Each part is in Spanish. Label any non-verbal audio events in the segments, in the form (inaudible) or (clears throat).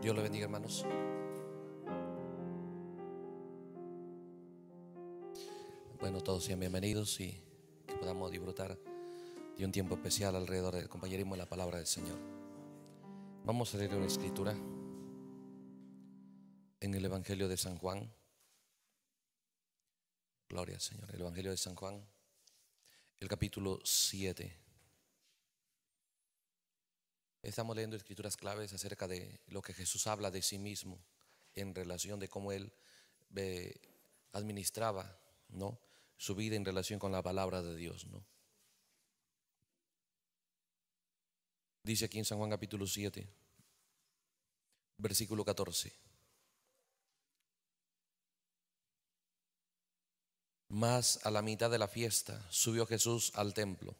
Dios le bendiga, hermanos. Bueno, todos sean bienvenidos y que podamos disfrutar de un tiempo especial alrededor del compañerismo de la palabra del Señor. Vamos a leer una escritura en el Evangelio de San Juan. Gloria al Señor. El Evangelio de San Juan, el capítulo 7. Estamos leyendo escrituras claves acerca de lo que Jesús habla de sí mismo en relación de cómo él eh, administraba, ¿no? su vida en relación con la palabra de Dios, ¿no? Dice aquí en San Juan capítulo 7, versículo 14. Más a la mitad de la fiesta subió Jesús al templo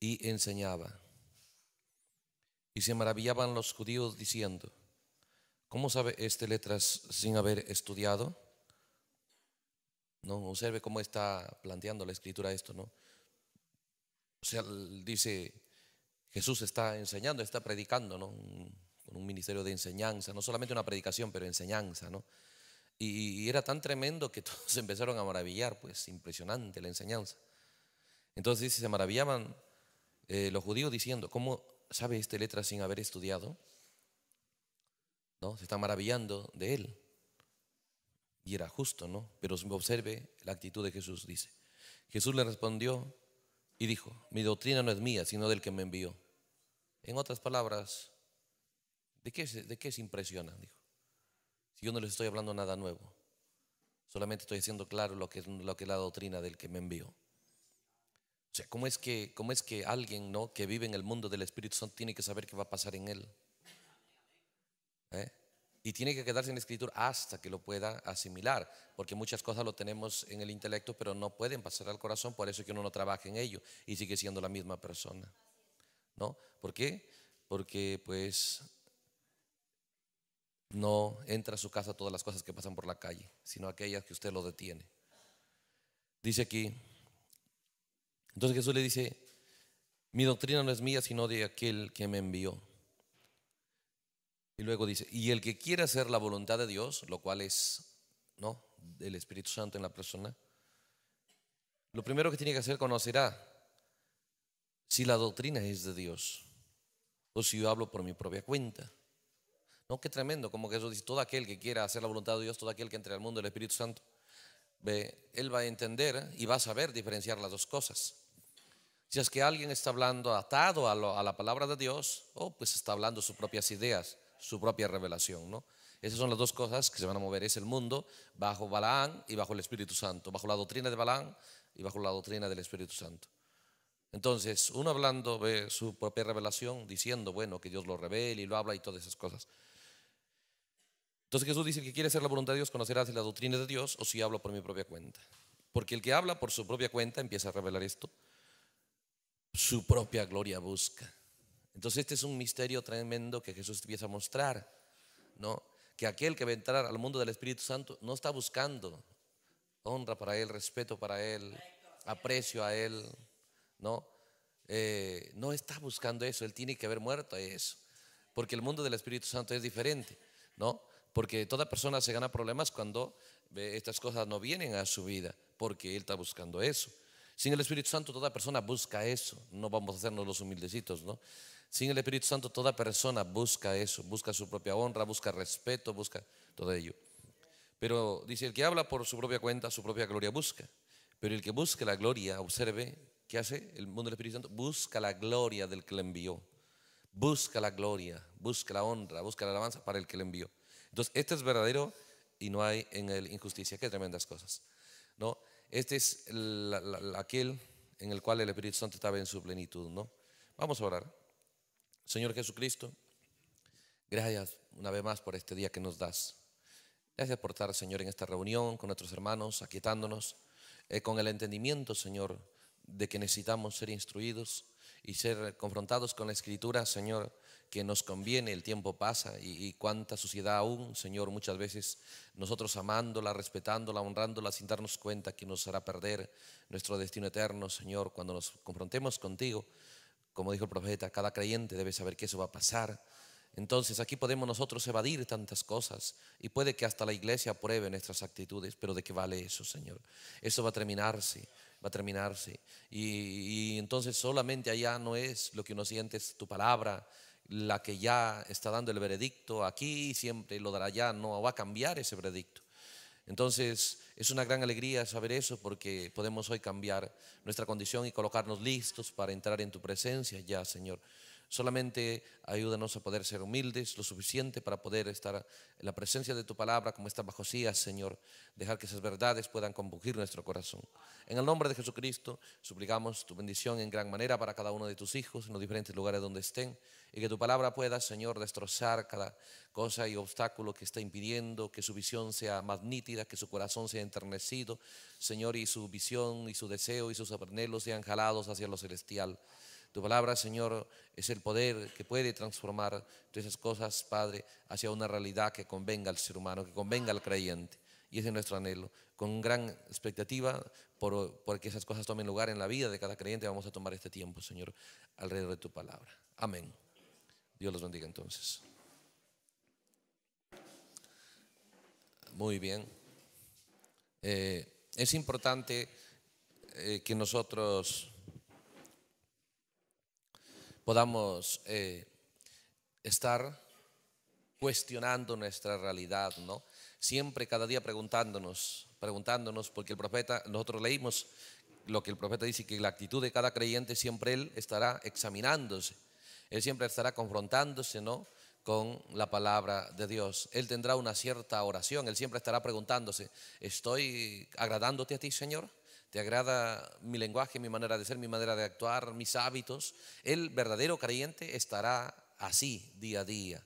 y enseñaba. Y se maravillaban los judíos diciendo, ¿cómo sabe este letras sin haber estudiado? No, observe cómo está planteando la escritura esto, ¿no? O sea, dice, Jesús está enseñando, está predicando, ¿no? Con un ministerio de enseñanza, no solamente una predicación, pero enseñanza, ¿no? Y, era tan tremendo que (laughs) todos empezaron a maravillar, pues impresionante la enseñanza. Entonces dice, se maravillaban eh, los judíos diciendo, ¿cómo sabe esta letra sin haber estudiado? ¿No? Se está maravillando de él. Y era justo, ¿no? Pero observe la actitud de Jesús, dice. Jesús le respondió y dijo, mi doctrina no es mía, sino del que me envió. En otras palabras, ¿de qué, de qué se impresiona? Dijo, si yo no les estoy hablando nada nuevo, solamente estoy haciendo claro lo que, lo que es la doctrina del que me envió. O sea, ¿cómo es que, cómo es que alguien ¿no? que vive en el mundo del Espíritu Santo tiene que saber qué va a pasar en él? ¿Eh? Y tiene que quedarse en la escritura hasta que lo pueda asimilar, porque muchas cosas lo tenemos en el intelecto, pero no pueden pasar al corazón, por eso es que uno no trabaja en ello y sigue siendo la misma persona. ¿No? ¿Por qué? Porque pues no entra a su casa todas las cosas que pasan por la calle, sino aquellas que usted lo detiene. Dice aquí, entonces Jesús le dice, mi doctrina no es mía, sino de aquel que me envió. Y luego dice, y el que quiere hacer la voluntad de Dios, lo cual es, ¿no? El Espíritu Santo en la persona, lo primero que tiene que hacer conocerá si la doctrina es de Dios o si yo hablo por mi propia cuenta. No, qué tremendo, como que Jesús dice, todo aquel que quiera hacer la voluntad de Dios, todo aquel que entre al mundo del Espíritu Santo, ve, él va a entender y va a saber diferenciar las dos cosas. Si es que alguien está hablando atado a, la palabra de Dios, O oh, pues está hablando sus propias ideas, su propia revelación, ¿no? Esas son las dos cosas que se van a mover. Es el mundo bajo Balaán y bajo el Espíritu Santo, bajo la doctrina de Balaán y bajo la doctrina del Espíritu Santo. Entonces, uno hablando de su propia revelación, diciendo, bueno, que Dios lo revela y lo habla y todas esas cosas. Entonces Jesús dice, que quiere hacer la voluntad de Dios Conocerás la doctrina de Dios o si hablo por mi propia cuenta. Porque el que habla por su propia cuenta empieza a revelar esto su propia gloria busca. Entonces este es un misterio tremendo que Jesús empieza a mostrar, ¿no? Que aquel que va a entrar al mundo del Espíritu Santo no está buscando honra para él, respeto para él, aprecio a él, ¿no? Eh, no está buscando eso, él tiene que haber muerto a eso, porque el mundo del Espíritu Santo es diferente, ¿no? Porque toda persona se gana problemas cuando estas cosas no vienen a su vida, porque él está buscando eso. Sin el Espíritu Santo toda persona busca eso. No vamos a hacernos los humildecitos, ¿no? Sin el Espíritu Santo toda persona busca eso, busca su propia honra, busca respeto, busca todo ello. Pero dice, el que habla por su propia cuenta, su propia gloria busca. Pero el que busca la gloria, observe, ¿qué hace el mundo del Espíritu Santo? Busca la gloria del que le envió. Busca la gloria, busca la honra, busca la alabanza para el que le envió. Entonces, este es verdadero y no hay en él injusticia. Qué tremendas cosas. ¿no? Este es aquel en el cual el Espíritu Santo estaba en su plenitud, ¿no? Vamos a orar. Señor Jesucristo, gracias una vez más por este día que nos das. Gracias por estar, Señor, en esta reunión con nuestros hermanos, aquietándonos, eh, con el entendimiento, Señor, de que necesitamos ser instruidos y ser confrontados con la Escritura, Señor, que nos conviene, el tiempo pasa y, cuánta suciedad aún, Señor, muchas veces nosotros amándola, respetándola, honrándola sin darnos cuenta que nos hará perder nuestro destino eterno, Señor, cuando nos confrontemos contigo, como dijo el profeta, cada creyente debe saber que eso va a pasar. Entonces aquí podemos nosotros evadir tantas cosas y puede que hasta la iglesia apruebe nuestras actitudes, pero ¿de qué vale eso, Señor? Eso va a terminarse, va a terminarse. Y, y entonces solamente allá no es lo que uno siente, es tu palabra, la que ya está dando el veredicto aquí, siempre lo dará ya no va a cambiar ese veredicto. Entonces, es una gran alegría saber eso porque podemos hoy cambiar nuestra condición y colocarnos listos para entrar en tu presencia ya, Señor. Solamente ayúdanos a poder ser humildes lo suficiente para poder estar en la presencia de tu palabra como está bajo Señor. Dejar que esas verdades puedan compungir nuestro corazón. En el nombre de Jesucristo, suplicamos tu bendición en gran manera para cada uno de tus hijos en los diferentes lugares donde estén y que tu palabra pueda, Señor, destrozar cada cosa y obstáculo que está impidiendo que su visión sea más nítida, que su corazón sea enternecido, Señor, y su visión y su deseo y sus anhelos sean jalados hacia lo celestial. Tu palabra, Señor, es el poder que puede transformar todas esas cosas, Padre, hacia una realidad que convenga al ser humano, que convenga al creyente. Y ese es nuestro anhelo. Con gran expectativa por, que esas cosas tomen lugar en la vida de cada creyente, vamos a tomar este tiempo, Señor, alrededor de tu palabra. Amén. Dios los bendiga entonces. Muy bien. Eh, es importante eh, que nosotros podamos eh, estar cuestionando nuestra realidad, ¿no? Siempre, cada día preguntándonos, preguntándonos, porque el profeta, nosotros leímos lo que el profeta dice, que la actitud de cada creyente siempre él estará examinándose, él siempre estará confrontándose, ¿no? Con la palabra de Dios. Él tendrá una cierta oración, él siempre estará preguntándose, ¿estoy agradándote a ti, Señor? ¿Te agrada mi lenguaje, mi manera de ser, mi manera de actuar, mis hábitos? El verdadero creyente estará así día a día.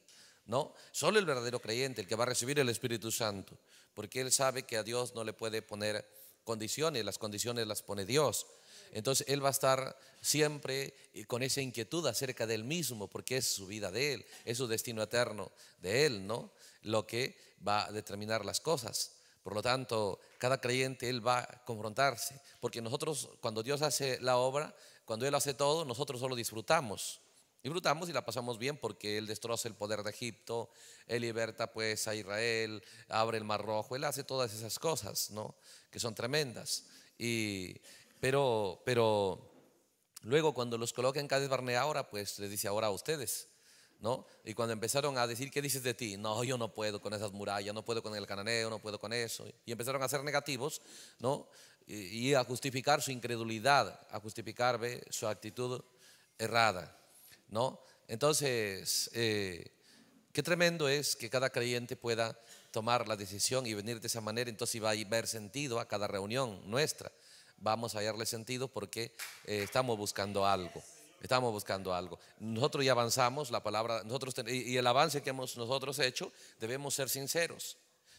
No, solo el verdadero creyente, el que va a recibir el Espíritu Santo, porque él sabe que a Dios no le puede poner condiciones, las condiciones las pone Dios. Entonces Él va a estar siempre eh, con esa inquietud acerca del mismo, porque es su vida de Él, es su destino eterno de Él, ¿no? Lo que va a determinar las cosas. Por lo tanto, cada creyente, él va a confrontarse, porque nosotros, cuando Dios hace la obra, cuando Él hace todo, nosotros solo disfrutamos. Disfrutamos y la pasamos bien porque Él destroza el poder de Egipto, Él liberta pues a Israel, abre el Mar Rojo, Él hace todas esas cosas, ¿no? Que son tremendas. Y, pero, pero luego cuando los coloca en Cádiz Barnea ahora, pues les dice ahora a ustedes, y cuando empezaron a decir, ¿qué dices de ti? No, yo no puedo con esas murallas, no puedo con el cananeo, no puedo con eso. Y empezaron a ser negativos, ¿no? Y, a justificar su incredulidad, a justificar su actitud errada, ¿no? Entonces, eh, qué tremendo es que cada creyente pueda tomar la decisión y venir de esa manera, entonces va a haber sentido a cada reunión nuestra. Vamos a hallarle sentido porque eh, estamos buscando algo. Estamos buscando algo. Nosotros ya avanzamos, la palabra, nosotros y el avance que hemos nosotros hecho, debemos ser sinceros.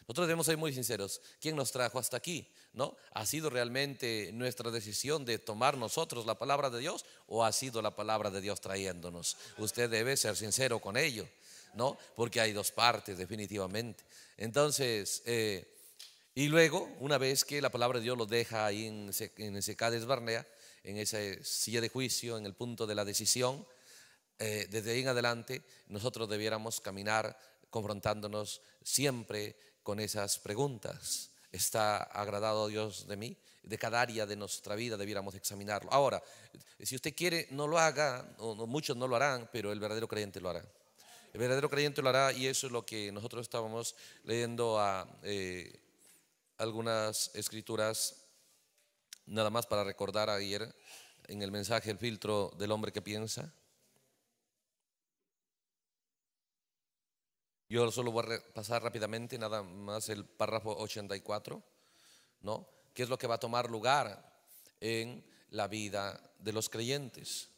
Nosotros debemos ser muy sinceros. ¿Quién nos trajo hasta aquí? ¿No? ¿Ha sido realmente nuestra decisión de tomar nosotros la palabra de Dios o ha sido la palabra de Dios trayéndonos? Usted debe ser sincero con ello, ¿no? Porque hay dos partes, definitivamente. Entonces, eh, y luego, una vez que la palabra de Dios lo deja ahí en, en Secades Barnea, en esa eh, silla de juicio, en el punto de la decisión, eh, desde ahí en adelante nosotros debiéramos caminar confrontándonos siempre con esas preguntas. ¿Está agradado Dios de mí? De cada área de nuestra vida debiéramos examinarlo. Ahora, si usted quiere, no lo haga, muchos no lo harán, pero el verdadero creyente lo hará. El verdadero creyente lo hará y eso es lo que nosotros estábamos leyendo a eh, algunas escrituras nada más para recordar ayer en el mensaje el filtro del hombre que piensa. Yo solo voy a pasar rápidamente nada más el párrafo 84, ¿no? ¿Qué es lo que va a tomar lugar en la vida de los creyentes?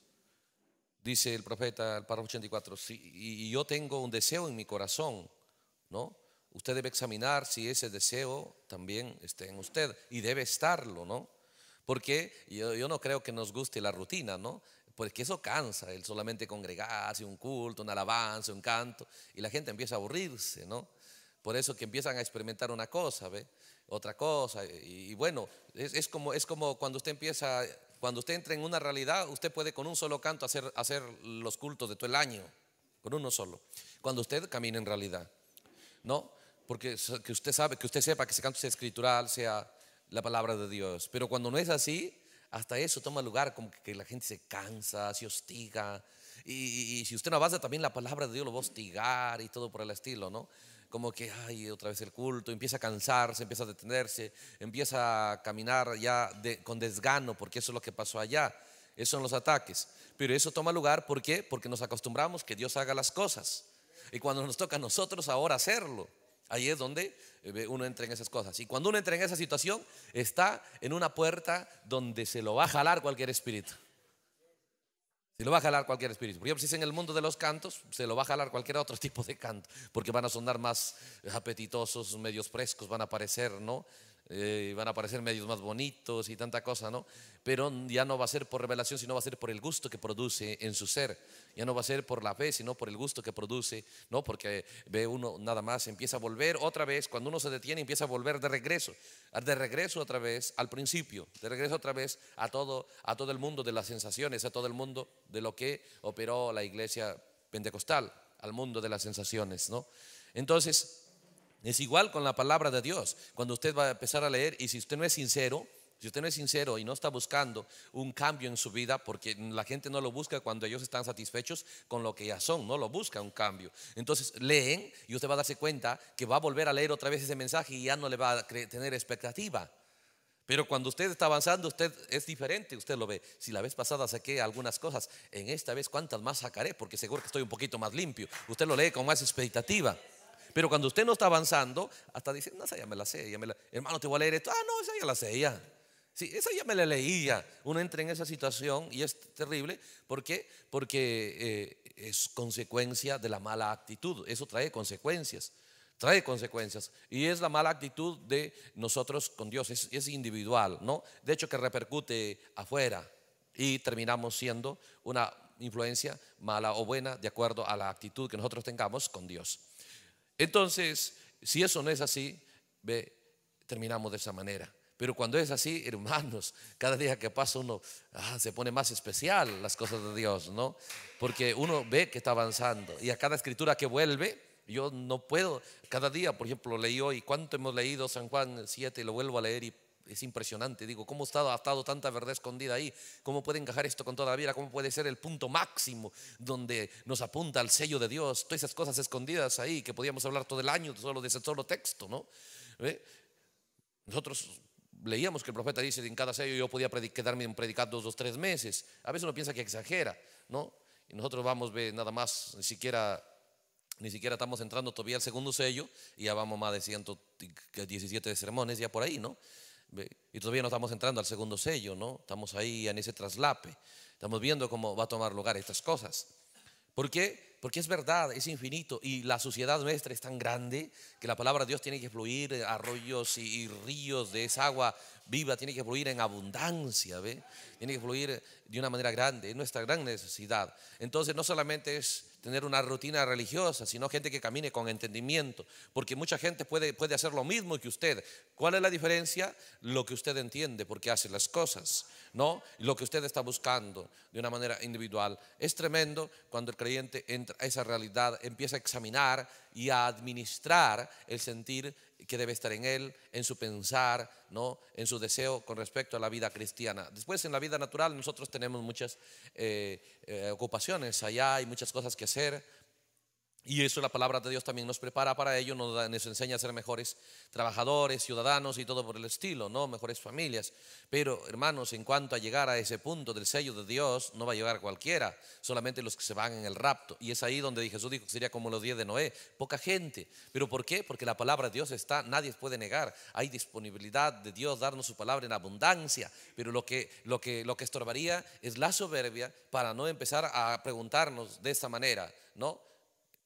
Dice el profeta, el párrafo 84, y yo tengo un deseo en mi corazón, ¿no? Usted debe examinar si ese deseo también está en usted y debe estarlo, ¿no? Porque yo, no creo que nos guste la rutina, ¿no? Porque eso cansa, el solamente congregarse, un culto, un alabanza, un canto, y la gente empieza a aburrirse, ¿no? Por eso que empiezan a experimentar una cosa, ¿ve? Otra cosa, y, bueno, es, como, es como cuando usted empieza, cuando usted entra en una realidad, usted puede con un solo canto hacer, hacer los cultos de todo el año, con uno solo, cuando usted camina en realidad, ¿no? Porque que usted sabe, que usted sepa que ese canto sea escritural, sea la palabra de Dios. Pero cuando no es así, hasta eso toma lugar, como que la gente se cansa, se hostiga. Y, si usted no avanza, también la palabra de Dios lo va a hostigar y todo por el estilo, ¿no? Como que, hay otra vez el culto, empieza a cansarse, empieza a detenerse, empieza a caminar ya con desgano, porque eso es lo que pasó allá. Esos son los ataques. Pero eso toma lugar, ¿por qué? Porque nos acostumbramos que Dios haga las cosas. Y cuando nos toca a nosotros ahora hacerlo, Ahí es donde eh, uno entra en esas cosas. Y cuando uno entra en esa situación, está en una puerta donde se lo va a jalar cualquier espíritu. Se lo va a jalar cualquier espíritu. Por ejemplo, si es en el mundo de los cantos, se lo va a jalar cualquier otro (laughs) tipo de canto, porque van a sonar más apetitosos, medios frescos, van a aparecer, ¿no? Eh, van a aparecer medios más bonitos y tanta cosa, ¿no? Pero ya no va a ser por revelación, sino va a ser por el gusto que produce en su ser. Ya no va a ser por la fe, sino por el gusto que produce, ¿no? Porque ve uno nada más, empieza a volver otra vez, cuando uno se detiene, empieza a volver de regreso, de regreso otra vez al principio, de regreso otra vez a todo, a todo el mundo de las sensaciones, a todo el mundo de lo que operó la iglesia pentecostal, al mundo de las sensaciones, ¿no? Entonces, es igual con la palabra de Dios. Cuando usted va a empezar a leer y si usted no es sincero, si usted no es sincero y no está buscando un cambio en su vida, porque la gente no lo busca cuando ellos están satisfechos con lo que ya son, no lo busca un cambio. Entonces leen y usted va a darse cuenta que va a volver a leer otra vez ese mensaje y ya no le va a tener expectativa. Pero cuando usted está avanzando, usted es diferente, usted lo ve. Si la vez pasada saqué algunas cosas, en esta vez cuántas más sacaré, porque seguro que estoy un poquito más limpio. Usted lo lee con más expectativa. Pero cuando usted no está avanzando, hasta dice, no, esa ya me la sé, ya me la... hermano, te voy a leer esto. Ah, no, esa ya la sé ya. Sí, esa ya me la leía. Uno entra en esa situación y es terrible. ¿Por qué? Porque eh, es consecuencia de la mala actitud. Eso trae consecuencias. Trae consecuencias. Y es la mala actitud de nosotros con Dios. es individual, ¿no? De hecho, que repercute afuera. Y terminamos siendo una influencia mala o buena de acuerdo a la actitud que nosotros tengamos con Dios. Entonces, si eso no es así, ve, terminamos de esa manera. Pero cuando es así, hermanos, cada día que pasa uno ah, se pone más especial las cosas de Dios, ¿no? Porque uno ve que está avanzando y a cada escritura que vuelve, yo no puedo, cada día, por ejemplo, leí hoy, ¿cuánto hemos leído San Juan 7? Lo vuelvo a leer y es impresionante. Digo, ¿cómo está adaptado tanta verdad escondida ahí? ¿Cómo puede encajar esto con toda la vida? ¿Cómo puede ser el punto máximo donde nos apunta al sello de Dios? Todas esas cosas escondidas ahí que podíamos hablar todo el año solo de ese solo texto, ¿no? ¿Eh? Nosotros leíamos que el profeta dice que en cada sello yo podía quedarme en predicar dos, o tres meses. A veces uno piensa que exagera, ¿no? Y nosotros vamos, ve, nada más, ni siquiera ni siquiera estamos entrando todavía al segundo sello y ya vamos más de 117 sermones ya por ahí, ¿no? Y todavía no estamos entrando al segundo sello, ¿no? Estamos ahí en ese traslape. Estamos viendo cómo va a tomar lugar estas cosas. ¿Por qué? Porque es verdad, es infinito y la sociedad nuestra es tan grande que la palabra de Dios tiene que fluir, eh, arroyos y, ríos de esa agua viva tiene que fluir en abundancia, ¿ve? Tiene que fluir de una manera grande, es nuestra gran necesidad. Entonces no solamente es tener una rutina religiosa, sino gente que camine con entendimiento, porque mucha gente puede, puede hacer lo mismo que usted, ¿Cuál es la diferencia? Lo que usted entiende porque hace las cosas, ¿no? Lo que usted está buscando de una manera individual. Es tremendo cuando el creyente entra a esa realidad, empieza a examinar y a administrar el sentir que debe estar en él, en su pensar, ¿no? en su deseo con respecto a la vida cristiana. Después en la vida natural nosotros tenemos muchas eh, eh, ocupaciones allá, hay muchas cosas que hacer, y eso la palabra de Dios también nos prepara para ello, nos, enseña a ser mejores trabajadores, ciudadanos y todo por el estilo, ¿no? Mejores familias. Pero, hermanos, en cuanto a llegar a ese punto del sello de Dios, no va a llegar cualquiera, solamente los que se van en el rapto. Y es ahí donde Jesús dijo que sería como los días de Noé, poca gente. ¿Pero por qué? Porque la palabra de Dios está, nadie puede negar. Hay disponibilidad de Dios darnos su palabra en abundancia. Pero lo que, lo que, lo que estorbaría es la soberbia para no empezar a preguntarnos de esta manera, ¿no?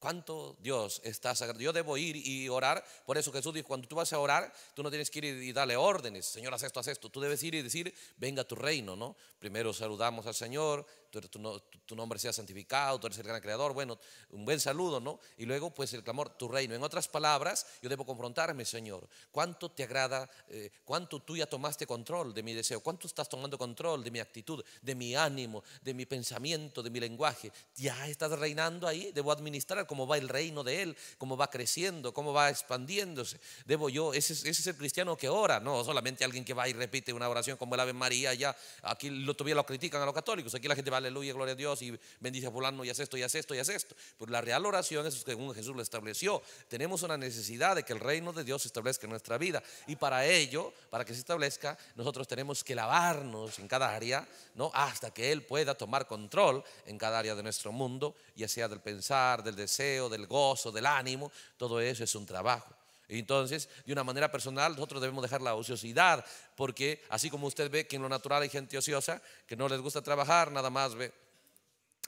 ¿Cuánto Dios está sagrado? Yo debo ir y orar. Por eso Jesús dijo, cuando tú vas a orar, tú no tienes que ir y darle órdenes. Señor, haz esto, haz esto. Tú debes ir y decir, venga tu reino, ¿no? Primero saludamos al Señor, tu, tu, nombre sea santificado, tú eres el gran creador, bueno, un buen saludo, ¿no? Y luego, pues el clamor, tu reino. En otras palabras, yo debo confrontarme, Señor. ¿Cuánto te agrada, eh, cuánto tú ya tomaste control de mi deseo? ¿Cuánto estás tomando control de mi actitud, de mi ánimo, de mi pensamiento, de mi lenguaje? Ya estás reinando ahí, debo administrar cómo va el reino de Él, cómo va creciendo, cómo va expandiéndose. Debo yo, ese, ese es el cristiano que ora, no solamente alguien que va y repite una oración como el Ave María, ya aquí lo, todavía lo critican a los católicos, aquí la gente va aleluya, gloria a Dios, y bendice a fulano, y haz esto, y haz esto, y haz esto. Pero la real oración es según Jesús lo estableció. Tenemos una necesidad de que el reino de Dios se establezca en nuestra vida. Y para ello, para que se establezca, nosotros tenemos que lavarnos en cada área, ¿no? Hasta que Él pueda tomar control en cada área de nuestro mundo, ya sea del pensar, del deseo, del gozo, del ánimo. Todo eso es un trabajo. Entonces, de una manera personal, nosotros debemos dejar la ociosidad, porque así como usted ve que en lo natural hay gente ociosa, que no les gusta trabajar, nada más ve,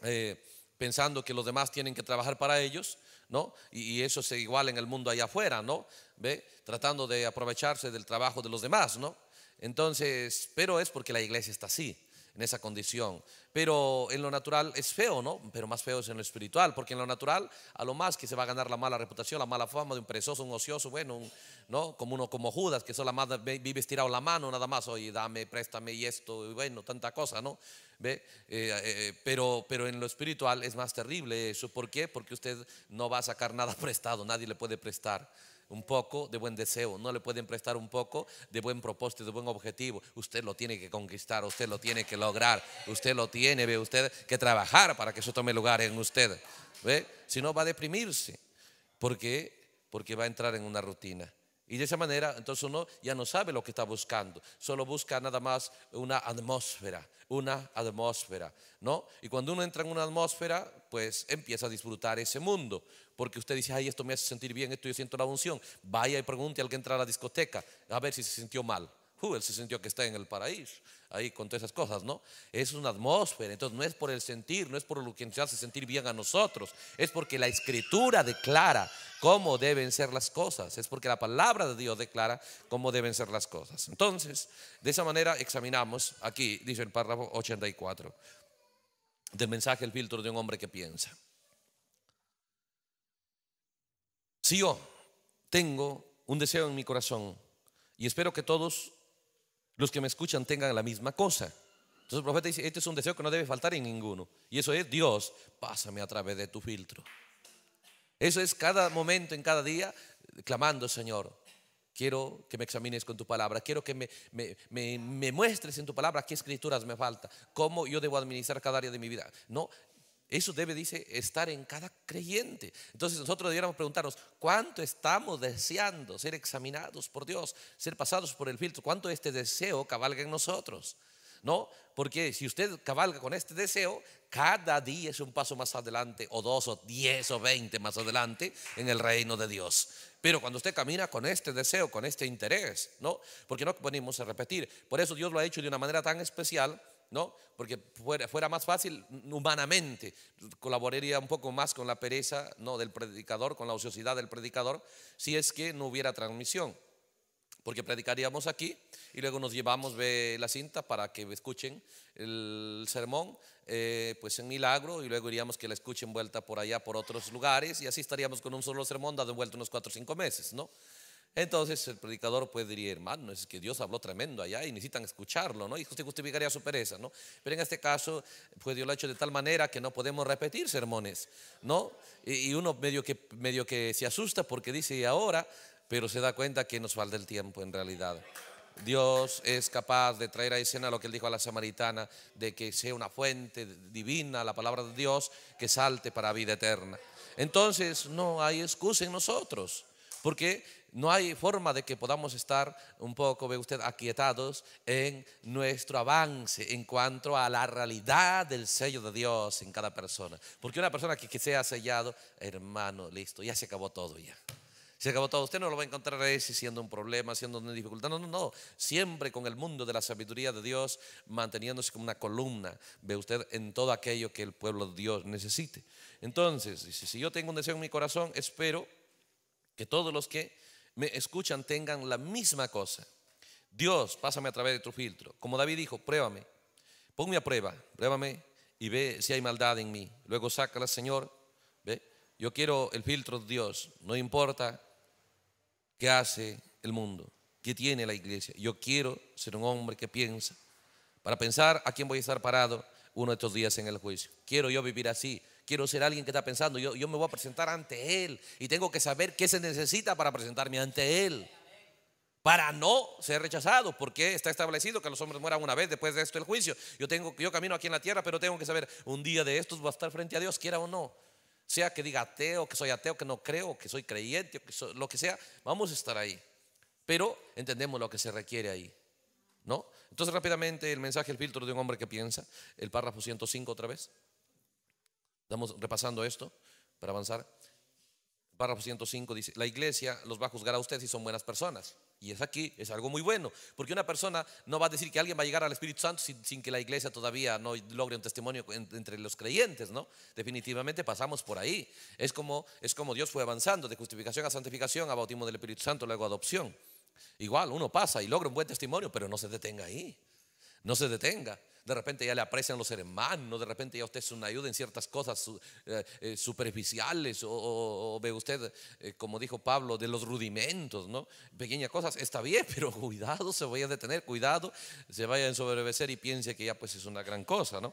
eh, pensando que los demás tienen que trabajar para ellos, ¿no? Y, eso se iguala en el mundo allá afuera, ¿no? tratando de aprovecharse del trabajo de los demás, ¿no? Entonces, pero es porque la iglesia está así en esa condición. Pero en lo natural es feo, ¿no? Pero más feo es en lo espiritual, porque en lo natural a lo más que se va a ganar la mala reputación, la mala fama de un perezoso, un ocioso, bueno, ¿no? Como uno como Judas, que solo vive estirado la mano nada más, oye, dame, préstame y esto, y bueno, tanta cosa, ¿no? ¿Ve? Eh, eh, pero, pero en lo espiritual es más terrible eso. ¿Por qué? Porque usted no va a sacar nada (laughs) prestado, nadie le puede prestar un poco de buen deseo, no le pueden prestar un poco de buen propósito, de buen objetivo. Usted lo tiene que conquistar, usted lo tiene que lograr, usted lo tiene, ve usted, que trabajar para que eso tome lugar en usted. ¿Ve? Si no, va a deprimirse. ¿Por Porque va a entrar en una rutina. Y de esa manera, entonces uno ya no sabe lo que está buscando, solo busca nada más una atmósfera, una atmósfera, ¿no? Y cuando uno entra en una atmósfera, pues empieza a disfrutar ese mundo, porque usted dice, ay, esto me hace sentir bien, esto yo siento la unción. Vaya y pregunte al que entra a la discoteca, a ver si se sintió mal. Uh, él se sintió que está en el paraíso ahí con todas esas cosas, ¿no? Es una atmósfera, entonces no es por el sentir, no es por lo que nos hace sentir bien a nosotros, es porque la escritura declara cómo deben ser las cosas, es porque la palabra de Dios declara cómo deben ser las cosas. Entonces, de esa manera examinamos, aquí dice el párrafo 84 del mensaje El filtro de un hombre que piensa. Si yo tengo un deseo en mi corazón y espero que todos los que me escuchan tengan la misma cosa. Entonces el profeta dice, este es un deseo que no debe faltar en ninguno. Y eso es, Dios, pásame a través de tu filtro. Eso es cada momento, en cada día, clamando, Señor, quiero que me examines con tu palabra, quiero que me, muestres en tu palabra qué escrituras me falta, cómo yo debo administrar cada área de mi vida. No, eso debe, dice, estar en cada creyente. Entonces nosotros debiéramos preguntarnos, ¿cuánto estamos deseando ser examinados por Dios, ser pasados por el filtro? ¿Cuánto este deseo cabalga en nosotros? ¿No? Porque si usted cabalga con este deseo, cada día es un paso más adelante, o dos, o diez, o veinte más adelante en el reino de Dios. Pero cuando usted camina con este deseo, con este interés, ¿no? Porque no ponemos a repetir. Por eso Dios lo ha hecho de una manera tan especial ¿no? Porque fuera, más fácil humanamente, colaboraría un poco más con la pereza, ¿no? Del predicador, con la ociosidad del predicador, si es que no hubiera transmisión. Porque predicaríamos aquí y luego nos llevamos la cinta para que escuchen el sermón, eh, pues en milagro, y luego iríamos que la escuchen vuelta por allá, por otros lugares, y así estaríamos con un solo sermón dado vuelta unos cuatro o cinco meses, ¿no? Entonces el predicador puede decir hermano, es que Dios habló tremendo allá y necesitan escucharlo, ¿no? Y usted justificaría su pereza, ¿no? Pero en este caso, pues Dios lo ha hecho de tal manera que no podemos repetir sermones, ¿no? Y, uno medio que, medio que se asusta porque dice, y ahora, pero se da cuenta que nos falta el tiempo en realidad. Dios es capaz de traer a escena lo que él dijo a la samaritana, de que sea una fuente divina, la palabra de Dios, que salte para vida eterna. Entonces, no hay excusa en nosotros, porque no hay forma de que podamos estar un poco, ve usted, aquietados en nuestro avance en cuanto a la realidad del sello de Dios en cada persona. Porque una persona que, sea sellado, hermano, listo, ya se acabó todo ya. Se acabó todo. Usted no lo va a encontrar ese siendo un problema, siendo una dificultad. No, no, no. Siempre con el mundo de la sabiduría de Dios, manteniéndose como una columna, ve usted, en todo aquello que el pueblo de Dios necesite. Entonces, si yo tengo un deseo en mi corazón, espero que todos los que me escuchan tengan la misma cosa. Dios, pásame a través de tu filtro. Como David dijo, pruébame, ponme a prueba, pruébame y ve si hay maldad en mí. Luego sácala, Señor. Ve, yo quiero el filtro de Dios. No importa qué hace el mundo, qué tiene la iglesia. Yo quiero ser un hombre que piensa para pensar a quién voy a estar parado uno de estos días en el juicio. Quiero yo vivir así quiero ser alguien que está pensando, yo, yo me voy a presentar ante Él y tengo que saber qué se necesita para presentarme ante Él para no ser rechazado, porque está establecido que los hombres mueran una vez después de esto el juicio. Yo tengo yo camino aquí en la tierra, pero tengo que saber un día de estos va a estar frente a Dios, quiera o no. Sea que diga ateo, que soy ateo, que no creo, que soy creyente, que lo que sea, vamos a estar ahí. Pero entendemos lo que se requiere ahí. ¿No? Entonces rápidamente el mensaje, el filtro de un hombre que piensa, el párrafo 105 otra vez. Estamos repasando esto para avanzar. Párrafo 105 dice, la iglesia los va a juzgar a ustedes si son buenas personas. Y es aquí, es algo muy bueno, porque una persona no va a decir que alguien va a llegar al Espíritu Santo sin, que la iglesia todavía no logre un testimonio entre los creyentes, ¿no? Definitivamente pasamos por ahí. Es como, es como Dios fue avanzando de justificación a santificación, a bautismo del Espíritu Santo, luego adopción. Igual, uno pasa y logra un buen testimonio, pero no se detenga ahí. No se detenga. De repente ya le aprecian los hermanos, de repente ya usted es una ayuda en ciertas cosas eh, eh, superficiales o, ve usted, eh, como dijo Pablo, de los rudimentos, ¿no? Pequeñas cosas, está bien, (laughs) pero cuidado, se vaya a detener, cuidado, se vaya a ensoberbecer y piense que ya pues es una gran cosa, ¿no?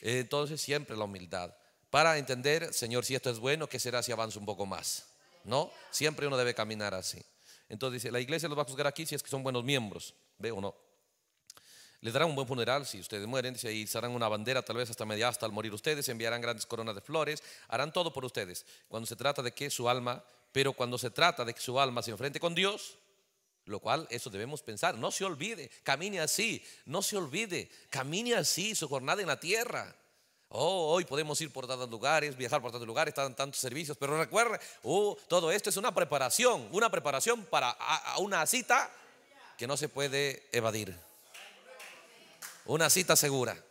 Entonces siempre la humildad. Para entender, Señor, si esto es bueno, ¿qué será si avanza un poco más? ¿No? Siempre uno debe caminar así. Entonces dice, la iglesia los va a juzgar aquí si es que son buenos miembros, ¿ve o no? Les darán un buen funeral si ustedes mueren, dice, se harán una bandera tal vez hasta media hasta al morir ustedes, enviarán grandes coronas de flores, harán todo por ustedes. Cuando se trata de que su alma, pero cuando se trata de que su alma se enfrente con Dios, lo cual eso debemos pensar, no se olvide, camine así, no se olvide, camine así su jornada en la tierra. Oh, hoy podemos ir por tantos lugares, viajar por tantos lugares, están tantos servicios, pero recuerde, oh, todo esto es una preparación, una preparación para una cita que no se puede evadir una cita segura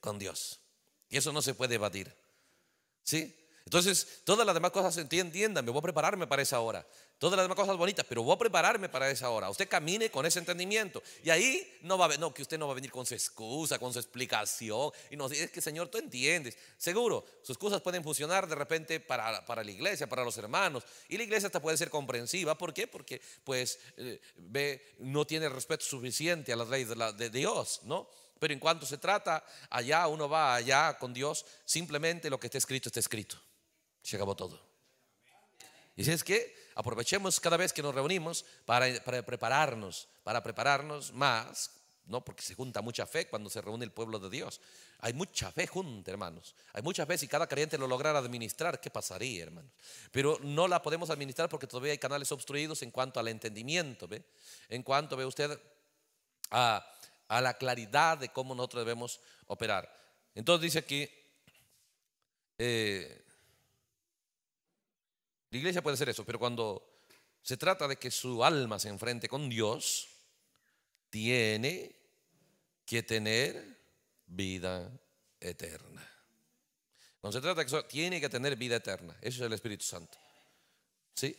con Dios. Y eso no se puede evadir. ¿Sí? Entonces, todas las demás cosas, entiendan, me voy a prepararme para esa hora. Todas las demás cosas bonitas, pero voy a prepararme para esa hora. Usted camine con ese entendimiento. Y ahí no va a no, que usted no va a venir con su excusa, con su explicación. Y nos dice, es que Señor, tú entiendes. Seguro, sus cosas pueden funcionar de repente para, la iglesia, para los hermanos. Y la iglesia hasta puede ser comprensiva. ¿Por qué? Porque pues eh, ve, no tiene respeto suficiente a las leyes de, de Dios, ¿no? Pero en cuanto se trata allá, uno va allá con Dios, simplemente lo que está escrito está escrito. Se acabó todo. Y si es que aprovechemos cada vez que nos reunimos para, prepararnos, para prepararnos más, ¿no? Porque se junta mucha fe cuando se reúne el pueblo de Dios. Hay mucha fe junta, hermanos. Hay mucha fe. Si cada creyente lo lograra administrar, ¿qué pasaría, hermanos? Pero no la podemos administrar porque todavía hay canales obstruidos en cuanto al entendimiento. ¿ve? En cuanto ve usted a a la claridad de cómo nosotros debemos operar. Entonces dice aquí, eh, la iglesia puede ser eso, pero cuando se trata de que su alma se enfrente con Dios, tiene que tener vida eterna. Cuando se trata de que tiene que tener vida eterna, eso es el Espíritu Santo. ¿Sí?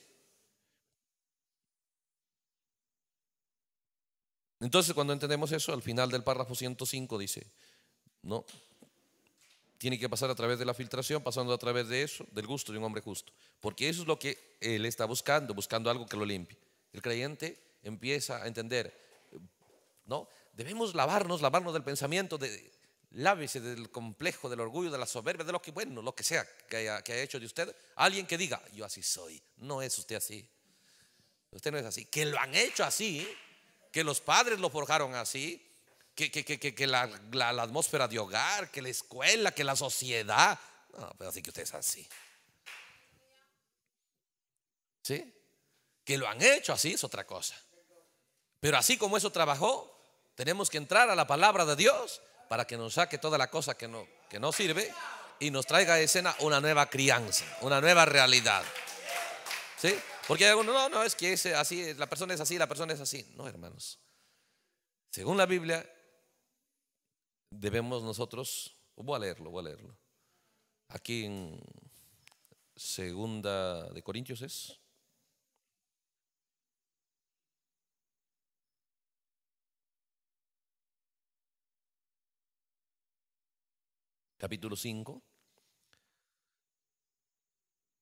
Entonces, cuando entendemos eso, al final del párrafo 105 dice, no, tiene que pasar a través de la filtración, pasando a través de eso, del gusto de un hombre justo. Porque eso es lo que él está buscando, buscando algo que lo limpie. El creyente empieza a entender, ¿no? Debemos lavarnos, lavarnos del pensamiento, de, lávese del complejo, del orgullo, de la soberbia, de lo que, bueno, lo que sea que haya, que haya hecho de usted. Alguien que diga, yo así soy. No es usted así. Usted no es así. Que lo han hecho así, que los padres lo forjaron así, que, que, la, atmósfera de hogar, que la escuela, que la sociedad. No, pero así que ustedes así. ¿Sí? Que lo han hecho así es otra cosa. Pero así como eso trabajó, tenemos que entrar a la palabra de Dios para que nos saque toda la cosa que no, que no sirve y nos traiga a escena una nueva crianza, una nueva realidad. ¿Sí? Porque hay no, no, es que es así, la persona es así, la persona es así. No, hermanos. Según la Biblia, debemos nosotros, voy a leerlo, voy a leerlo. Aquí en Segunda de Corintios es. Capítulo 5.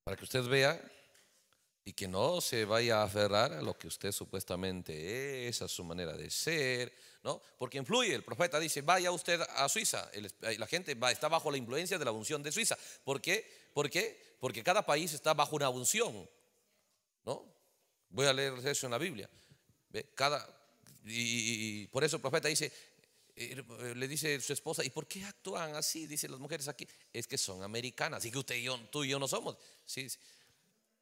Para que usted vea y que no se vaya a aferrar a lo que usted supuestamente es, a su manera de ser, ¿no? Porque influye, el profeta dice, vaya usted a Suiza, la gente va, está bajo la influencia de la unción de Suiza. ¿Por qué? ¿Por qué? Porque cada país está bajo una unción, ¿no? Voy a leer eso en la Biblia. Cada, y, por eso el profeta dice, eh, eh, le dice su esposa, ¿y por qué actúan así? Dicen las mujeres aquí, es que son americanas, y que usted y yo, tú y yo no somos. sí.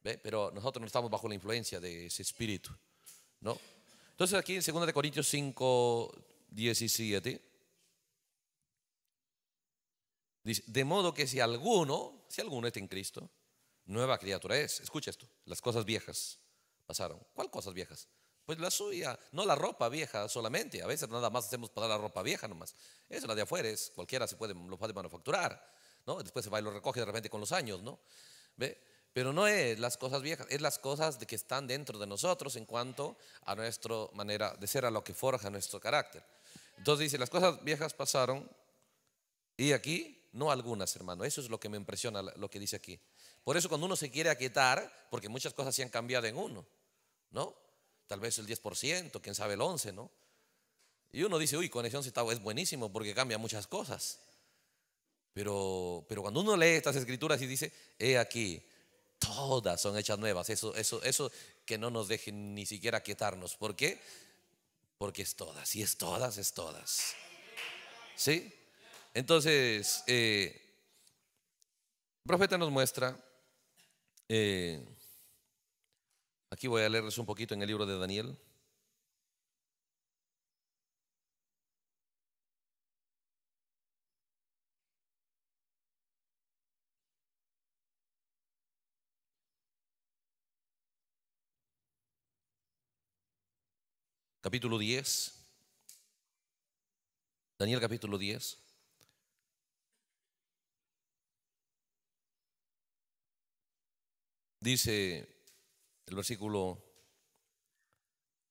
¿Ve? Pero nosotros no estamos bajo la influencia de ese espíritu. ¿no? Entonces aquí en 2 Corintios 5, 17, dice, de modo que si alguno, si alguno está en Cristo, nueva criatura es. Escucha esto, las cosas viejas pasaron. ¿Cuál cosas viejas? Pues la suya, no la ropa vieja solamente. A veces nada más hacemos para la ropa vieja nomás. es la de afuera es, cualquiera se puede, lo puede manufacturar. ¿no? Después se va y lo recoge de repente con los años. ¿no? ¿Ve? Pero no es las cosas viejas, es las cosas de que están dentro de nosotros en cuanto a nuestra manera de ser, a lo que forja nuestro carácter. Entonces dice, las cosas viejas pasaron y aquí no algunas, hermano. Eso es lo que me impresiona, lo que dice aquí. Por eso cuando uno se quiere aquietar, porque muchas cosas se han cambiado en uno, ¿no? Tal vez el 10%, quién sabe el 11%, ¿no? Y uno dice, uy, conexión es buenísimo porque cambia muchas cosas. Pero, pero cuando uno lee estas escrituras y dice, he aquí, todas son hechas nuevas. Eso, eso, eso que no nos dejen ni siquiera quietarnos. ¿Por qué? Porque es todas, y es todas, es todas. ¿Sí? Entonces, eh, el profeta nos muestra, eh, aquí voy a leerles un poquito en el libro de Daniel. capítulo 10. Daniel capítulo 10. Dice el versículo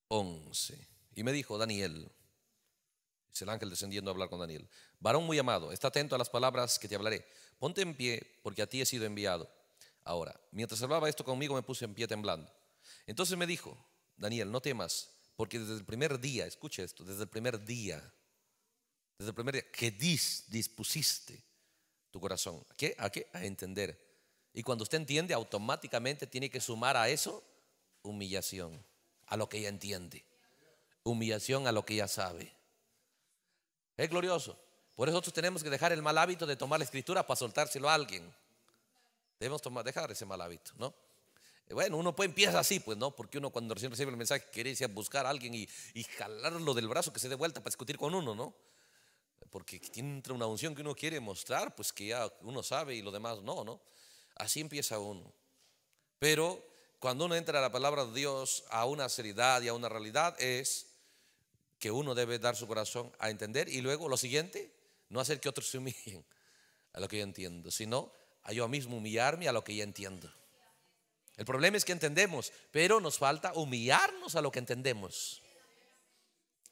11. Y me dijo Daniel, es el ángel descendiendo a hablar con Daniel, varón muy amado, está atento a las palabras que te hablaré. Ponte en pie porque a ti he sido enviado. Ahora, mientras hablaba esto conmigo me puse en pie temblando. Entonces me dijo, Daniel, no temas, porque desde el primer día, escuche esto, desde el primer día, desde el primer día que dispusiste tu corazón, ¿a qué? ¿A qué? A entender. Y cuando usted entiende, automáticamente tiene que sumar a eso humillación, a lo que ella entiende. Humillación a lo que ella sabe. Es glorioso. Por eso nosotros tenemos que dejar el mal hábito de tomar la escritura para soltárselo a alguien. Debemos tomar, dejar ese mal hábito, ¿no? Bueno, uno puede empieza así, pues no, porque uno cuando recién recibe el mensaje quiere irse a buscar a alguien y, y, jalarlo del brazo que se dé vuelta para discutir con uno, ¿no? Porque entra una unción que uno quiere mostrar, pues que ya uno sabe y lo demás no, ¿no? Así empieza uno. Pero cuando uno entra a la palabra de Dios, a una seriedad y a una realidad, es que uno debe dar su corazón a entender y luego lo siguiente, no hacer que otros se humillen a lo que yo entiendo, sino a yo mismo humillarme a lo que yo entiendo. El problema es que entendemos, pero nos falta humillarnos a lo que entendemos.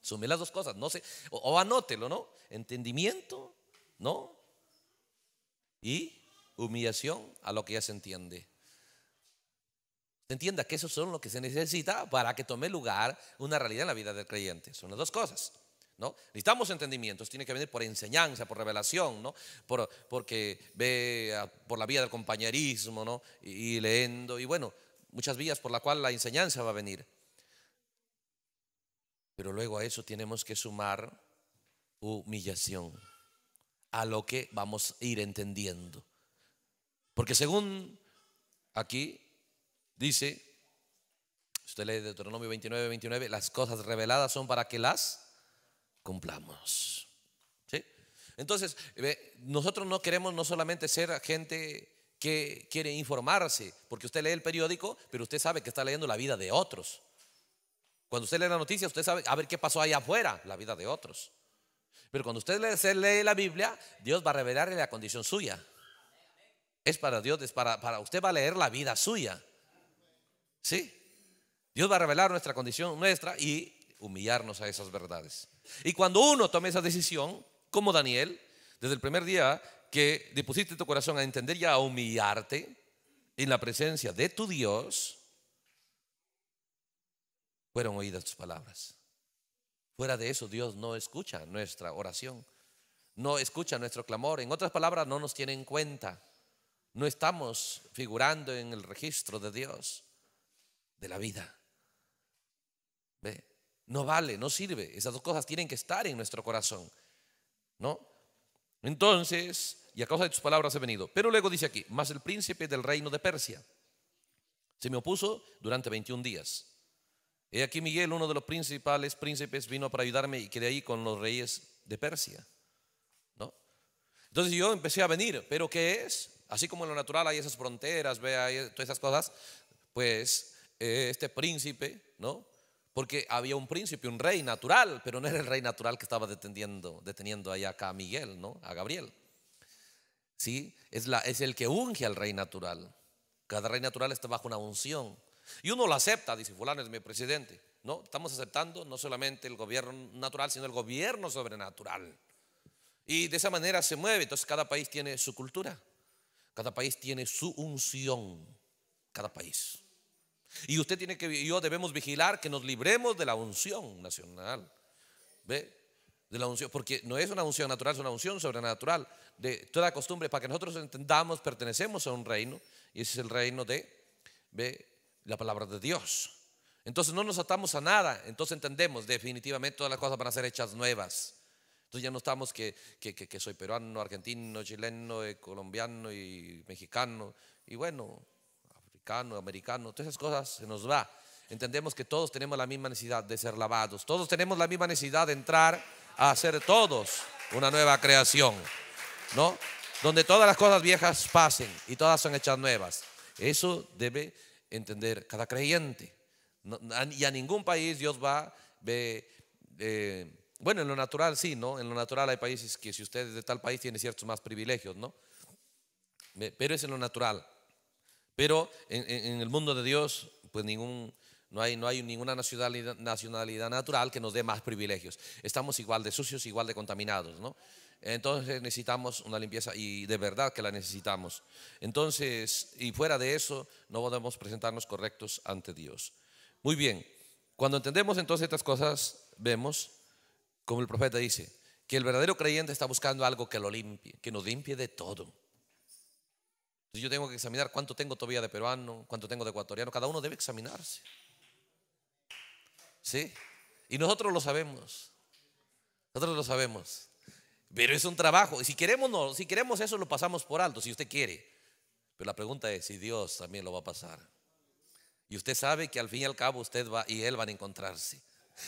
Sume las dos cosas, no sé, o, anótelo, ¿no? Entendimiento, ¿no? Y humillación a lo que ya se entiende. Entienda que eso son lo que se necesita para que tome lugar una realidad en la vida del creyente. Son las dos cosas. Necesitamos entendimientos, tiene que venir por enseñanza, por revelación, ¿no? Por, porque ve por la vía del compañerismo, ¿no? Y, leyendo, y bueno, muchas vías por la cual la enseñanza va a venir. Pero luego a eso tenemos que sumar humillación, a lo que vamos a ir entendiendo. Porque según aquí dice, usted lee Deuteronomio 29, 29, las cosas reveladas son para que las cumplamos. Entonces, nosotros no queremos no solamente ser gente que quiere informarse, porque usted lee el periódico, pero usted sabe que está leyendo la vida de otros. Cuando usted lee la noticia, usted sabe a ver qué pasó allá afuera, la vida de otros. Pero cuando usted lee, la Biblia, Dios va a revelarle la condición suya. Es para Dios, es para, para usted va a leer la vida suya. ¿Sí? Dios va a revelar nuestra condición nuestra y humillarnos a esas verdades. Y cuando uno toma esa decisión, como Daniel, desde el primer día que dispusiste tu corazón a entender ya a humillarte en la presencia de tu Dios, fueron oídas tus palabras. Fuera de eso, Dios no escucha nuestra oración, no escucha nuestro clamor. En otras palabras, no nos tiene en cuenta. No estamos figurando en el registro de Dios, de la vida. ¿Ve? No vale, no sirve. Esas dos cosas tienen que estar en nuestro corazón. ¿No? Entonces, y a causa de tus palabras he venido. Pero luego dice aquí, más el príncipe del reino de Persia se me opuso durante 21 días. He aquí Miguel, uno de los principales príncipes, vino para ayudarme y quedé ahí con los reyes de Persia. ¿No? Entonces yo empecé a venir, pero ¿qué es? Así como en lo natural hay esas fronteras, vea, todas esas cosas, pues eh, este príncipe, ¿no? Porque había un príncipe, un rey natural, pero no era el rey natural que estaba deteniendo, deteniendo allá acá a Miguel, ¿no? A Gabriel. ¿Sí? Es, es el que unge al rey natural. Cada rey natural está bajo una unción. Y uno lo acepta, dice fulano es mi presidente. No, estamos aceptando no solamente el gobierno natural, sino el gobierno sobrenatural. Y de esa manera se mueve. Entonces cada país tiene su cultura. Cada país tiene su unción. Cada país. Y usted tiene que, y yo debemos vigilar que nos libremos de la unción nacional. ¿Ve? De la unción, porque no es una unción natural, es una unción sobrenatural. De toda costumbre, para que nosotros entendamos, pertenecemos a un reino. Y ese es el reino de, ¿ve? La palabra de Dios. Entonces no nos atamos a nada. Entonces entendemos, definitivamente todas las cosas van a ser hechas nuevas. Entonces ya no estamos que, que soy peruano, argentino, chileno, eh, colombiano y mexicano. Y bueno, americano, todas esas cosas se nos va. Entendemos que todos tenemos la misma necesidad de ser lavados, todos tenemos la misma necesidad de entrar a ser todos una nueva creación, ¿no? Donde todas las cosas viejas pasen y todas son hechas nuevas. Eso debe entender cada creyente. y a ningún país Dios va, eh, bueno, en lo natural sí, ¿no? En lo natural hay países que si usted es de tal país tiene ciertos más privilegios, ¿no? Pero es en lo natural. Pero en, el mundo de Dios, pues ningún, no, hay, no hay ninguna nacionalidad, nacionalidad natural que nos dé más privilegios. Estamos igual de sucios, igual de contaminados, Entonces necesitamos una limpieza y de verdad que la necesitamos. Entonces, y fuera de eso, no podemos presentarnos correctos ante Dios. Muy bien, cuando entendemos entonces estas cosas, vemos, como el profeta dice, que el verdadero creyente está buscando algo que lo limpie, que nos limpie de todo yo tengo que examinar cuánto tengo todavía de peruano, cuánto tengo de ecuatoriano. Cada uno debe examinarse. ¿Sí? Y nosotros lo sabemos. Nosotros lo sabemos. Pero es un trabajo. Y si queremos, no, si queremos eso, lo pasamos por alto, si usted quiere. Pero la pregunta es si Dios también lo va a pasar. Y usted sabe que al fin y al cabo usted va y él van a encontrarse.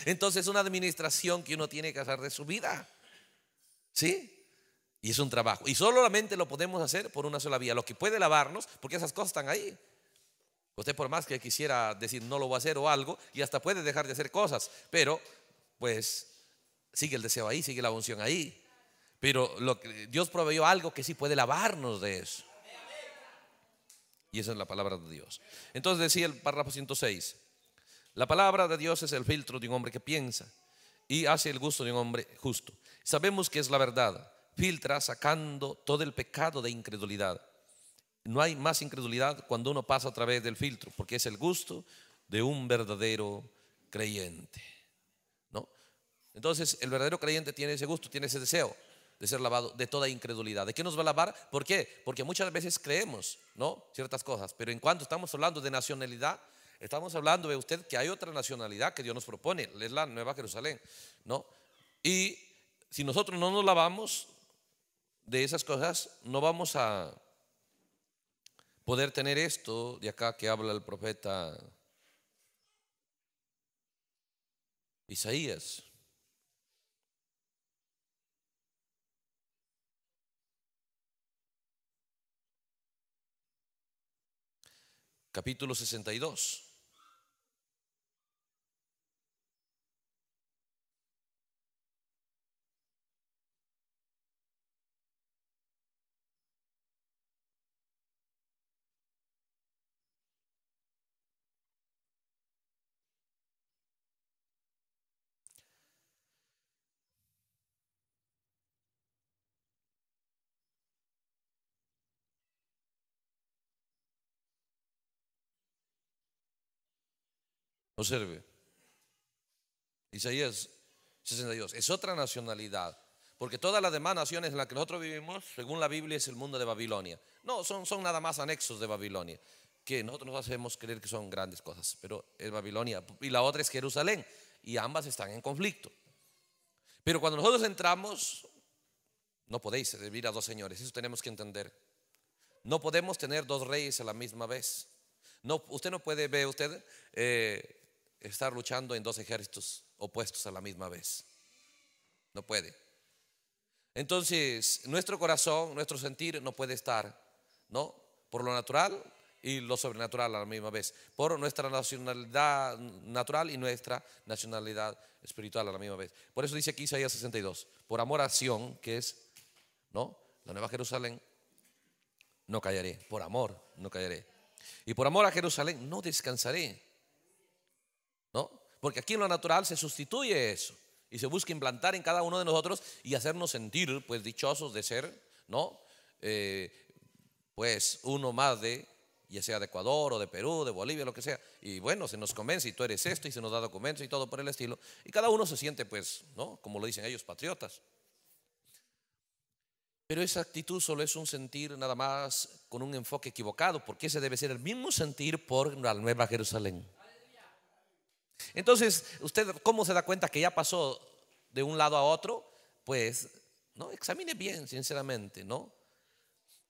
Entonces es una administración que uno tiene que hacer de su vida. ¿Sí? Y es un trabajo. Y solamente lo podemos hacer por una sola vía. Lo que puede lavarnos, porque esas cosas están ahí. Usted por más que quisiera decir no lo voy a hacer o algo, y hasta puede dejar de hacer cosas, pero pues sigue el deseo ahí, sigue la unción ahí. Pero lo que, Dios proveyó algo que sí puede lavarnos de eso. Y esa es la palabra de Dios. Entonces decía el párrafo 106, la palabra de Dios es el filtro de un hombre que piensa y hace el gusto de un hombre justo. Sabemos que es la verdad filtra sacando todo el pecado de incredulidad. No hay más incredulidad cuando uno pasa a través del filtro, porque es el gusto de un verdadero creyente. ¿no? Entonces, el verdadero creyente tiene ese gusto, tiene ese deseo de ser lavado de toda incredulidad. ¿De qué nos va a lavar? ¿Por qué? Porque muchas veces creemos, ¿no? Ciertas cosas, pero en cuanto estamos hablando de nacionalidad, estamos hablando de usted que hay otra nacionalidad que Dios nos propone, es la Nueva Jerusalén, ¿no? Y si nosotros no nos lavamos, de esas cosas no vamos a poder tener esto de acá que habla el profeta Isaías. Capítulo sesenta y dos Observe. Isaías 62. Es otra nacionalidad. Porque todas las demás naciones en las que nosotros vivimos, según la Biblia, es el mundo de Babilonia. No, son, son nada más anexos de Babilonia, que nosotros nos hacemos creer que son grandes cosas, pero es Babilonia. Y la otra es Jerusalén, y ambas están en conflicto. Pero cuando nosotros entramos, no podéis servir a dos señores, eso tenemos que entender. No podemos tener dos reyes a la misma vez. No, usted no puede, ver usted, eh, estar luchando en dos ejércitos opuestos a la misma vez. No puede. Entonces, nuestro corazón, nuestro sentir no puede estar, ¿no? Por lo natural y lo sobrenatural a la misma vez. Por nuestra nacionalidad natural y nuestra nacionalidad espiritual a la misma vez. Por eso dice aquí Isaías 62, por amor a Sion, que es, ¿no? La Nueva Jerusalén, no callaré. Por amor, no callaré. Y por amor a Jerusalén, no descansaré porque aquí en lo natural se sustituye eso y se busca implantar en cada uno de nosotros y hacernos sentir pues dichosos de ser, ¿no? Eh, pues uno más de, ya sea de Ecuador o de Perú, de Bolivia, lo que sea, y bueno, se nos convence y tú eres esto y se nos da documentos y todo por el estilo, y cada uno se siente pues, ¿no? Como lo dicen ellos, patriotas. Pero esa actitud solo es un sentir nada más con un enfoque equivocado, porque ese debe ser el mismo sentir por la Nueva Jerusalén. Entonces, ¿usted cómo se da cuenta que ya pasó de un lado a otro? Pues, ¿no? Examine bien, sinceramente, ¿no?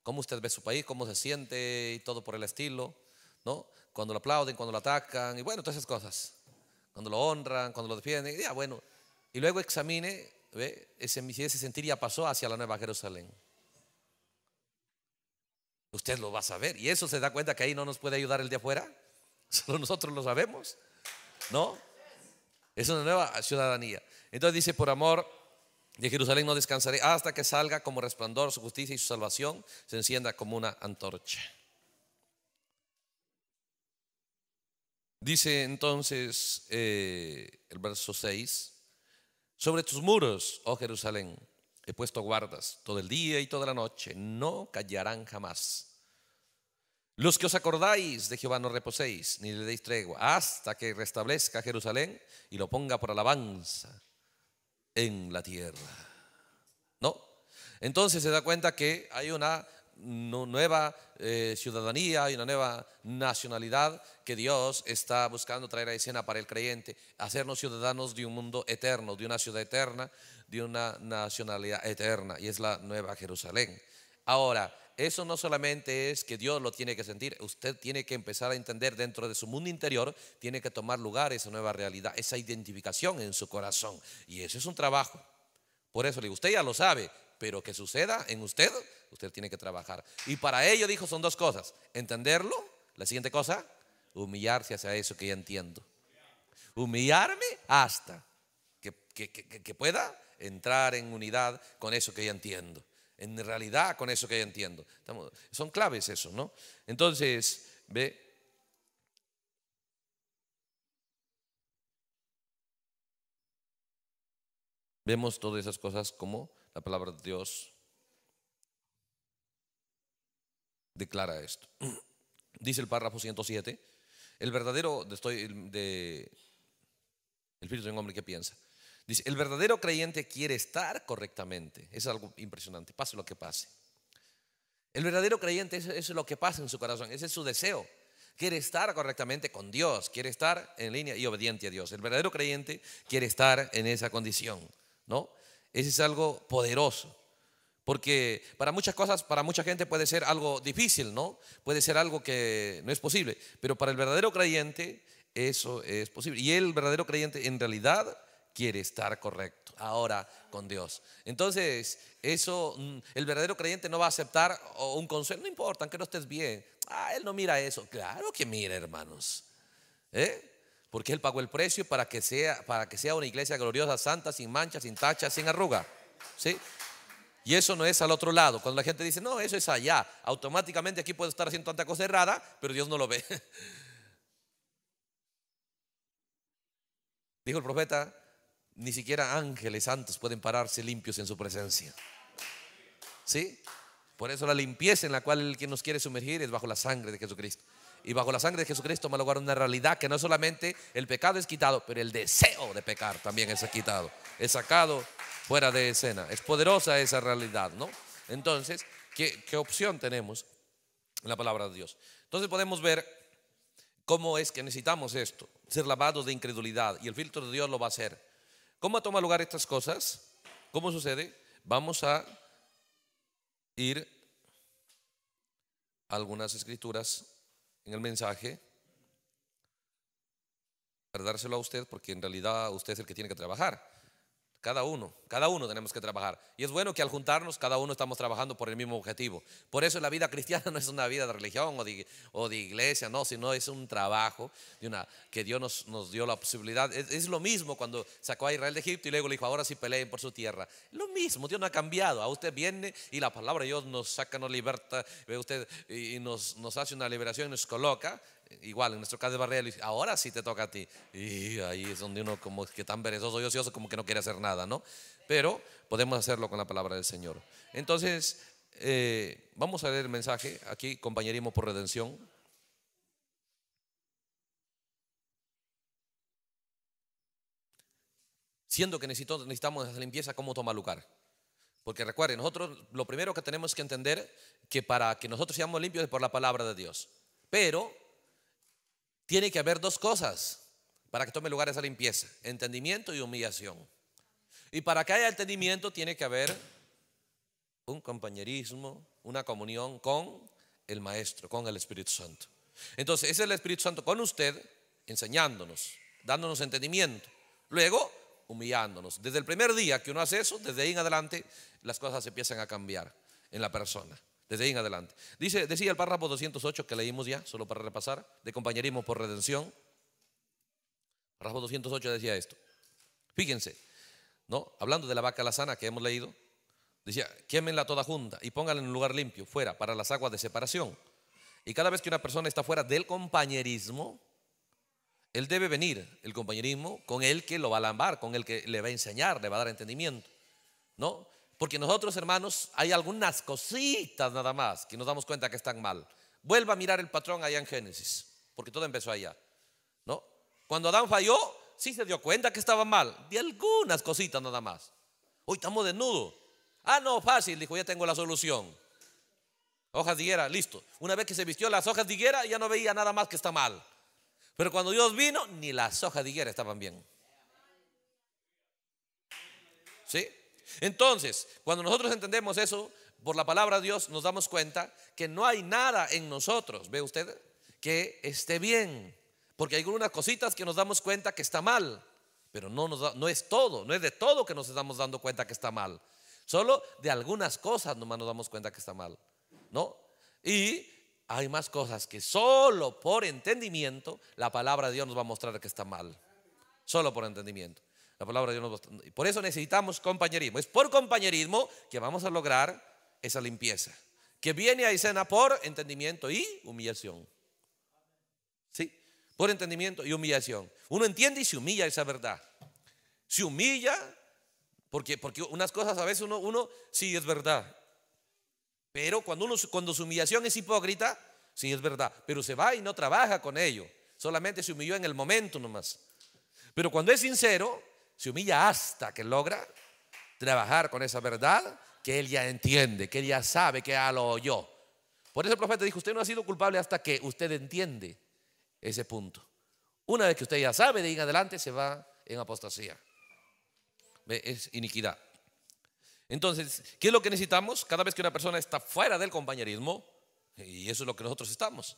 Cómo usted ve su país, cómo se siente y todo por el estilo, ¿no? Cuando lo aplauden, cuando lo atacan y bueno, todas esas cosas. Cuando lo honran, cuando lo defienden, ya bueno. Y luego examine, ¿ve? Ese, ese sentir ya pasó hacia la Nueva Jerusalén. Usted lo va a saber. Y eso se da cuenta que ahí no nos puede ayudar el de afuera. (laughs) Solo nosotros lo sabemos. ¿No? Es una nueva ciudadanía. Entonces dice, por amor de Jerusalén no descansaré hasta que salga como resplandor su justicia y su salvación se encienda como una antorcha. Dice entonces eh, el verso 6, sobre tus muros, oh Jerusalén, he puesto guardas todo el día y toda la noche, no callarán jamás. Los que os acordáis de Jehová no reposéis, ni le deis tregua, hasta que restablezca Jerusalén y lo ponga por alabanza en la tierra. ¿No? Entonces se da cuenta que hay una nueva eh, ciudadanía, y una nueva nacionalidad que Dios está buscando traer a escena para el creyente, hacernos ciudadanos de un mundo eterno, de una ciudad eterna, de una nacionalidad eterna, y es la nueva Jerusalén. Ahora, eso no solamente es que Dios lo tiene que sentir, usted tiene que empezar a entender dentro de su mundo interior, tiene que tomar lugar esa nueva realidad, esa identificación en su corazón. Y eso es un trabajo. Por eso le digo, usted ya lo sabe, pero que suceda en usted, usted tiene que trabajar. Y para ello, dijo, son dos cosas. Entenderlo, la siguiente cosa, humillarse hacia eso que ya entiendo. Humillarme hasta que, que pueda entrar en unidad con eso que ya entiendo en realidad con eso que yo entiendo. son claves eso, ¿no? Entonces, ve. Vemos todas esas cosas como la palabra de Dios declara esto. (clears throat) Dice el párrafo 107, el verdadero, estoy de, el espíritu de un hombre que piensa el verdadero creyente quiere estar correctamente. Es algo impresionante, pase lo que pase. El verdadero creyente, es lo que pasa en su corazón, ese es su deseo. Quiere estar correctamente con Dios, quiere estar en línea y obediente a Dios. El verdadero creyente quiere estar en esa condición, ¿no? Ese es algo poderoso. Porque para muchas cosas, para mucha gente puede ser algo difícil, ¿no? Puede ser algo que no es posible. Pero para el verdadero creyente eso es posible. Y el verdadero creyente en realidad quiere estar correcto ahora con Dios. Entonces, eso, mm, el verdadero creyente no va a aceptar un consejo no importa, aunque no estés bien. Ah, él no mira eso. Claro que mira, hermanos. ¿Eh? Porque él pagó el precio para que sea, para que sea una iglesia gloriosa, santa, sin mancha, sin tacha, sin arruga. ¿Sí? Y eso no es al otro lado. Cuando la gente dice, no, eso es allá, automáticamente aquí puedo estar haciendo tanta cosa errada, pero Dios no lo ve. (laughs) Dijo el profeta, ni siquiera ángeles santos pueden pararse limpios en su presencia. ¿Sí? Por eso la limpieza en la cual el que nos quiere sumergir es bajo la sangre de Jesucristo. Y bajo la sangre de Jesucristo a lugar una realidad que no solamente el pecado es quitado, pero el deseo de pecar también es quitado, es sacado fuera de escena. Es poderosa esa realidad, ¿no? Entonces, ¿qué, qué opción tenemos en la palabra de Dios? Entonces podemos ver cómo es que necesitamos esto, ser lavados de incredulidad, y el filtro de Dios lo va a hacer. ¿Cómo toma lugar estas cosas? ¿Cómo sucede? Vamos a ir a algunas escrituras en el mensaje para dárselo a usted, porque en realidad usted es el que tiene que trabajar. Cada uno, cada uno tenemos que trabajar. Y es bueno que al juntarnos, cada uno estamos trabajando por el mismo objetivo. Por eso la vida (laughs) cristiana no es una vida de religión o de, iglesia, no, sino es un trabajo que Dios nos, dio la posibilidad. Es, lo mismo cuando sacó a Israel de Egipto y luego le dijo, ahora sí peleen por su tierra. Lo mismo, Dios no ha cambiado. A usted viene y la palabra de Dios nos saca, nos liberta, usted y nos, nos hace una liberación y nos coloca igual, en nuestro caso de barrera, ahora sí te toca a ti. Y ahí es donde uno como que tan Verezoso y ocioso como que no quiere hacer nada, ¿no? Pero podemos hacerlo con la palabra del Señor. Entonces, eh, vamos a leer el mensaje aquí, compañerismo por redención. Siendo que necesitamos, necesitamos esa limpieza, ¿cómo toma lugar? Porque recuerden, nosotros lo primero que tenemos que entender que para que nosotros seamos limpios es por la palabra de Dios. Pero tiene que haber dos cosas para que tome lugar esa limpieza, entendimiento y humillación. Y para que haya entendimiento tiene que haber un compañerismo, una comunión con el Maestro, con el Espíritu Santo. Entonces, ese es el Espíritu Santo con usted, enseñándonos, dándonos entendimiento. Luego, humillándonos. Desde el primer día que uno hace eso, desde ahí en adelante, las cosas empiezan a cambiar en la persona desde ahí en adelante. Dice, decía el párrafo 208 que leímos ya, solo para repasar, de compañerismo por redención. Párrafo 208 decía esto. Fíjense, ¿no? Hablando de la vaca la sana que hemos leído, decía, quémenla toda junta y pónganla en un lugar limpio, fuera, para las aguas de separación. Y cada vez que una persona está fuera del compañerismo, él debe venir, el compañerismo, con el que lo va a lambar, con el que le va a enseñar, le va a dar entendimiento. ¿No? Porque nosotros, hermanos, hay algunas cositas nada más que nos damos cuenta que están mal. Vuelva a mirar el patrón allá en Génesis, porque todo empezó allá. ¿No? Cuando Adán falló, sí se dio cuenta que estaba mal, de algunas cositas nada más. Hoy estamos desnudos. Ah, no, fácil, dijo, ya tengo la solución. Hojas de higuera, listo. Una vez que se vistió las hojas de higuera, ya no veía nada más que está mal. Pero cuando Dios vino, ni las hojas de higuera estaban bien. ¿Sí? Entonces, cuando nosotros entendemos eso, por la palabra de Dios nos damos cuenta que no hay nada en nosotros, ve usted, que esté bien. Porque hay algunas cositas que nos damos cuenta que está mal, pero no, no es todo, no es de todo que nos estamos dando cuenta que está mal. Solo de algunas cosas nomás nos damos cuenta que está mal, ¿no? Y hay más cosas que solo por entendimiento la palabra de Dios nos va a mostrar que está mal. Solo por entendimiento. La palabra de Dios nos Por eso necesitamos compañerismo. Es por compañerismo que vamos a lograr esa limpieza. Que viene a escena por entendimiento y humillación. ¿Sí? Por entendimiento y humillación. Uno entiende y se humilla esa verdad. Se humilla porque, porque unas cosas a veces uno, uno sí es verdad. Pero cuando, uno, cuando su humillación es hipócrita, sí es verdad. Pero se va y no trabaja con ello. Solamente se humilló en el momento nomás. Pero cuando es sincero, se humilla hasta que logra trabajar con esa verdad que él ya entiende, que él ya sabe, que ya lo oyó. Por eso el profeta dijo, usted no ha sido culpable hasta que usted entiende ese punto. Una vez que usted ya sabe, de ahí en adelante se va en apostasía. Es iniquidad. Entonces, ¿qué es lo que necesitamos? Cada vez que una persona está fuera del compañerismo, y eso es lo que nosotros estamos,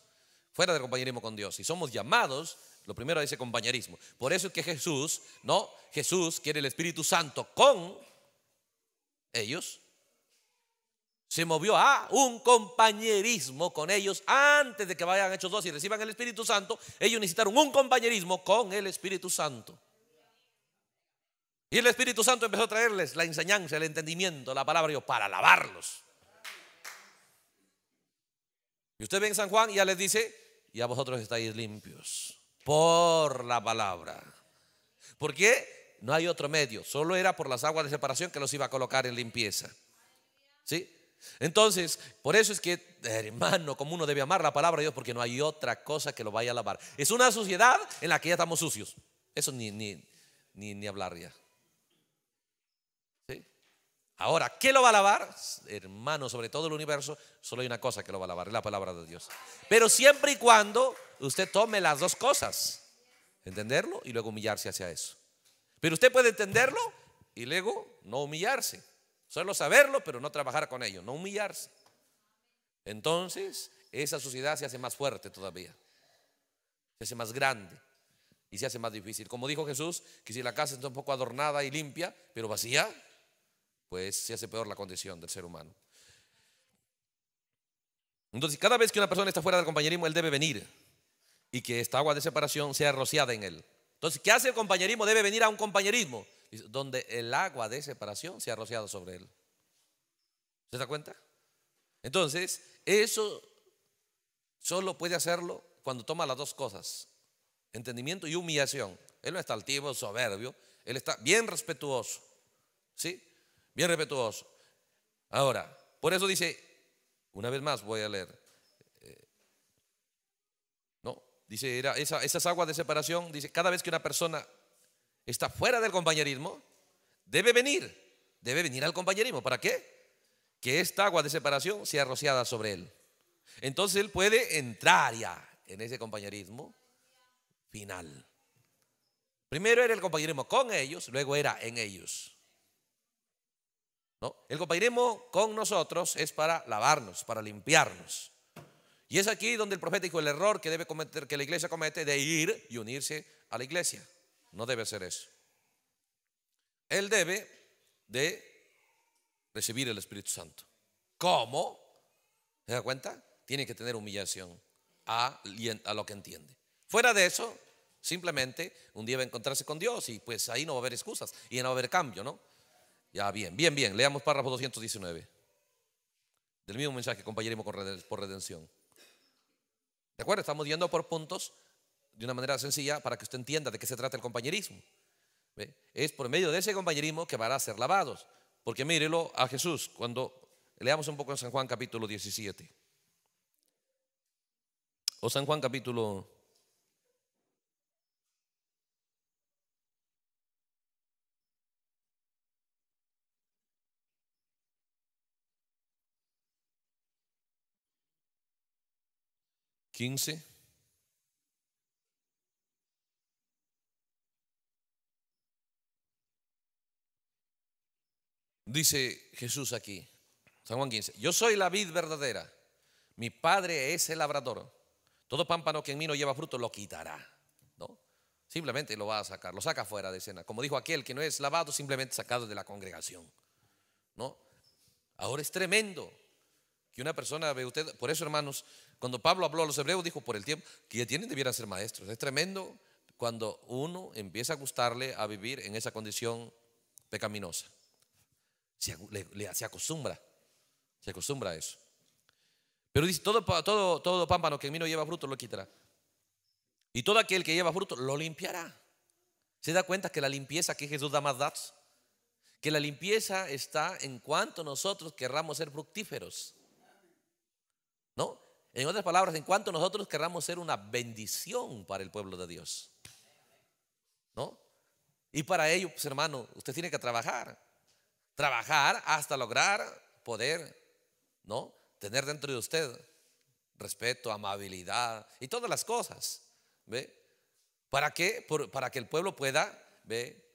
fuera del compañerismo con Dios, y somos llamados lo primero dice compañerismo. Por eso es que Jesús, ¿no? Jesús quiere el Espíritu Santo con ellos. Se movió a un compañerismo con ellos antes de que vayan hechos dos y reciban el Espíritu Santo. Ellos necesitaron un compañerismo con el Espíritu Santo. Y el Espíritu Santo empezó a traerles la enseñanza, el entendimiento, la palabra, Dios para alabarlos. Y usted ve en San Juan y ya les dice, y a vosotros estáis limpios por la palabra. ¿Por qué? No hay otro medio. Solo era por las aguas de separación que los iba a colocar en limpieza. ¿Sí? Entonces, por eso es que, hermano, como uno debe amar la palabra de Dios, porque no hay otra cosa que lo vaya a lavar. Es una sociedad en la que ya estamos sucios. Eso ni, ni, ni, ni hablar ya. Ahora, ¿qué lo va a lavar? Hermano, sobre todo el universo, solo hay una cosa que lo va a lavar, es la palabra de Dios. Pero siempre y cuando usted tome las dos cosas, entenderlo y luego humillarse hacia eso. Pero usted puede entenderlo y luego no humillarse. Solo saberlo, pero no trabajar con ello, no humillarse. Entonces, esa sociedad se hace más fuerte todavía, se hace más grande y se hace más difícil. Como dijo Jesús, que si la casa está un poco adornada y limpia, pero vacía, pues se hace peor la condición del ser humano. Entonces, cada vez que una persona está fuera del compañerismo, él debe venir y que esta agua de separación sea rociada en él. Entonces, ¿qué hace el compañerismo? Debe venir a un compañerismo donde el agua de separación sea rociada sobre él. ¿Se da cuenta? Entonces, eso solo puede hacerlo cuando toma las dos cosas, entendimiento y humillación. Él no está altivo, soberbio, él está bien respetuoso. ¿Sí? bien respetuoso. Ahora, por eso dice, una vez más voy a leer. Eh, no, dice, era esa, esas aguas de separación, dice, cada vez que una persona está fuera del compañerismo, debe venir, debe venir al compañerismo. ¿Para qué? Que esta agua de separación sea rociada sobre él. Entonces él puede entrar ya en ese compañerismo final. Primero era el compañerismo con ellos, luego era en ellos. El copairemo con nosotros es para lavarnos, para limpiarnos. Y es aquí donde el profeta dijo el error que debe cometer, que la iglesia comete de ir y unirse a la iglesia. No debe ser eso. Él debe de recibir el Espíritu Santo. ¿Cómo? ¿Se da cuenta? Tiene que tener humillación a, a lo que entiende. Fuera de eso, simplemente un día va a encontrarse con Dios y pues ahí no va a haber excusas y no va a haber cambio, ¿no? Ya, bien, bien, bien. Leamos párrafo 219. Del mismo mensaje, compañerismo por redención. ¿De acuerdo? Estamos yendo por puntos de una manera sencilla para que usted entienda de qué se trata el compañerismo. Es por medio de ese compañerismo que van a ser lavados. Porque mírelo a Jesús cuando leamos un poco en San Juan capítulo 17. O San Juan capítulo 15. Dice Jesús aquí, San Juan 15, yo soy la vid verdadera, mi padre es el labrador. Todo pámpano que en mí no lleva fruto lo quitará, ¿no? Simplemente lo va a sacar, lo saca fuera de escena. Como dijo aquel que no es lavado, simplemente sacado de la congregación, ¿no? Ahora es tremendo que una persona ve usted, por eso hermanos, cuando Pablo habló a los hebreos, dijo por el tiempo que ya tienen, debieran ser maestros. Es tremendo cuando uno empieza a gustarle a vivir en esa condición pecaminosa. Se, acostumbra, se acostumbra a eso. Pero dice, todo, todo, todo pámpano que en mí no lleva fruto lo quitará. Y todo aquel que lleva fruto lo limpiará. ¿Se da cuenta que la limpieza que Jesús da más datos Que la limpieza está en cuanto nosotros querramos ser fructíferos. ¿No? En otras palabras, en cuanto nosotros querramos ser una bendición para el pueblo de Dios. ¿No? Y para ello, pues hermano, usted tiene que trabajar. Trabajar hasta lograr poder, ¿no? Tener dentro de usted respeto, amabilidad y todas las cosas. ¿Ve? ¿Para que, para que el pueblo pueda, ¿ve?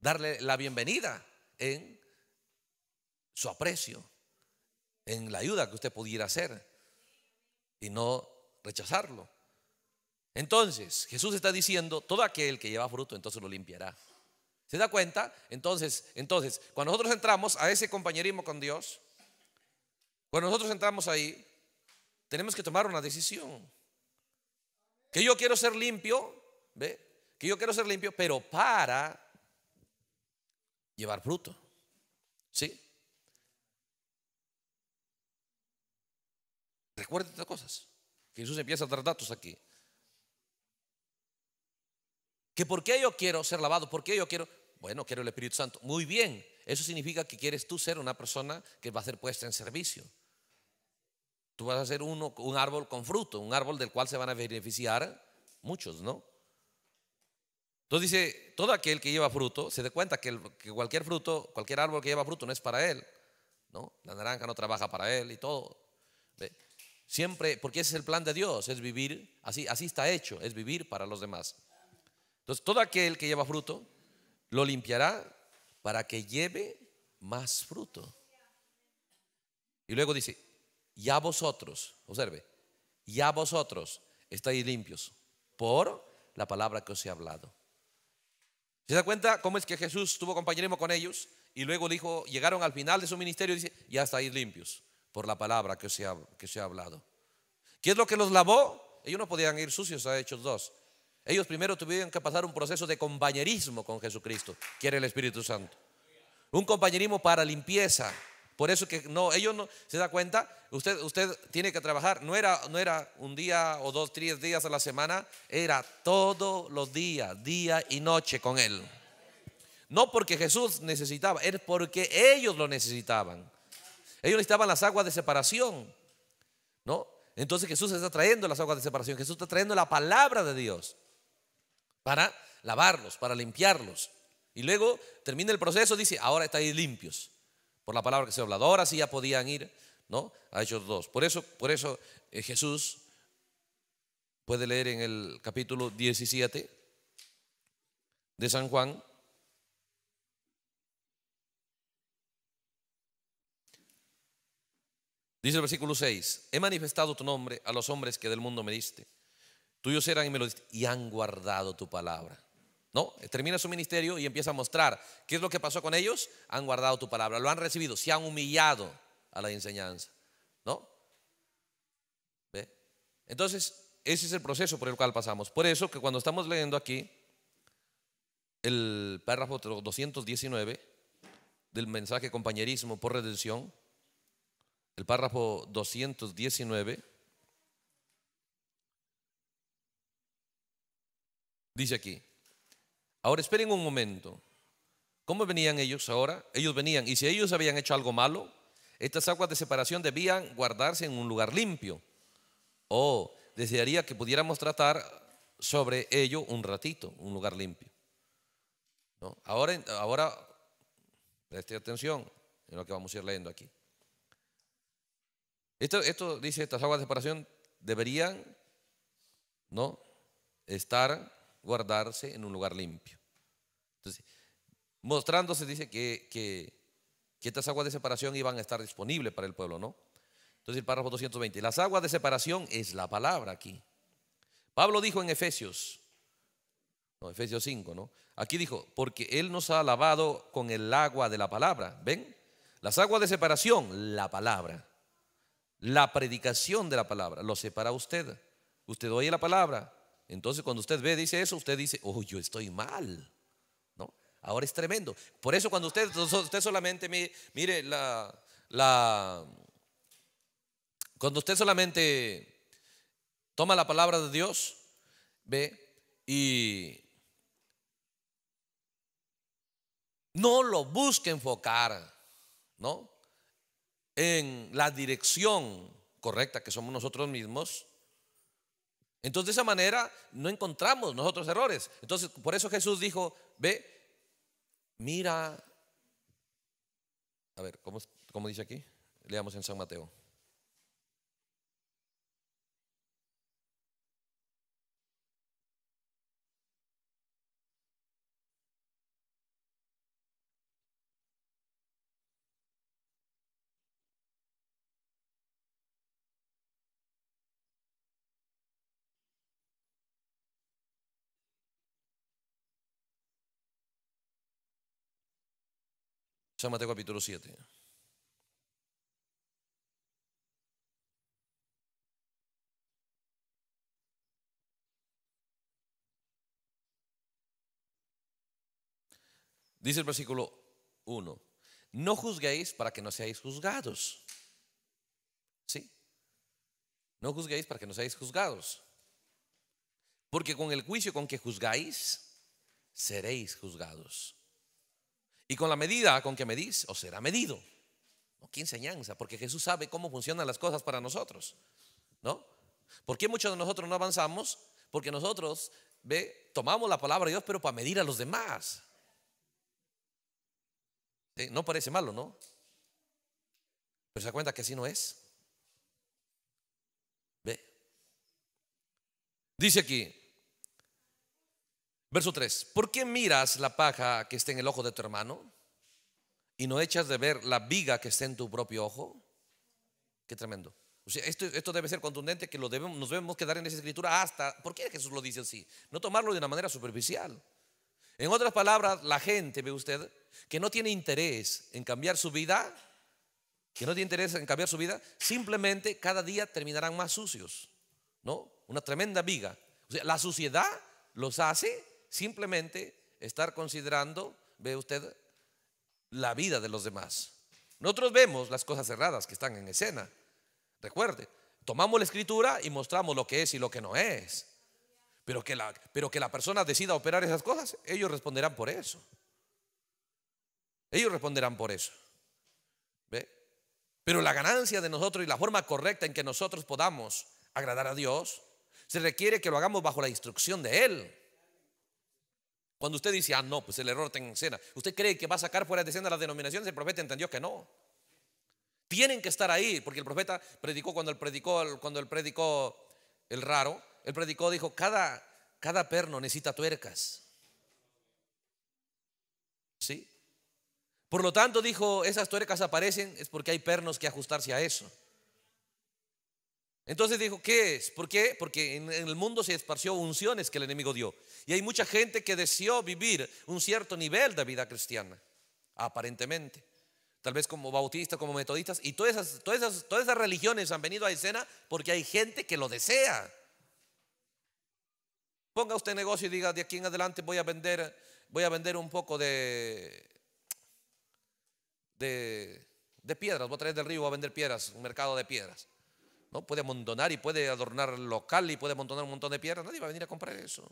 Darle la bienvenida en su aprecio, en la ayuda que usted pudiera hacer y no rechazarlo. Entonces, Jesús está diciendo, todo aquel que lleva fruto, entonces lo limpiará. ¿Se da cuenta? Entonces, entonces, cuando nosotros entramos a ese compañerismo con Dios, cuando nosotros entramos ahí, tenemos que tomar una decisión. Que yo quiero ser limpio, ¿ve? Que yo quiero ser limpio, pero para llevar fruto. ¿Sí? Recuerda estas cosas. Jesús empieza a dar datos aquí. Que por qué yo quiero ser lavado, por qué yo quiero, bueno, quiero el Espíritu Santo. Muy bien, eso significa que quieres tú ser una persona que va a ser puesta en servicio. Tú vas a ser uno, un árbol con fruto, un árbol del cual se van a beneficiar muchos, ¿no? Entonces dice, todo aquel que lleva fruto, se dé cuenta que, que cualquier fruto, cualquier árbol que lleva fruto no es para él, ¿no? La naranja no trabaja para él y todo. Siempre, porque ese es el plan de Dios, es vivir, así, así está hecho, es vivir para los demás. Entonces, todo aquel que lleva fruto, lo limpiará para que lleve más fruto. Y luego dice, ya vosotros, observe, ya vosotros estáis limpios por la palabra que os he hablado. ¿Se da cuenta cómo es que Jesús tuvo compañerismo con ellos y luego dijo, llegaron al final de su ministerio y dice, ya estáis limpios? por la palabra que se ha, que se ha hablado. ¿Qué es lo que los lavó? Ellos no podían ir sucios a Hechos 2. Ellos primero tuvieron que pasar un proceso de compañerismo con Jesucristo, quiere el Espíritu Santo. Un compañerismo para limpieza. Por eso que no, ellos no, se da cuenta, usted, usted tiene que trabajar, no era, no era un día o dos, tres días a la semana, era todos los días, día y noche con Él. No porque Jesús necesitaba, es porque ellos lo necesitaban. Ellos necesitaban las aguas de separación, ¿no? Entonces Jesús está trayendo las aguas de separación. Jesús está trayendo la palabra de Dios para lavarlos, para limpiarlos. Y luego termina el proceso, dice, ahora estáis limpios por la palabra que se ha hablado Ahora sí ya podían ir, ¿no? A ellos dos Por eso, por eso eh, Jesús puede leer en el capítulo 17 de San Juan, Dice el versículo 6, he manifestado tu nombre a los hombres que del mundo me diste. Tuyos eran y me lo diste y han guardado tu palabra. No, termina su ministerio y empieza a mostrar qué es lo que pasó con ellos. Han guardado tu palabra, lo han recibido, se han humillado a la enseñanza. ¿No? Entonces, ese es el proceso por el cual pasamos. Por eso que cuando estamos leyendo aquí el párrafo 219 del mensaje compañerismo por redención, el párrafo 219, dice aquí, ahora esperen un momento, ¿cómo venían ellos ahora? Ellos venían, y si ellos habían hecho algo malo, estas aguas de separación debían guardarse en un lugar limpio. O oh, desearía que pudiéramos tratar sobre ello un ratito, un lugar limpio. ¿No? Ahora, ahora, preste atención en lo que vamos a ir leyendo aquí. Esto, dice, estas aguas de separación deberían, ¿no? Estar, guardarse en un lugar limpio. mostrándose, dice que, que, estas aguas de separación iban a estar disponibles para el pueblo, ¿no? Entonces, el párrafo 220. Las aguas de separación es la palabra aquí. Pablo dijo en Efesios, Efesios 5, ¿no? Aquí dijo, porque Él nos ha lavado con el agua de la palabra. ¿Ven? Las aguas de separación, la palabra la predicación de la palabra, lo separa usted. Usted oye la palabra. Entonces cuando usted ve, dice eso, usted dice, oh, yo estoy mal. ¿No? Ahora es tremendo. Por eso cuando usted, usted solamente mire, mire la, la... Cuando usted solamente toma la palabra de Dios, ve y no lo busque enfocar, ¿no? en la dirección correcta que somos nosotros mismos, entonces de esa manera no encontramos nosotros errores. Entonces por eso Jesús dijo, ve, mira, a ver, ¿cómo, dice aquí? Leamos en San Mateo. Mateo capítulo 7. Dice el versículo 1, no juzguéis para que no seáis juzgados. ¿Sí? No juzguéis para que no seáis juzgados. Porque con el juicio con que juzgáis, seréis juzgados. Y con la medida con que medís, o será medido. ¿Qué enseñanza? Porque Jesús sabe cómo funcionan las cosas para nosotros. ¿No? ¿Por qué muchos de nosotros no avanzamos? Porque nosotros, ve, tomamos la palabra de Dios, pero para medir a los demás. No parece malo, ¿no? Pero se da cuenta que así no es. Ve. Dice aquí, Verso 3. ¿Por qué miras la paja que está en el ojo de tu hermano y no echas de ver la viga que está en tu propio ojo? Qué tremendo. esto, debe ser contundente que lo debemos, nos debemos quedar en esa escritura hasta... ¿Por qué Jesús lo dice así? No tomarlo de una manera superficial. En otras palabras, la gente, ve usted, que no tiene interés en cambiar su vida, que no tiene interés en cambiar su vida, simplemente cada día terminarán más sucios, ¿no? Una tremenda viga. la suciedad los hace simplemente estar considerando, ve usted, la vida de los demás. Nosotros vemos las cosas cerradas que están en escena. Recuerde, tomamos la escritura y mostramos lo que es y lo que no es. Pero que la, pero que la persona decida operar esas cosas, ellos responderán por eso. Ellos responderán por eso. ¿Ve? Pero la ganancia de nosotros y la forma correcta en que nosotros podamos agradar a Dios, se requiere que lo hagamos bajo la instrucción de Él. Cuando usted dice, ah, no, pues el error está en escena, ¿usted cree que va a sacar fuera de escena las denominaciones? El profeta entendió que no. Tienen que estar ahí, porque el profeta predicó cuando él predicó, cuando predicó el raro, él predicó, dijo, cada, cada perno necesita tuercas. ¿Sí? Por lo tanto, dijo, esas tuercas aparecen es porque hay pernos que ajustarse a eso. Entonces dijo, ¿qué es? ¿Por qué? Porque en el mundo se esparció unciones que el enemigo dio. Y hay mucha gente que deseó vivir un cierto nivel de vida cristiana, aparentemente. Tal vez como bautistas, como metodistas. Y todas esas, todas, esas, todas esas religiones han venido a escena porque hay gente que lo desea. Ponga usted negocio y diga, de aquí en adelante voy a vender, voy a vender un poco de, de, piedras. Voy a traer del río, a vender piedras, un mercado de piedras. ¿no? Puede amontonar y puede adornar local y puede amontonar un montón de piedras. Nadie va a venir a comprar eso.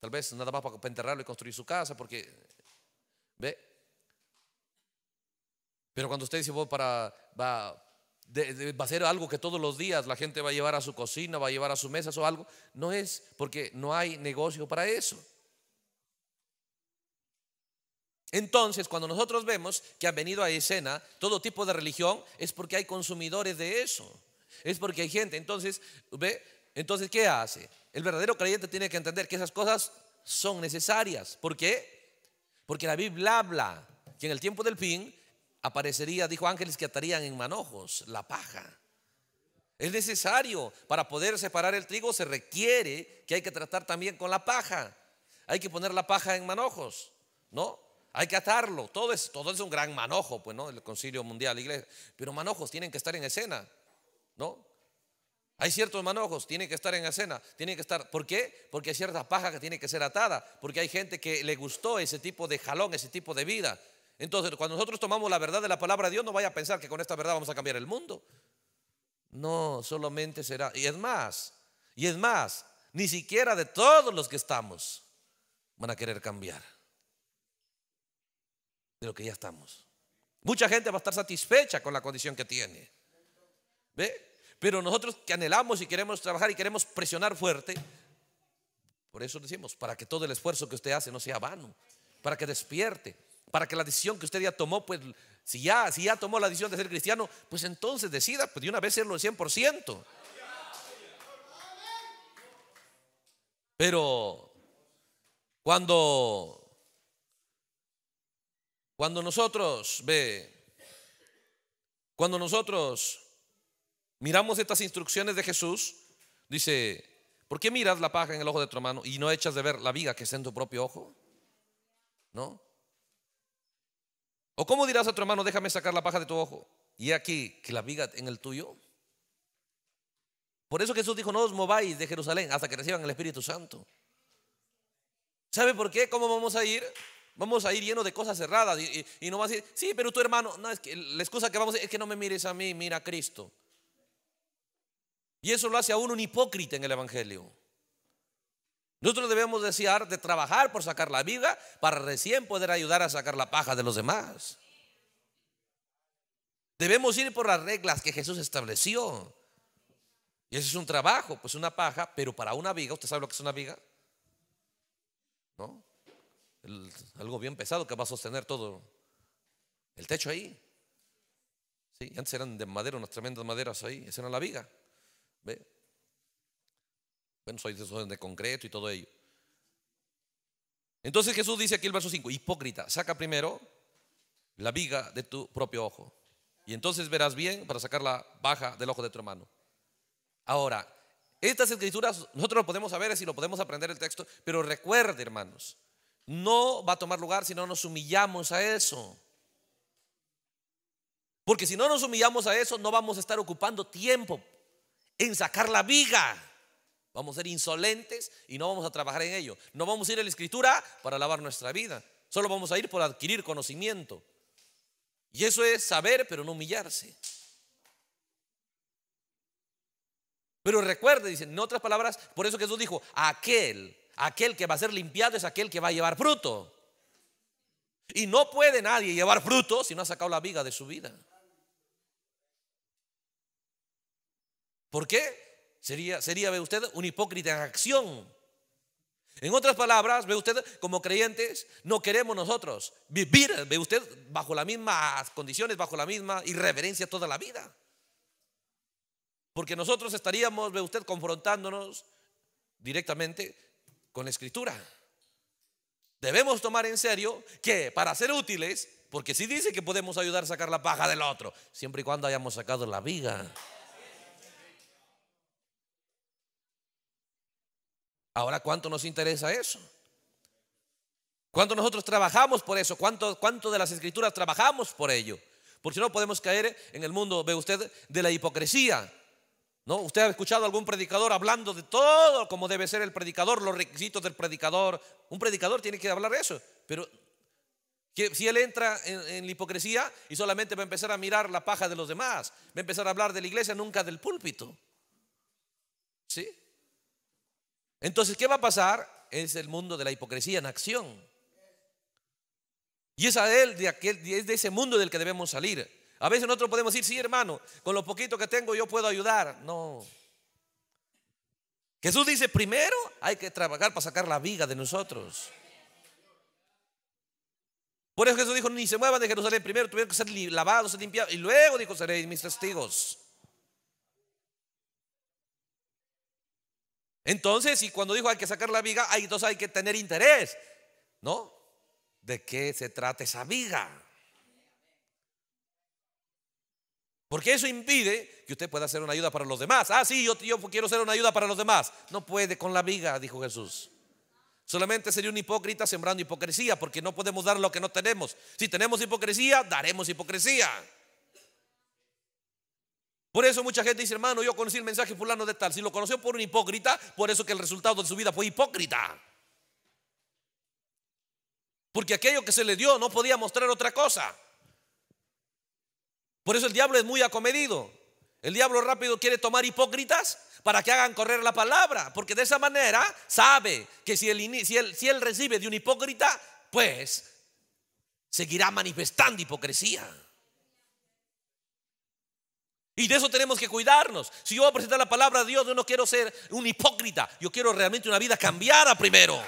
Tal vez nada más para enterrarlo y construir su casa, porque. ¿Ve? Pero cuando usted dice, para, va, a ser algo que todos los días la gente va a llevar a su cocina, va a llevar a su mesa o algo, no es, porque no hay negocio para eso. Entonces, cuando nosotros vemos que ha venido a escena todo tipo de religión, es porque hay consumidores de eso. Es porque hay gente. Entonces, ¿ve? Entonces, ¿qué hace? El verdadero creyente tiene que entender que esas cosas son necesarias. ¿Por qué? Porque la Biblia habla que en el tiempo del fin aparecería, dijo ángeles que atarían en manojos la paja. Es necesario, para poder separar el trigo se requiere que hay que tratar también con la paja. Hay que poner la paja en manojos, ¿no? Hay que atarlo. Todo es, todo es un gran manojo, pues, ¿no? El Concilio Mundial, la iglesia. Pero manojos tienen que estar en escena. ¿no? Hay ciertos manojos, tienen que estar en escena cena, que estar. ¿Por qué? Porque hay cierta paja que tiene que ser atada, porque hay gente que le gustó ese tipo de jalón, ese tipo de vida. Entonces, cuando nosotros tomamos la verdad de la palabra de Dios, no vaya a pensar que con esta verdad vamos a cambiar el mundo. No, solamente será. Y es más, y es más, ni siquiera de todos los que estamos van a querer cambiar de lo que ya estamos. Mucha gente va a estar satisfecha con la condición que tiene. ¿Ve? Pero nosotros que anhelamos y queremos trabajar y queremos presionar fuerte, por eso decimos, para que todo el esfuerzo que usted hace no sea vano, para que despierte, para que la decisión que usted ya tomó, pues si ya, si ya tomó la decisión de ser cristiano, pues entonces decida, pues, de una vez serlo al 100%. Pero cuando cuando nosotros ve cuando nosotros miramos estas instrucciones de Jesús, dice, ¿por qué miras la paja en el ojo de tu hermano y no echas de ver la viga que está en tu propio ojo? ¿No? ¿O cómo dirás a tu hermano, déjame sacar la paja de tu ojo y aquí que la viga en el tuyo? Por eso Jesús dijo, no os mováis de Jerusalén hasta que reciban el Espíritu Santo. ¿Sabe por qué? ¿Cómo vamos a ir? Vamos a ir lleno de cosas cerradas y, no vas a decir, sí, pero tu hermano, no, es que la excusa que vamos a decir es que no me mires a mí, mira a Cristo. Y eso lo hace a uno un hipócrita en el Evangelio. Nosotros debemos desear de trabajar por sacar la viga para recién poder ayudar a sacar la paja de los demás. Debemos ir por las reglas que Jesús estableció. Y ese es un trabajo, pues una paja, pero para una viga, ¿usted sabe lo que es una viga? ¿No? algo bien pesado que va a sostener todo el techo ahí. Sí, antes eran de madera, unas tremendas maderas ahí, esa era la viga. ¿Ve? Bueno, soy de concreto y todo ello. Entonces Jesús dice aquí el verso 5, hipócrita, saca primero la viga de tu propio ojo y entonces verás bien para sacar la baja del ojo de tu hermano. Ahora, estas escrituras nosotros lo podemos saber si lo podemos aprender el texto, pero recuerde hermanos, no va a tomar lugar si no nos humillamos a eso. Porque si no nos humillamos a eso, no vamos a estar ocupando tiempo en sacar la viga. Vamos a ser insolentes y no vamos a trabajar en ello. No vamos a ir a la escritura para lavar nuestra vida. Solo vamos a ir por adquirir conocimiento. Y eso es saber, pero no humillarse. Pero recuerde, dicen, en otras palabras, por eso Jesús dijo, aquel, aquel que va a ser limpiado es aquel que va a llevar fruto. Y no puede nadie llevar fruto si no ha sacado la viga de su vida. ¿Por qué? Sería, sería, ve usted, un hipócrita en acción. En otras palabras, ve usted, como creyentes, no queremos nosotros vivir, ve usted, bajo las mismas condiciones, bajo la misma irreverencia toda la vida. Porque nosotros estaríamos, ve usted, confrontándonos directamente con la escritura. Debemos tomar en serio que para ser útiles, porque si sí dice que podemos ayudar a sacar la paja del otro, siempre y cuando hayamos sacado la viga. Ahora, ¿cuánto nos interesa eso? ¿Cuánto nosotros trabajamos por eso? ¿Cuánto, cuánto de las escrituras trabajamos por ello? Porque si no podemos caer en el mundo, ve usted, de la hipocresía. ¿No? Usted ha escuchado algún predicador hablando de todo como debe ser el predicador, los requisitos del predicador. Un predicador tiene que hablar de eso, pero que si él entra en, en, la hipocresía y solamente va a empezar a mirar la paja de los demás, va a empezar a hablar de la iglesia, nunca del púlpito. ¿Sí? Entonces, ¿qué va a pasar? Es el mundo de la hipocresía en acción. Y es, él, de aquel, de ese mundo del que debemos salir. A veces nosotros podemos decir, sí hermano, con lo poquito que tengo yo puedo ayudar. No. Jesús dice, primero hay que trabajar para sacar la viga de nosotros. Por eso Jesús dijo, ni se muevan de Jerusalén, primero tuvieron que ser lavados, limpiados, y luego dijo, seréis mis testigos. Entonces, y cuando dijo hay que sacar la viga, hay, entonces hay que tener interés, ¿no? ¿De qué se trata esa viga? Porque eso impide que usted pueda hacer una ayuda para los demás. Ah, sí, yo, yo quiero ser una ayuda para los demás. No puede con la viga, dijo Jesús. Solamente sería un hipócrita sembrando hipocresía, porque no podemos dar lo que no tenemos. Si tenemos hipocresía, daremos hipocresía. Por eso mucha gente dice, hermano, yo conocí el mensaje fulano de tal. Si lo conoció por un hipócrita, por eso que el resultado de su vida fue hipócrita. Porque aquello que se le dio no podía mostrar otra cosa. Por eso el diablo es muy acomedido. El diablo rápido quiere tomar hipócritas para que hagan correr la palabra. Porque de esa manera sabe que si él, si él recibe de un hipócrita, pues seguirá manifestando hipocresía. Y de eso tenemos que cuidarnos. Si yo voy a presentar la palabra de Dios, yo no quiero ser un hipócrita. Yo quiero realmente una vida cambiada primero.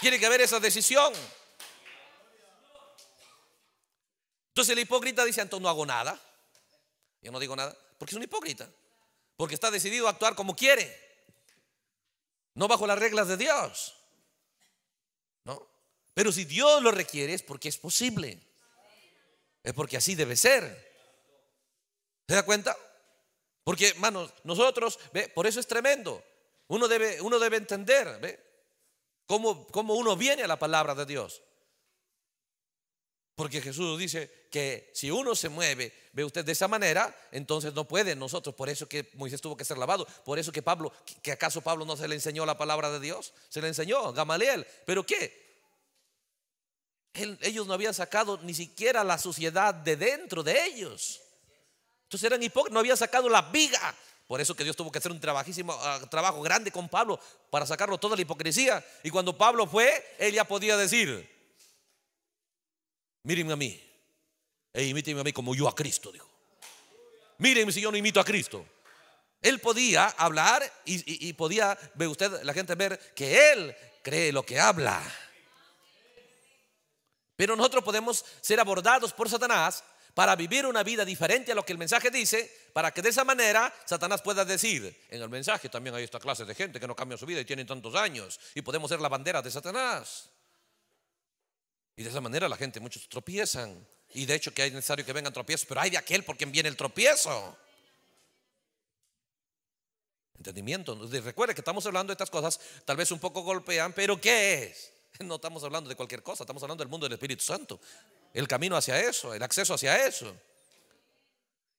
Tiene que haber esa decisión. Entonces el hipócrita dice, entonces no hago nada. Yo no digo nada. Porque es un hipócrita. Porque está decidido a actuar como quiere. No bajo las reglas de Dios. ¿No? Pero si Dios lo requiere es porque es posible. Es porque así debe ser. ¿Se da cuenta? Porque, hermanos, nosotros, ¿ve? por eso es tremendo. Uno debe, uno debe entender ¿ve? Cómo, cómo uno viene a la palabra de Dios. Porque Jesús dice que si uno se mueve, ve usted de esa manera, entonces no puede nosotros. Por eso que Moisés tuvo que ser lavado. Por eso que Pablo, que acaso Pablo no se le enseñó la palabra de Dios, se le enseñó Gamaliel. Pero ¿qué? ellos no habían sacado ni siquiera la suciedad de dentro de ellos. Entonces eran hipócritas, no habían sacado la viga. Por eso que Dios tuvo que hacer un trabajísimo, ah, trabajo grande con Pablo para sacarlo toda la hipocresía. Y cuando Pablo fue, él ya podía decir, mírenme a mí e imítenme a mí como yo a Cristo, dijo. Mírenme si yo no imito a Cristo. Él podía hablar y, podía, ver usted, la gente ver que él cree lo que habla. Pero nosotros podemos ser abordados por Satanás para vivir una vida diferente a lo que el mensaje dice, para que de esa manera Satanás pueda decir, en el mensaje también hay esta clase de gente que no cambia su vida y tienen tantos años, y podemos ser la bandera de Satanás. Y de esa manera la gente, muchos tropiezan, y de hecho que hay necesario que vengan tropiezos, pero hay de aquel por quien viene el tropiezo. Entendimiento. Recuerde que estamos hablando de estas cosas, tal vez un poco golpean, pero ¿qué es? (laughs) No estamos hablando de cualquier cosa, estamos hablando del mundo del Espíritu Santo. El camino hacia eso, el acceso hacia eso.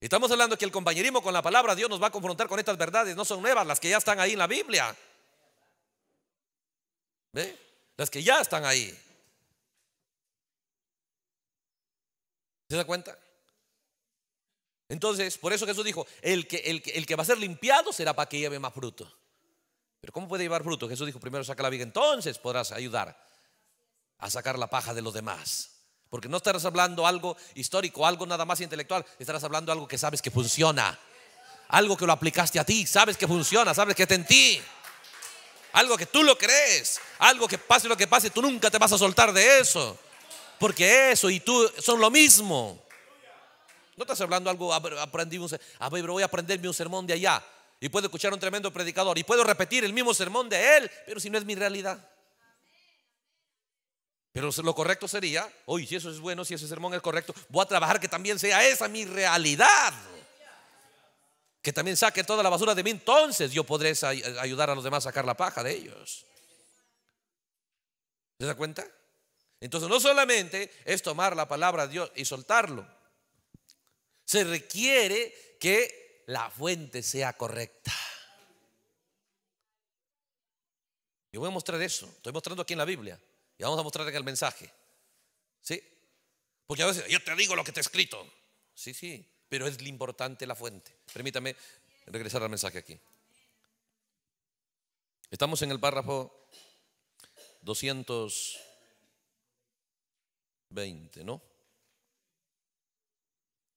Y estamos hablando que el compañerismo con la palabra de Dios nos va a confrontar con estas verdades. No son nuevas las que ya están ahí en la Biblia. ¿Ve? Las que ya están ahí. ¿Se da cuenta? Entonces, por eso Jesús dijo, que, el que, el que va a ser limpiado será para que lleve más fruto. Pero ¿cómo puede llevar fruto? Jesús dijo, primero saca la viga, entonces podrás ayudar a sacar la paja de los demás. Porque no estarás hablando algo histórico, algo nada más intelectual, estarás hablando algo que sabes que funciona. Algo que lo aplicaste a ti, sabes que funciona, sabes que está en ti. Algo que tú lo crees, algo que pase lo que pase, tú nunca te vas a soltar de eso. Porque eso y tú son lo mismo. No estás hablando algo, aprendimos, voy a aprenderme un sermón de allá y puedo escuchar un tremendo predicador y puedo repetir el mismo sermón de él, pero si no es mi realidad. Pero lo correcto sería, oye, si eso es bueno, si ese sermón es correcto, voy a trabajar que también sea esa mi realidad. Que también saque toda la basura de mí, entonces yo podré ayudar a los demás a sacar la paja de ellos. ¿Se da cuenta? Entonces no solamente es tomar la palabra de Dios y soltarlo. Se requiere que la fuente sea correcta. Yo voy a mostrar eso. Estoy mostrando aquí en la Biblia. Y vamos a mostrar en el mensaje. ¿Sí? Porque a veces yo te digo lo que te he escrito. Sí, sí. Pero es lo importante la fuente. Permítame regresar al mensaje aquí. Estamos en el párrafo 220, ¿no?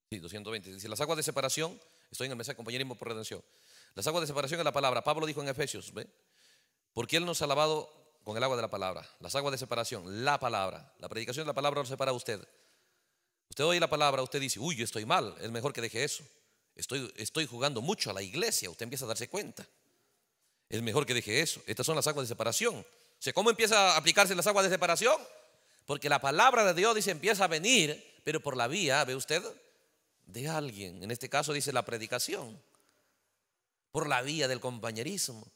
Sí, 220. Dice, las aguas de separación Estoy en el mensaje de compañerismo por redención. Las aguas de separación es la palabra. Pablo dijo en Efesios, ¿ve? Porque Él nos ha lavado con el agua de la palabra. Las aguas de separación, la palabra. La predicación de la palabra lo separa a usted. Usted oye la palabra, usted dice, uy, yo estoy mal, es mejor que deje eso. Estoy, estoy jugando mucho a la iglesia, usted empieza a darse cuenta. Es mejor que deje eso. Estas son las aguas de separación. O ¿cómo empieza a aplicarse las aguas de separación? Porque la palabra de Dios dice empieza a venir, pero por la vía, ¿ve usted? de alguien, en este caso dice la predicación, por la vía del compañerismo.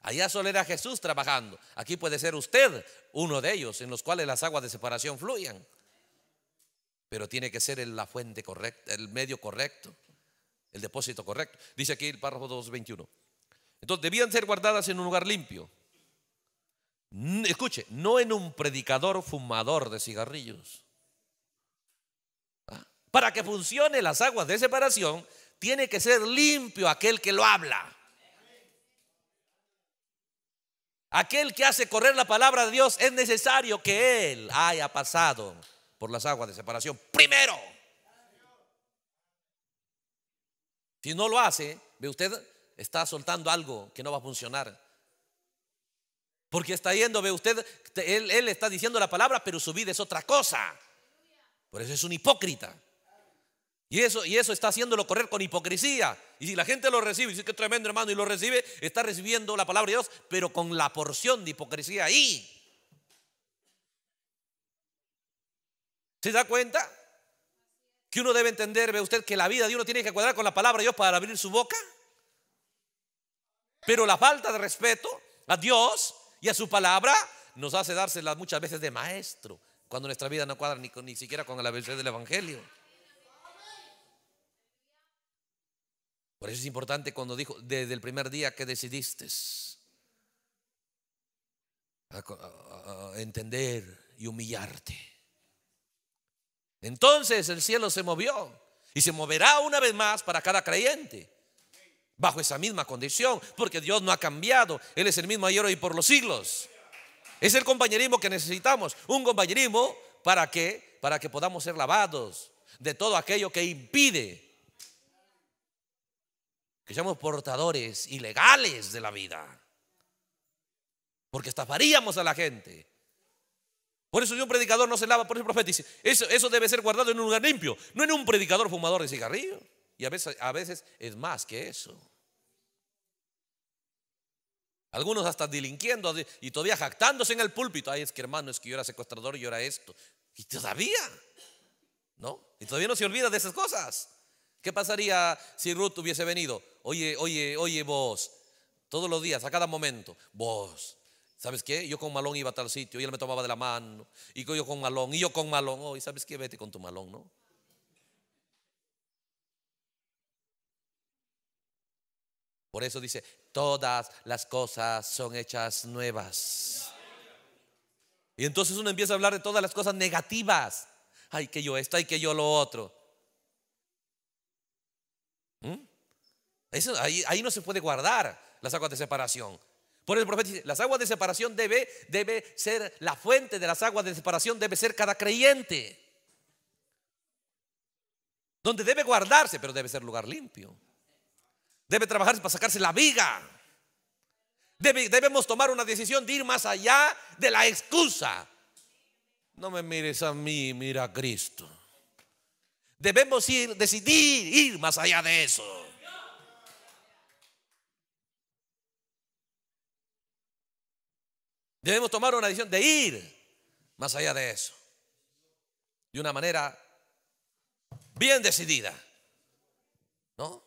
Allá solo era Jesús trabajando, aquí puede ser usted uno de ellos, en los cuales las aguas de separación fluyan. Pero tiene que ser la fuente correcta, el medio correcto, el depósito correcto. Dice aquí el párrafo 221. Entonces debían ser guardadas en un lugar limpio. Escuche, no en un predicador fumador de cigarrillos. Para que funcione las aguas de separación, tiene que ser limpio aquel que lo habla. Aquel que hace correr la palabra de Dios es necesario que él haya pasado por las aguas de separación primero. Si no lo hace, ve usted, está soltando algo que no va a funcionar. Porque está yendo, ve usted, él, él, está diciendo la palabra, pero su vida es otra cosa. Por eso es un hipócrita. Y eso, y eso está haciéndolo correr con hipocresía. Y si la gente lo recibe, dice que tremendo hermano, y lo recibe, está recibiendo la palabra de Dios, pero con la porción de hipocresía ahí. ¿Se da cuenta? Que uno debe entender, ve usted, que la vida de uno tiene que cuadrar con la palabra de Dios para abrir su boca. Pero la falta de respeto a Dios y a su palabra nos hace dársela muchas veces de maestro, cuando nuestra vida no cuadra ni, ni siquiera con la versión del Evangelio. Por eso es importante cuando dijo, desde el primer día que decidiste entender y humillarte. Entonces el cielo se movió y se moverá una vez más para cada creyente bajo esa misma condición, porque Dios no ha cambiado, Él es el mismo ayer y por los siglos. Es el compañerismo que necesitamos, un compañerismo para que para que podamos ser lavados de todo aquello que impide que llamamos portadores ilegales de la vida. Porque estafaríamos a la gente. Por eso si un predicador no se lava, por eso el profeta dice, eso, debe ser guardado en un lugar limpio, no en un predicador fumador de cigarrillo. Y a veces, a veces es más que eso. Algunos hasta delinquiendo y todavía jactándose en el púlpito. Ay, es que hermano, es que yo era secuestrador y yo era esto. Y todavía, ¿no? Y todavía no se olvida de esas cosas. ¿Qué pasaría si Ruth hubiese venido? Oye, oye, oye vos, todos los días, a cada momento, vos. ¿Sabes qué? Yo con Malón iba a tal sitio y él me tomaba de la mano. Y yo con Malón, y yo con Malón. Oh, ¿sabes qué? Vete con tu Malón, ¿no? Por eso dice, todas las cosas son hechas nuevas. Y entonces uno empieza a hablar de todas las cosas negativas. Ay, que yo esto, ay, que yo lo otro. ¿Mm? ahí, no se puede guardar las aguas de separación. Por el profeta dice, las aguas de separación debe, debe ser, la fuente de las aguas de separación debe ser cada creyente. Donde debe guardarse, pero debe ser lugar limpio. Debe trabajarse para sacarse la viga. debemos tomar una decisión de ir más allá de la excusa. No me mires a mí, mira a Cristo. Debemos ir, decidir ir más allá de eso. Debemos tomar una decisión de ir más allá de eso. De una manera bien decidida. ¿No?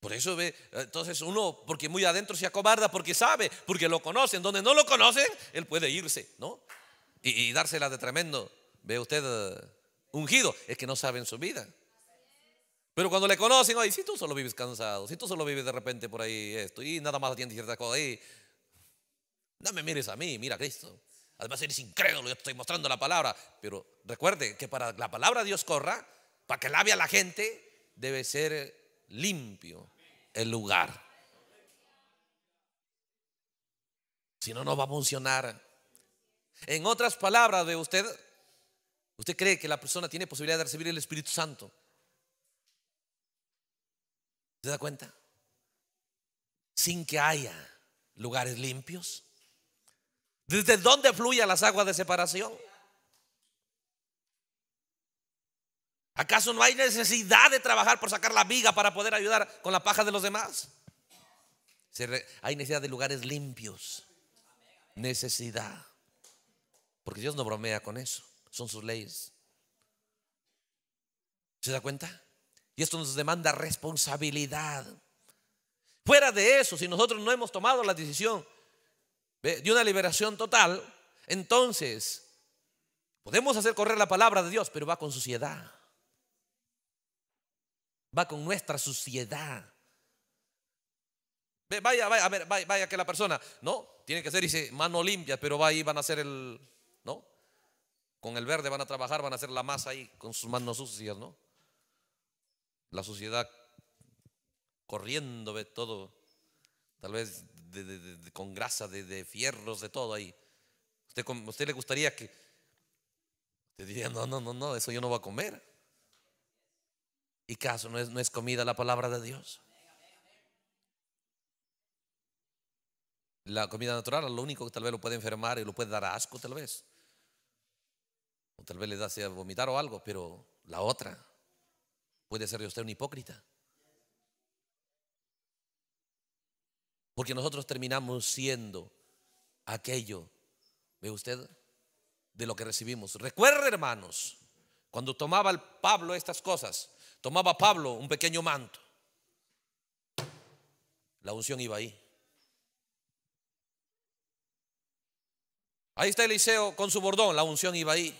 Por eso ve, entonces uno, porque muy adentro se acobarda, porque sabe, porque lo conocen. Donde no lo conocen, él puede irse, ¿no? Y, y dársela de tremendo. Ve usted ungido, es que no saben su vida. Pero cuando le conocen, oye, si tú solo vives cansado, si tú solo vives de repente por ahí esto, y nada más atiendes ciertas cosas ahí, no me mires a mí, mira Cristo. Además eres incrédulo, yo te estoy mostrando la palabra. Pero recuerde que para la palabra de Dios corra, para que lave a la gente, debe ser limpio el lugar. Si no, no va a funcionar. En otras palabras de usted, ¿Usted cree que la persona tiene posibilidad de recibir el Espíritu Santo? ¿Se da cuenta? Sin que haya lugares limpios. ¿Desde dónde fluyen las aguas de separación? ¿Acaso no hay necesidad de trabajar por sacar la viga para poder ayudar con la paja de los demás? Hay necesidad de lugares limpios. Necesidad. Porque Dios no bromea con eso son sus leyes. ¿Se da cuenta? Y esto nos demanda responsabilidad. Fuera de eso, si nosotros no hemos tomado la decisión de una liberación total, entonces podemos hacer correr la palabra de Dios, pero va con suciedad. Va con nuestra suciedad. Vaya, vaya, a ver, vaya, que la persona, ¿no? Tiene que ser, dice, mano limpia, pero va ahí, van a hacer el, con el verde van a trabajar, van a hacer la masa ahí con sus manos sucias, ¿no? La suciedad corriendo, ve todo, tal vez con grasa, de, fierros, de todo ahí. Usted, usted le gustaría que, te diría, no, no, no, no, eso yo no voy a comer. Y caso, no es, no es comida la palabra de Dios. La comida natural, lo único que tal vez lo puede enfermar y lo puede dar asco, tal vez. O tal vez le da a vomitar o algo, pero la otra puede ser de usted un hipócrita. Porque nosotros terminamos siendo aquello, ve usted, de lo que recibimos. Recuerde, hermanos, cuando tomaba el Pablo estas cosas, tomaba Pablo un pequeño manto. La unción iba ahí. Ahí está Eliseo con su bordón, la unción iba ahí.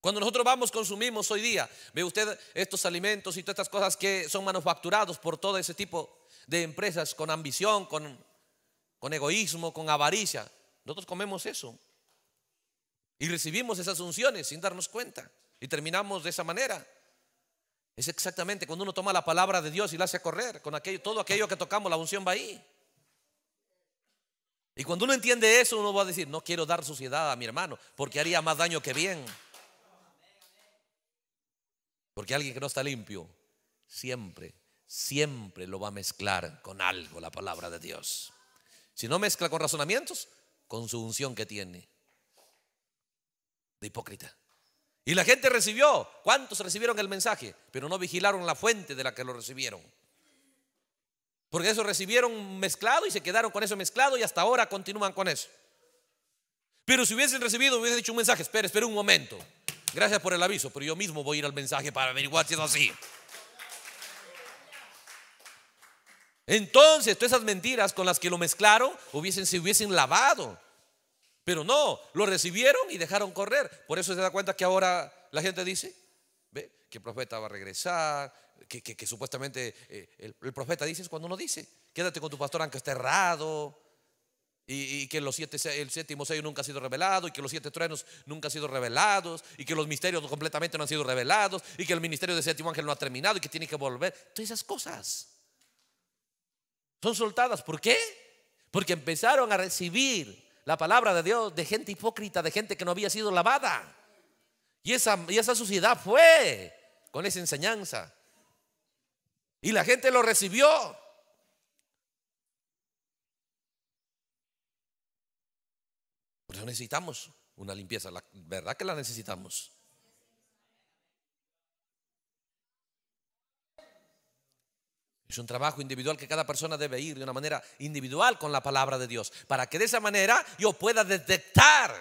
Cuando nosotros vamos, consumimos hoy día, ve usted estos alimentos y todas estas cosas que son manufacturados por todo ese tipo de empresas con ambición, con, egoísmo, con avaricia. Nosotros comemos eso y recibimos esas unciones sin darnos cuenta y terminamos de esa manera. Es exactamente cuando uno toma la palabra de Dios y la hace correr, con aquello, todo aquello que tocamos, la unción va ahí. Y cuando uno entiende eso, uno va a decir, no quiero dar suciedad a mi hermano, porque haría más daño que bien. Porque alguien que no está limpio, siempre, siempre lo va a mezclar con algo la palabra de Dios. Si no mezcla con razonamientos, con su unción que tiene de hipócrita. Y la gente recibió. ¿Cuántos recibieron el mensaje? Pero no vigilaron la fuente de la que lo recibieron. Porque eso recibieron mezclado y se quedaron con eso mezclado y hasta ahora continúan con eso. Pero si hubiesen recibido, hubiesen dicho un mensaje, espera, espera un momento. Gracias por el aviso, pero yo mismo voy a ir al mensaje para averiguar si es así. Entonces, todas esas mentiras con las que lo mezclaron hubiesen, se hubiesen lavado. Pero no, lo recibieron y dejaron correr. Por eso se da cuenta que ahora la gente dice ¿ve? que el profeta va a regresar, que, supuestamente eh, el, el, profeta dice es cuando uno dice, quédate con tu pastor aunque esté errado y, que los siete, el séptimo sello nunca ha sido revelado, y que los siete truenos nunca han sido revelados, y que los misterios completamente no han sido revelados, y que el ministerio del séptimo ángel no ha terminado y que tiene que volver. Todas esas cosas son soltadas. ¿Por qué? Porque empezaron a recibir la palabra de Dios de gente hipócrita, de gente que no había sido lavada. Y esa, y esa suciedad fue con esa enseñanza. Y la gente lo recibió. Por necesitamos una limpieza, la verdad que la necesitamos. Es un trabajo individual que cada persona debe ir de una manera individual con la palabra de Dios, para que de esa manera yo pueda detectar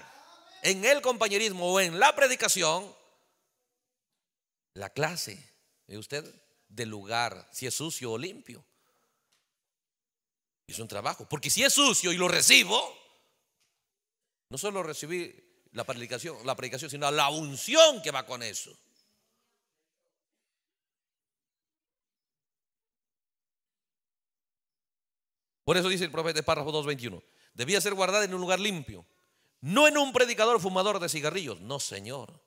en el compañerismo o en la predicación la clase, ¿eh de usted? Del lugar, si es sucio o limpio. Es un trabajo, porque si es sucio y lo recibo, no solo recibir la predicación, la predicación, sino la unción que va con eso. Por eso dice el profeta párrafo 2.21, debía ser guardada en un lugar limpio, no en un predicador fumador de cigarrillos, no señor.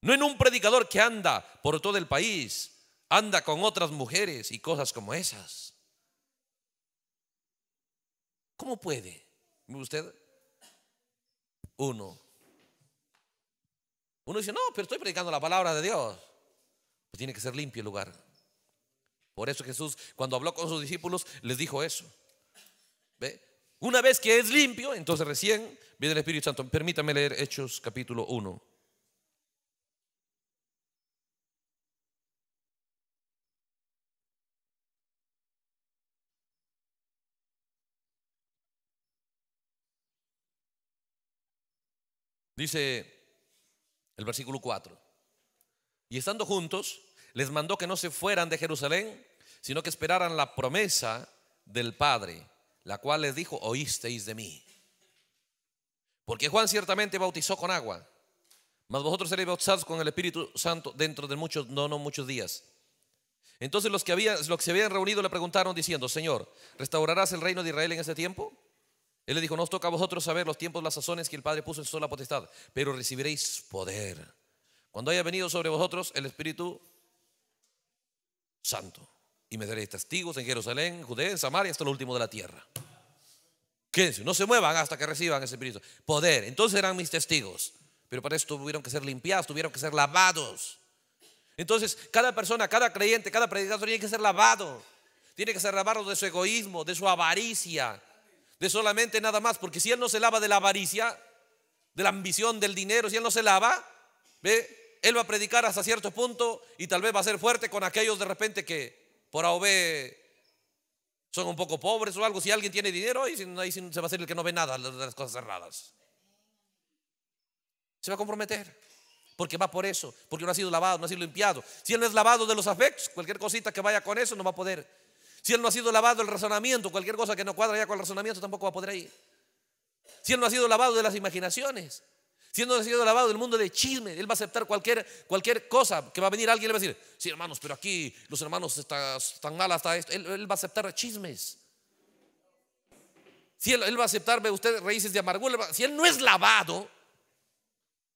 No en un predicador que anda por todo el país, anda con otras mujeres y cosas como esas. ¿Cómo puede usted uno. Uno dice, no, pero estoy predicando la palabra de Dios. Pues tiene que ser limpio el lugar. Por eso Jesús, cuando habló con sus discípulos, les dijo eso. ¿Ve? Una vez que es limpio, entonces recién viene el Espíritu Santo. Permítame leer Hechos capítulo 1. Dice el versículo 4. Y estando juntos, les mandó que no se fueran de Jerusalén, sino que esperaran la promesa del Padre, la cual les dijo, oísteis de mí. Porque Juan ciertamente bautizó con agua, mas vosotros seréis bautizados con el Espíritu Santo dentro de muchos, no, no muchos días. Entonces los que, los que se habían reunido le preguntaron diciendo, Señor, ¿restaurarás el reino de Israel en ese tiempo? Él le dijo, no os toca a vosotros saber los tiempos, las sazones que el Padre puso en su sola potestad, pero recibiréis poder. Cuando haya venido sobre vosotros el Espíritu Santo. Y me daréis testigos en Jerusalén, Judea, Samaria, hasta lo último de la tierra. Quédense, no se muevan hasta que reciban ese Espíritu. Poder. Entonces eran mis testigos. Pero para eso tuvieron que ser limpiados, tuvieron que ser lavados. Entonces, cada persona, cada creyente, cada predicador tiene que ser lavado. Tiene que ser lavado de su egoísmo, de su avaricia, solamente nada más, porque si él no se lava de la avaricia, de la ambición, del dinero, si él no se lava, ¿ve? él va a predicar hasta cierto punto y tal vez va a ser fuerte con aquellos de repente que por A son un poco pobres o algo. Si alguien tiene dinero, ahí, ahí se va a ser el que no ve nada de las cosas cerradas. Se va a comprometer. Porque va por eso, porque no ha sido lavado, no ha sido limpiado. Si él no es lavado de los afectos, cualquier cosita que vaya con eso no va a poder si él no ha sido lavado el razonamiento, cualquier cosa que no cuadra ya con el razonamiento tampoco va a poder ir. Si él no ha sido lavado de las imaginaciones, si él no ha sido lavado del mundo de chisme, él va a aceptar cualquier, cualquier cosa que va a venir alguien y le va a decir, sí hermanos, pero aquí los hermanos están, mal hasta esto. Él, va a aceptar chismes. Si él, va a aceptar, ve usted, raíces de amargura. Si él no es lavado,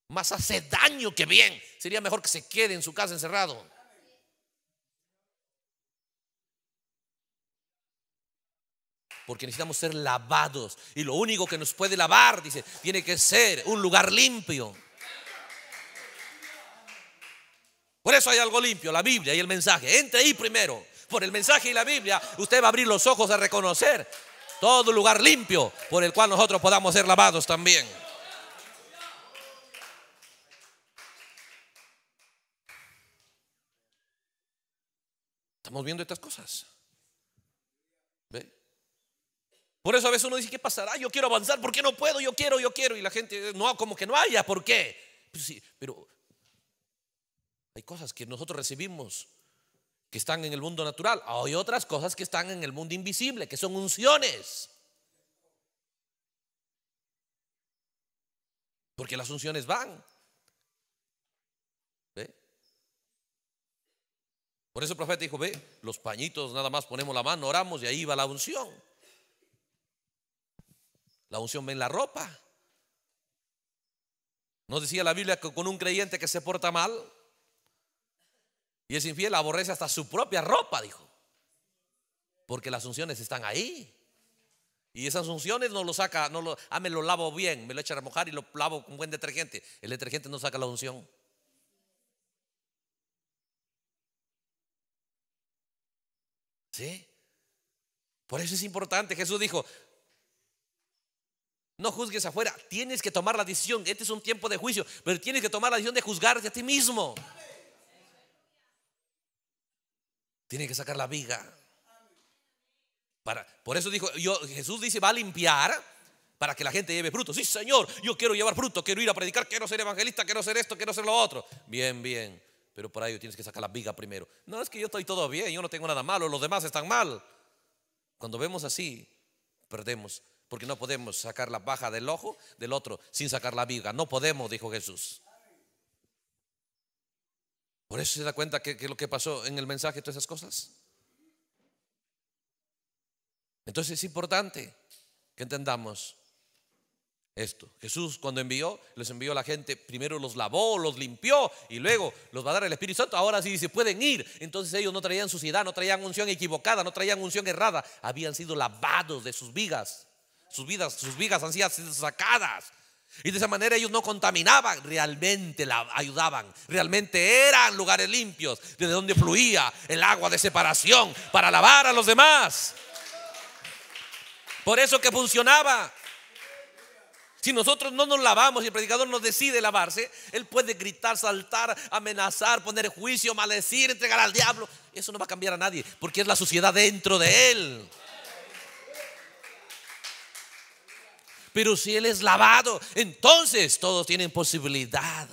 más hace daño que bien. Sería mejor que se quede en su casa encerrado. porque necesitamos ser lavados. Y lo único que nos puede lavar, dice, tiene que ser un lugar limpio. Por eso hay algo limpio, la Biblia y el mensaje. Entre ahí primero. Por el mensaje y la Biblia, usted va a abrir los ojos a reconocer todo lugar limpio por el cual nosotros podamos ser lavados también. Estamos viendo estas cosas. Por eso a veces uno dice, ¿qué pasará? Yo quiero avanzar, ¿por qué no puedo? Yo quiero, yo quiero. Y la gente, no, como que no haya, ¿por qué? Pues sí, pero hay cosas que nosotros recibimos que están en el mundo natural. Hay otras cosas que están en el mundo invisible, que son unciones. Porque las unciones van. Por eso el profeta dijo, ve, los pañitos nada más ponemos la mano, oramos y ahí va la unción. La unción ve en la ropa. ¿No decía la Biblia que con un creyente que se porta mal y es infiel aborrece hasta su propia ropa, dijo? Porque las unciones están ahí. Y esas unciones no lo saca, no lo, ah, me lo lavo bien, me lo echa a remojar y lo lavo con buen detergente. El detergente no saca la unción. ¿Sí? Por eso es importante. Jesús dijo, no juzgues afuera, tienes que tomar la decisión. Este es un tiempo de juicio, pero tienes que tomar la decisión de juzgarte a ti mismo. Tienes que sacar la viga. Para, por eso dijo, yo, Jesús dice, va a limpiar para que la gente lleve fruto. Sí, Señor, yo quiero llevar fruto, quiero ir a predicar, quiero ser evangelista, quiero ser esto, quiero ser lo otro. Bien, bien, pero para ello tienes que sacar la viga primero. No, es que yo estoy todo bien, yo no tengo nada malo, los demás están mal. Cuando vemos así, perdemos porque no podemos sacar la paja del ojo del otro sin sacar la viga. No podemos, dijo Jesús. Por eso se da cuenta que, lo que pasó en el mensaje, todas esas cosas. Entonces es importante que entendamos esto. Jesús cuando envió, les envió a la gente, primero los lavó, los limpió y luego los va a dar el Espíritu Santo. Ahora sí se pueden ir. Entonces ellos no traían suciedad, no traían unción equivocada, no traían unción errada. Habían sido lavados de sus vigas sus vidas, sus vigas han sido sacadas. Y de esa manera ellos no contaminaban, realmente la ayudaban, realmente eran lugares limpios, desde donde fluía el agua de separación para lavar a los demás. Por eso que funcionaba. Si nosotros no nos lavamos y el predicador nos decide lavarse, él puede gritar, saltar, amenazar, poner juicio, maldecir, entregar al diablo. Eso no va a cambiar a nadie, porque es la suciedad dentro de él. Pero si Él es lavado, entonces todos tienen posibilidad.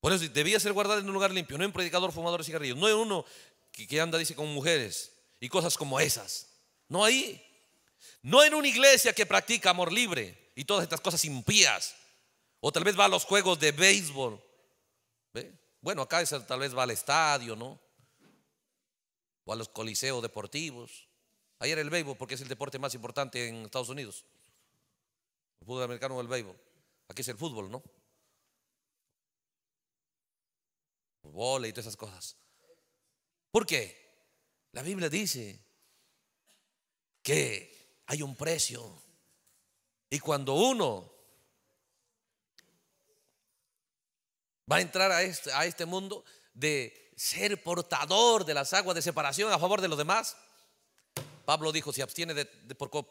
Por eso debía ser guardado en un lugar limpio, no en predicador, fumador de cigarrillos, no en uno que, anda, dice, con mujeres y cosas como esas. No ahí. No en una iglesia que practica amor libre y todas estas cosas impías. O tal vez va a los juegos de béisbol. Bueno, acá tal vez va al estadio, ¿no? o a los coliseos deportivos. Ayer el béisbol, porque es el deporte más importante en Estados Unidos. El fútbol americano o el béisbol. Aquí es el fútbol, ¿no? Fútbol y todas esas cosas. ¿Por qué? La Biblia dice que hay un precio. Y cuando uno va a entrar a este, a este mundo de ser portador de las aguas de separación a favor de los demás. Pablo dijo, se abstiene por,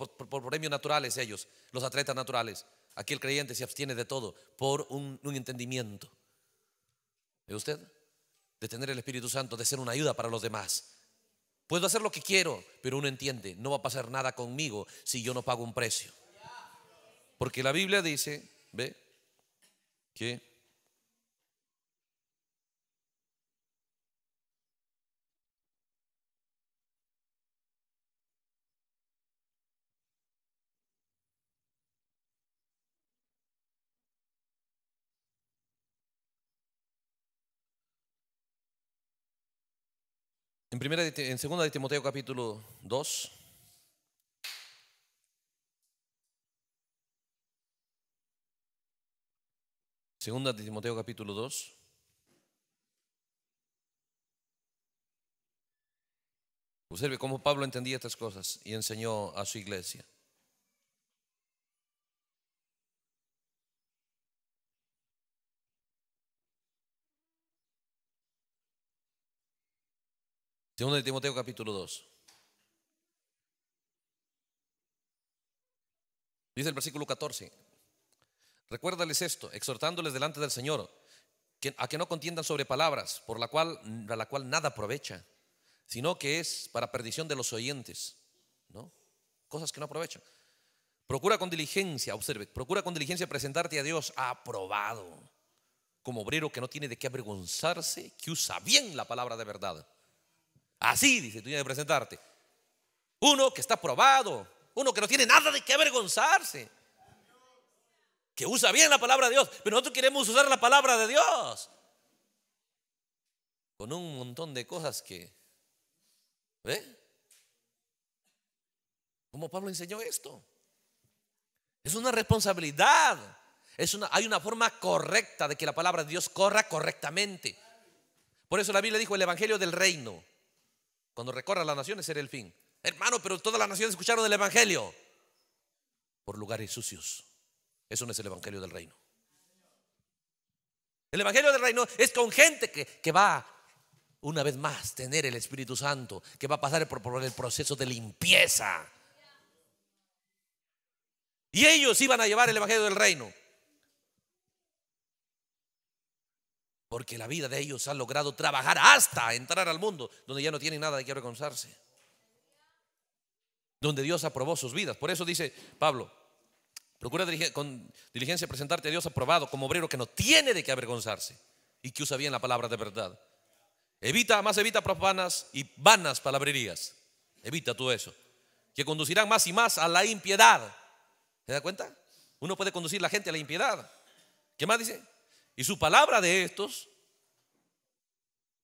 premios naturales ellos, los atletas naturales. Aquí el creyente se abstiene de todo por un, un entendimiento. ¿Ve usted? De tener el Espíritu Santo, de ser una ayuda para los demás. Puedo hacer lo que quiero, pero uno entiende, no va a pasar nada conmigo si yo no pago un precio. Porque la Biblia dice, ¿ve? Que En, segunda de Timoteo capítulo 2. Segunda de Timoteo capítulo 2. Observe cómo Pablo entendía estas cosas y enseñó a su iglesia. Segundo de Timoteo capítulo 2. Dice el versículo 14. Recuérdales esto, exhortándoles delante del Señor, a que no contiendan sobre palabras, por la cual, la cual nada aprovecha, sino que es para perdición de los oyentes, ¿no? Cosas que no aprovechan. Procura con diligencia, observe, procura con diligencia presentarte a Dios aprobado, como obrero que no tiene de qué avergonzarse, que usa bien la palabra de verdad Así, dice, tú tienes que presentarte. Uno que está probado, uno que no tiene nada de qué avergonzarse, que usa bien la palabra de Dios, pero nosotros queremos usar la palabra de Dios con un montón de cosas que, ¿ve? ¿Cómo Pablo enseñó esto? Es una responsabilidad. Es una, hay una forma correcta de que la palabra de Dios corra correctamente. Por eso la Biblia dijo el Evangelio del Reino. Cuando recorra las naciones será el fin. Hermano, pero todas las naciones escucharon el Evangelio. Por lugares sucios. Eso no es el Evangelio del reino. El Evangelio del reino es con gente que, va una vez más tener el Espíritu Santo, que va a pasar por el proceso de limpieza. Y ellos iban a llevar el Evangelio del reino. Porque la vida de ellos ha logrado trabajar hasta entrar al mundo donde ya no tienen nada de qué avergonzarse. Donde Dios aprobó sus vidas. Por eso dice Pablo, procura con diligencia presentarte a Dios aprobado como obrero que no tiene de qué avergonzarse y que usa bien la palabra de verdad. Evita, más evita profanas y vanas palabrerías. Evita todo eso. Que conducirán más y más a la impiedad. ¿Se da cuenta? Uno puede conducir la gente a la impiedad. ¿Qué más dice? Y su palabra de estos,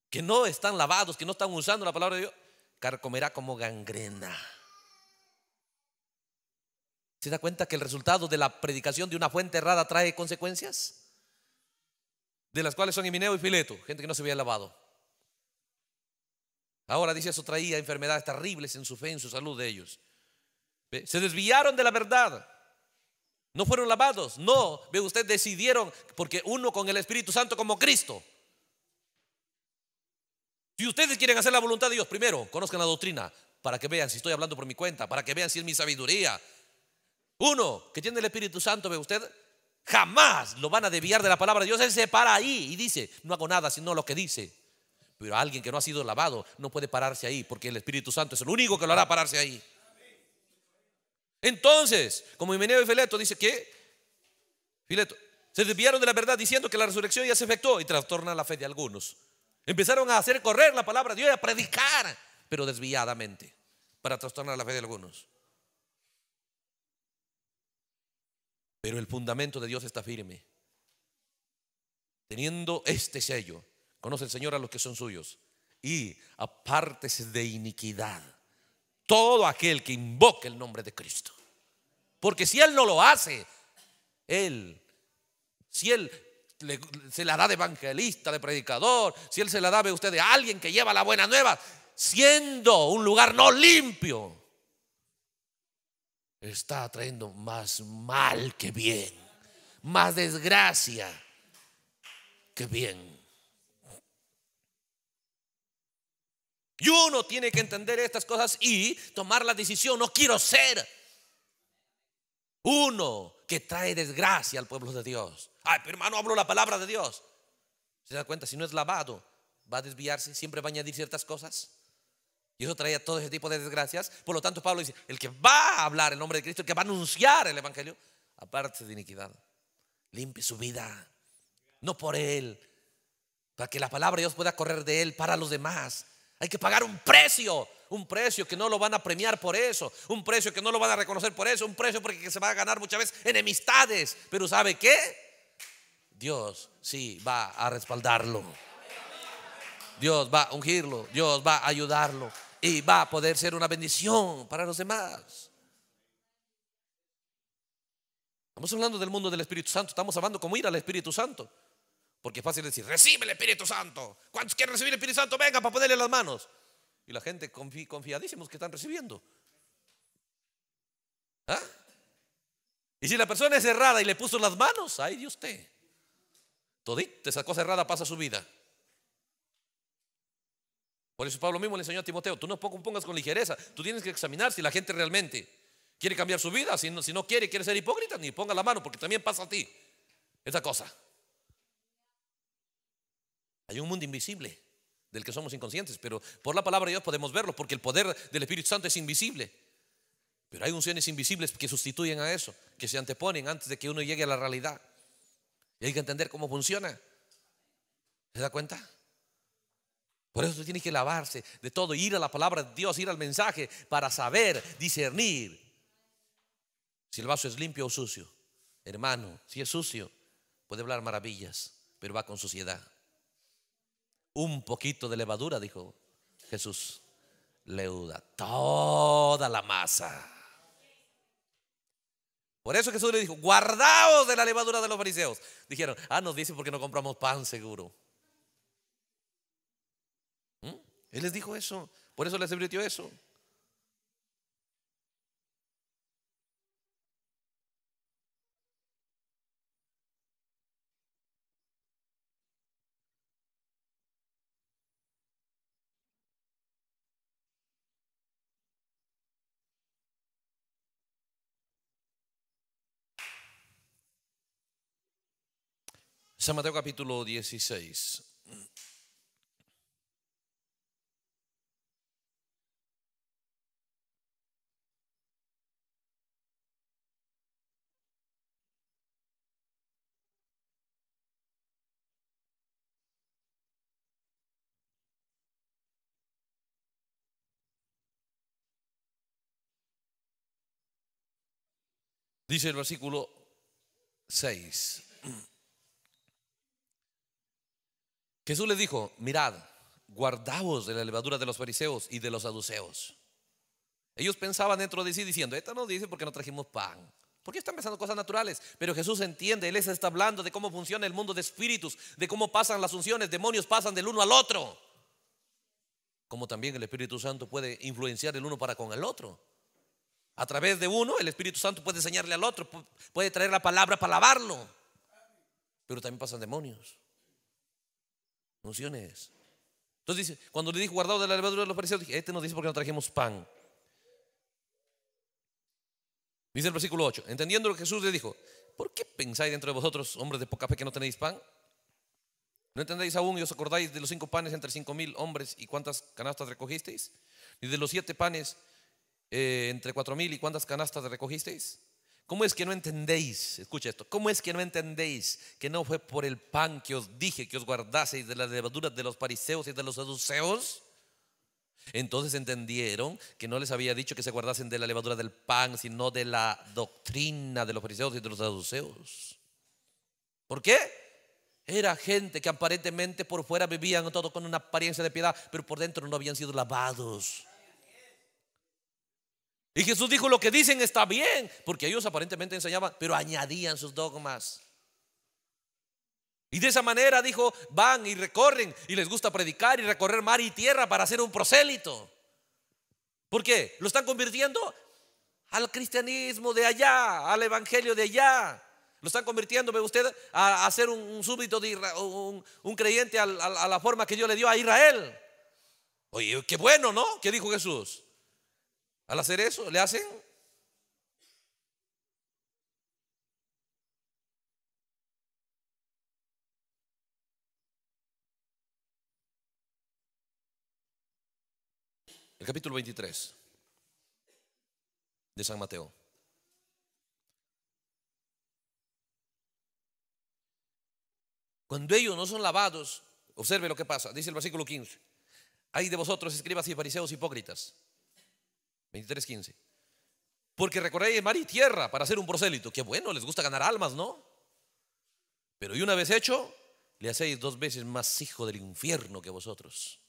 que no están lavados, que no están usando la palabra de Dios, carcomerá como gangrena. ¿Se da cuenta que el resultado de la predicación de una fuente errada trae consecuencias? De las cuales son Himineo y Fileto, gente que no se había lavado. Ahora dice eso traía enfermedades terribles en su fe, en su salud de ellos. Se desviaron de la verdad. No fueron lavados, no. Ve usted, decidieron, porque uno con el Espíritu Santo como Cristo. Si ustedes quieren hacer la voluntad de Dios, primero conozcan la doctrina para que vean si estoy hablando por mi cuenta, para que vean si es mi sabiduría. Uno que tiene el Espíritu Santo, ve usted, jamás lo van a desviar de la palabra de Dios. Él se para ahí y dice, no hago nada sino lo que dice. Pero alguien que no ha sido lavado no puede pararse ahí, porque el Espíritu Santo es el único que lo hará pararse ahí. Entonces, como Himeneo y Fileto dice que Fileto se desviaron de la verdad diciendo que la resurrección ya se efectuó y trastorna la fe de algunos. Empezaron a hacer correr la palabra de Dios y a predicar, pero desviadamente, para trastornar la fe de algunos. Pero el fundamento de Dios está firme. Teniendo este sello, conoce el Señor a los que son suyos y apártese de iniquidad todo aquel que invoque el nombre de Cristo. Porque si Él no lo hace, Él, si Él se la da de evangelista, de predicador, si Él se la da, usted, de alguien que lleva la buena nueva, siendo un lugar no limpio, está trayendo más mal que bien, más desgracia que bien. Y uno tiene que entender estas cosas y tomar la decisión. No quiero ser uno que trae desgracia al pueblo de Dios. Ay, pero hermano, hablo la palabra de Dios. ¿Se da cuenta? Si no es lavado, va a desviarse, siempre va a añadir ciertas cosas. Y eso traía todo ese tipo de desgracias. Por lo tanto, Pablo dice, el que va a hablar el nombre de Cristo, el que va a anunciar el Evangelio, aparte de iniquidad, limpie su vida. No por él, para que la palabra de Dios pueda correr de él para los demás. Hay que pagar un precio, un precio que no lo van a premiar por eso, un precio que no lo van a reconocer por eso, un precio porque se va a ganar muchas veces enemistades. Pero ¿sabe qué? Dios sí va a respaldarlo. Dios va a ungirlo, Dios va a ayudarlo y va a poder ser una bendición para los demás. Estamos hablando del mundo del Espíritu Santo, estamos hablando cómo ir al Espíritu Santo. Porque es fácil decir, recibe el Espíritu Santo. ¿Cuántos quieren recibir el Espíritu Santo? Venga para ponerle las manos. Y la gente confiadísimos que están recibiendo. ¿Ah? Y si la persona es errada y le puso las manos, Ahí de usted. Todita esa cosa errada pasa su vida. Por eso Pablo mismo le enseñó a Timoteo, tú no pongas con ligereza, tú tienes que examinar si la gente realmente quiere cambiar su vida, si no quiere, quiere ser hipócrita, ni ponga la mano, porque también pasa a ti esa cosa. Hay un mundo invisible del que somos inconscientes, pero por la palabra de Dios podemos verlo, porque el poder del Espíritu Santo es invisible. Pero hay unciones invisibles que sustituyen a eso, que se anteponen antes de que uno llegue a la realidad. Y hay que entender cómo funciona. ¿Se da cuenta? Por eso tiene que lavarse de todo, ir a la palabra de Dios, ir al mensaje para saber discernir si el vaso es limpio o sucio. Hermano, si es sucio, puede hablar maravillas, pero va con suciedad. Un poquito de levadura, dijo Jesús, leuda toda la masa. Por eso Jesús le dijo, guardaos de la levadura de los fariseos. Dijeron, ah, nos dicen porque no compramos pan seguro. ¿Mm? Él les dijo eso, por eso les advirtió eso. San Mateo capítulo 16. Dice el versículo 6. Jesús les dijo, mirad, guardaos de la levadura de los fariseos y de los saduceos. Ellos pensaban dentro de sí diciendo, esta no dice porque no trajimos pan. Porque están pensando cosas naturales. Pero Jesús entiende, Él está hablando de cómo funciona el mundo de espíritus, de cómo pasan las unciones, demonios pasan del uno al otro. Como también el Espíritu Santo puede influenciar el uno para con el otro. A través de uno, el Espíritu Santo puede enseñarle al otro, puede traer la palabra para lavarlo. Pero también pasan demonios. Entonces dice, cuando le dijo guardado de la levadura de los fariseos, dije, este nos dice porque no trajimos pan. Dice el versículo 8, entendiendo lo que Jesús le dijo, ¿por qué pensáis dentro de vosotros, hombres de poca fe, que no tenéis pan? ¿No entendéis aún y os acordáis de los cinco panes entre cinco mil hombres y cuántas canastas recogisteis? ¿Ni de los siete panes eh, entre cuatro mil y cuántas canastas recogisteis? ¿Cómo es que no entendéis? Escucha esto. ¿Cómo es que no entendéis que no fue por el pan que os dije que os guardaseis de las levaduras de los fariseos y de los saduceos? Entonces entendieron que no les había dicho que se guardasen de la levadura del pan, sino de la doctrina de los fariseos y de los saduceos. ¿Por qué? Era gente que aparentemente por fuera vivían todo con una apariencia de piedad, pero por dentro no habían sido lavados. Y Jesús dijo, lo que dicen está bien, porque ellos aparentemente enseñaban, pero añadían sus dogmas. Y de esa manera dijo, van y recorren, y les gusta predicar y recorrer mar y tierra para hacer un prosélito. ¿Por qué? Lo están convirtiendo al cristianismo de allá, al evangelio de allá. Lo están convirtiendo usted a, a ser un, súbdito, de un, creyente a, a la forma que Dios le dio a Israel. Oye, qué bueno, ¿no? ¿Qué dijo Jesús? Al hacer eso, le hacen El capítulo 23 de San Mateo. Cuando ellos no son lavados, observe lo que pasa. Dice el versículo 15. Hay de vosotros, escribas y fariseos hipócritas, 23.15. Porque recorréis mar y tierra para Hacer un prosélito. Qué bueno, les gusta ganar almas, ¿no? Pero y una vez hecho, le hacéis dos veces más hijo del infierno que vosotros.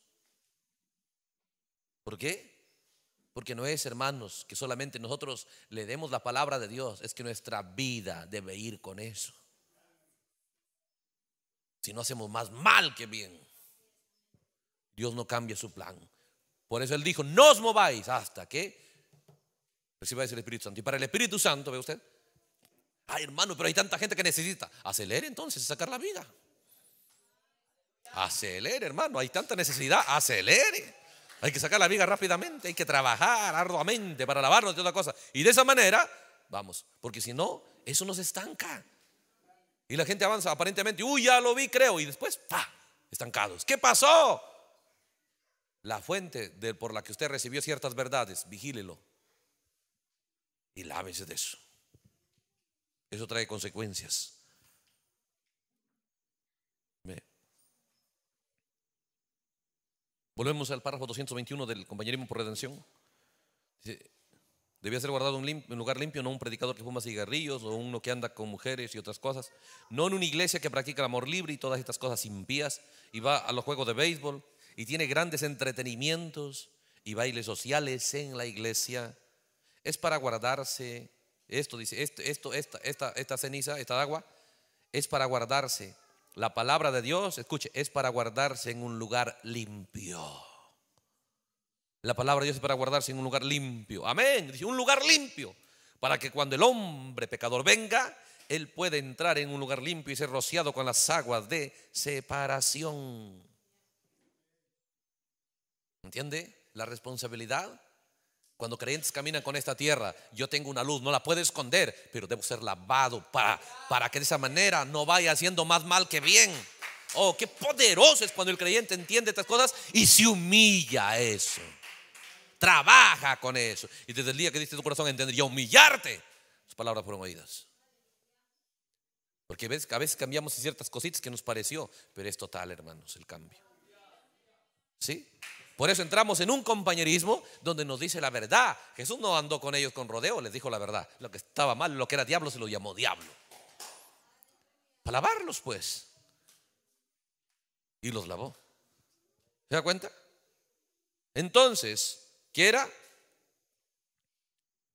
¿Por qué? Porque no es, hermanos, que solamente nosotros le demos la palabra de Dios, es que nuestra vida debe ir con eso. Si no hacemos más mal que bien, Dios no cambia su plan. Por eso él dijo, no os mováis hasta que recibáis el Espíritu Santo. Y para el Espíritu Santo, ¿ve usted? Ay, hermano, pero hay tanta gente que necesita. Acelere entonces, sacar la vida. Acelere, hermano, hay tanta necesidad. Acelere. Hay que sacar la viga rápidamente, hay que trabajar arduamente para lavarnos de otra cosa. Y de esa manera, vamos, porque si no, eso nos estanca. Y la gente avanza aparentemente, uy, ya lo vi, creo, y después, pa, estancados. ¿Qué pasó? la fuente por la que usted recibió ciertas verdades, vigílelo y lávese de eso. Eso trae consecuencias. Volvemos al párrafo 221 del compañerismo por redención. debía ser guardado en un, lugar limpio, no un predicador que fuma cigarrillos o uno que anda con mujeres y otras cosas. No en una iglesia que practica el amor libre y todas estas cosas impías y va a los juegos de béisbol y tiene grandes entretenimientos y bailes sociales en la iglesia. Es para guardarse, esto dice, esto, esto esta, esta, esta ceniza, esta agua, es para guardarse. La palabra de Dios, escuche, es para guardarse en un lugar limpio. La palabra de Dios es para guardarse en un lugar limpio. Amén. Dice, un lugar limpio. Para que cuando el hombre pecador venga, él pueda entrar en un lugar limpio y ser rociado con las aguas de separación. ¿Entiende la responsabilidad? Cuando creyentes caminan con esta tierra, yo tengo una luz, no la puedo esconder, pero debo ser lavado para, para que de esa manera no vaya haciendo más mal que bien. Oh, qué poderoso es cuando el creyente entiende estas cosas y se humilla a eso. Trabaja con eso. Y desde el día que diste tu corazón entendería humillarte, sus palabras fueron oídas. Porque ves a veces cambiamos ciertas cositas que nos pareció, pero es total, hermanos, el cambio. ¿Sí? Por eso entramos en un compañerismo donde nos dice la verdad. Jesús no andó con ellos con rodeo, les dijo la verdad. Lo que estaba mal, lo que era diablo, se lo llamó diablo. Para lavarlos, pues. Y los lavó. ¿Se da cuenta? Entonces, ¿qué era?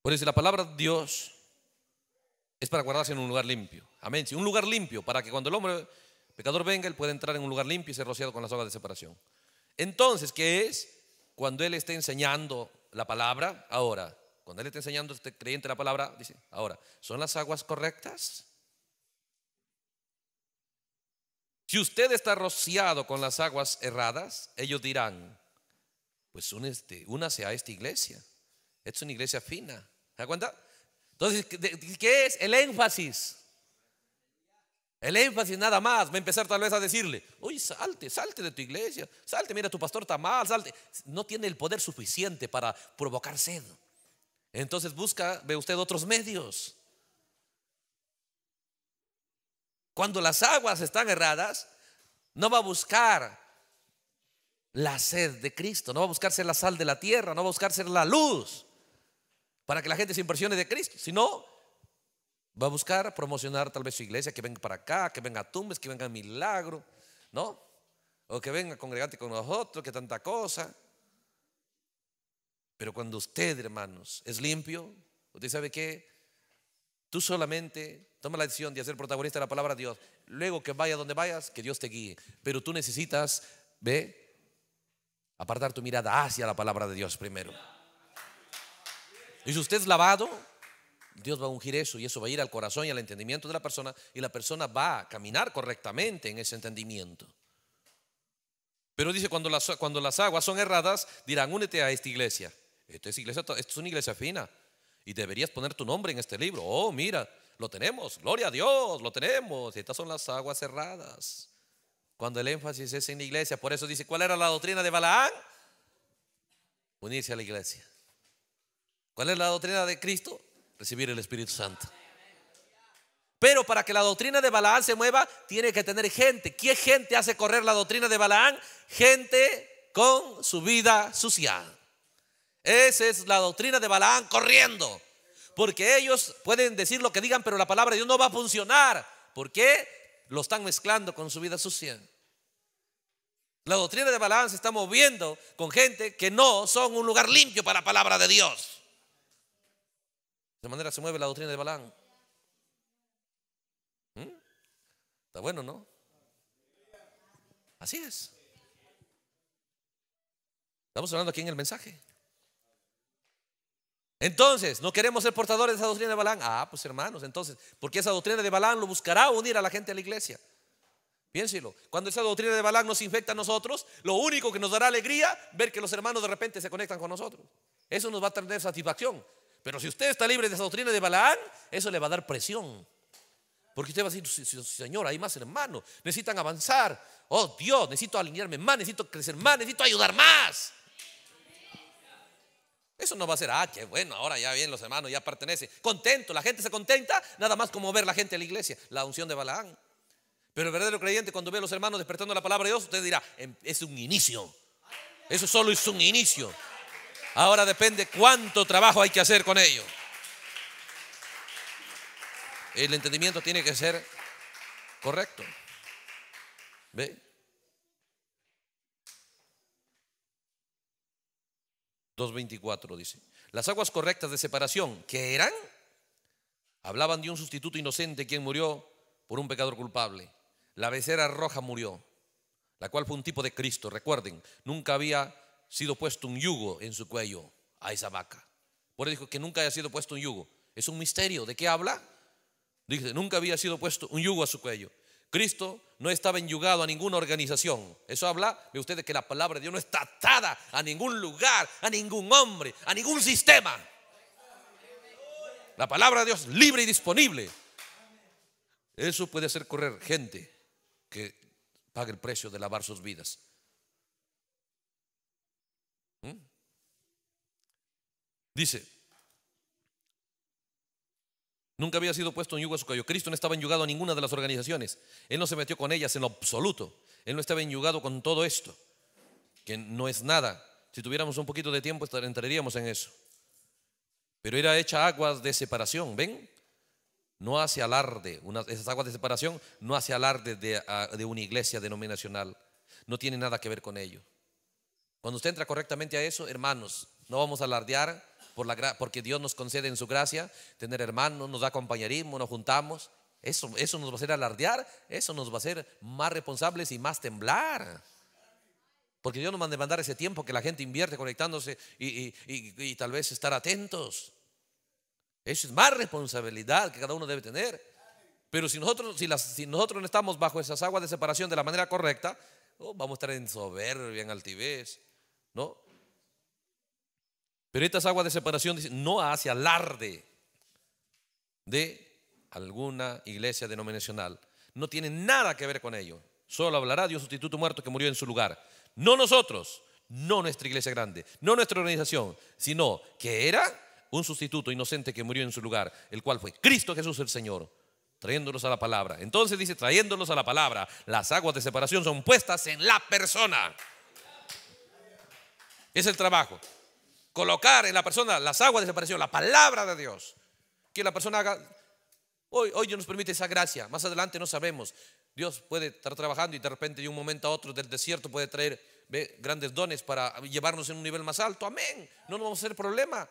Por eso la palabra Dios es para guardarse en un lugar limpio. Amén. Si un lugar limpio, para que cuando el hombre pecador venga, él pueda entrar en un lugar limpio y ser rociado con las aguas de separación. Entonces, ¿qué es? Cuando Él está enseñando la palabra, ahora, cuando Él está enseñando a este creyente la palabra, dice, ahora, ¿son las aguas correctas? Si usted está rociado con las aguas erradas, ellos dirán, pues una este, a esta iglesia. Esta es una iglesia fina. ¿Se da cuenta? Entonces, ¿qué es el énfasis? El énfasis nada más va a empezar tal vez a decirle, uy, salte, salte de tu iglesia, salte, mira, tu pastor está mal, salte. No tiene el poder suficiente para provocar sed. Entonces busca, ve usted, otros medios. Cuando las aguas están erradas, no va a buscar la sed de Cristo, no va a buscar ser la sal de la tierra, no va a buscar ser la luz para que la gente se impresione de Cristo, sino Va a buscar promocionar tal vez su iglesia, que venga para acá, que venga a Tumbes, que venga a Milagro, ¿no? O que venga a con nosotros, que tanta cosa. Pero cuando usted, hermanos, es limpio, usted sabe que tú solamente toma la decisión de ser protagonista de la palabra de Dios. Luego que vaya donde vayas, que Dios te guíe. Pero tú necesitas, ve, apartar tu mirada hacia la palabra de Dios primero. Y si usted es lavado, Dios va a ungir eso y eso va a ir al corazón y al entendimiento de la persona y la persona va a caminar correctamente en ese entendimiento. Pero dice, cuando las, cuando las aguas son erradas, dirán, únete a esta iglesia. Esta es, iglesia. es una iglesia fina y deberías poner tu nombre en este libro. Oh, mira, lo tenemos, gloria a Dios, lo tenemos. Estas son las aguas erradas. Cuando el énfasis es en la iglesia, por eso dice, ¿cuál era la doctrina de Balaán? Unirse a la iglesia. ¿Cuál es la doctrina de Cristo? recibir el Espíritu Santo. Pero para que la doctrina de Balaán se mueva, tiene que tener gente. ¿Qué gente hace correr la doctrina de Balaán? Gente con su vida sucia. Esa es la doctrina de Balaán corriendo. Porque ellos pueden decir lo que digan, pero la palabra de Dios no va a funcionar. ¿Por qué? Lo están mezclando con su vida sucia. La doctrina de Balaán se está moviendo con gente que no son un lugar limpio para la palabra de Dios. De manera se mueve la doctrina de Balán ¿Mm? Está bueno, ¿no? Así es. Estamos hablando aquí en el mensaje. Entonces, no queremos ser portadores de esa doctrina de Balán. Ah, pues hermanos, entonces, porque esa doctrina de Balán lo buscará unir a la gente a la iglesia. Piénselo, cuando esa doctrina de Balán nos infecta a nosotros, lo único que nos dará alegría ver que los hermanos de repente se conectan con nosotros. Eso nos va a tener satisfacción. Pero si usted está libre de esa doctrina de Balaán, eso le va a dar presión. Porque usted va a decir, Señor, hay más hermanos, necesitan avanzar. Oh Dios, necesito alinearme más, necesito crecer más, necesito ayudar más. Eso no va a ser, ah, qué bueno, ahora ya vienen los hermanos ya pertenece Contento, la gente se contenta, nada más como ver la gente a la iglesia, la unción de Balaán. Pero el verdadero creyente, cuando ve a los hermanos despertando la palabra de Dios, usted dirá, em, es un inicio. Eso solo es un inicio. Ahora depende cuánto trabajo hay que hacer con ello. El entendimiento tiene que ser correcto. ¿Ve? ...2.24 dice... ...las aguas correctas de separación... ...que eran? Hablaban de un sustituto inocente... ...quien murió por un pecador culpable... ...la becera roja murió... ...la cual fue un tipo de Cristo... ...recuerden... ...nunca había sido puesto un yugo en su cuello a esa vaca. Por eso dijo que nunca haya sido puesto un yugo. Es un misterio. ¿De qué habla? Dice, nunca había sido puesto un yugo a su cuello. Cristo no estaba enyugado a ninguna organización. Eso habla de ustedes que la palabra de Dios no está atada a ningún lugar, a ningún hombre, a ningún sistema. La palabra de Dios libre y disponible. Eso puede hacer correr gente que pague el precio de lavar sus vidas. Dice, nunca había sido puesto en yugo a su cayo. Cristo no estaba enyugado a ninguna de las organizaciones. Él no se metió con ellas en lo absoluto. Él no estaba enyugado con todo esto, que no es nada. Si tuviéramos un poquito de tiempo entraríamos en eso. Pero era hecha aguas de separación, ¿ven? No hace alarde, esas aguas de separación no hace alarde de, de una iglesia denominacional. No tiene nada que ver con ello. Cuando usted entra correctamente a eso, hermanos, no vamos a alardear, la, porque Dios nos concede en su gracia tener hermanos, nos da compañerismo, nos juntamos. Eso, eso nos va a hacer alardear, eso nos va a hacer más responsables y más temblar. Porque Dios nos manda mandar ese tiempo que la gente invierte conectándose y, tal vez estar atentos. Eso es más responsabilidad que cada uno debe tener. Pero si nosotros, si, las, si nosotros no estamos bajo esas aguas de separación de la manera correcta, oh, vamos a estar en soberbia, en altivez, ¿no? Pero estas aguas de separación no hace alarde de alguna iglesia denominacional. No tiene nada que ver con ello. Solo hablará de un sustituto muerto que murió en su lugar. No nosotros, no nuestra iglesia grande, no nuestra organización, sino que era un sustituto inocente que murió en su lugar, el cual fue Cristo Jesús el Señor, trayéndolos a la palabra. Entonces dice, trayéndolos a la palabra, las aguas de separación son puestas en la persona. Es el trabajo colocar en la persona las aguas de la palabra de Dios. Que la persona haga, hoy, hoy Dios nos permite esa gracia, más adelante no sabemos. Dios puede estar trabajando y de repente de un momento a otro del desierto puede traer grandes dones para llevarnos en un nivel más alto. Amén. No nos vamos a hacer problema.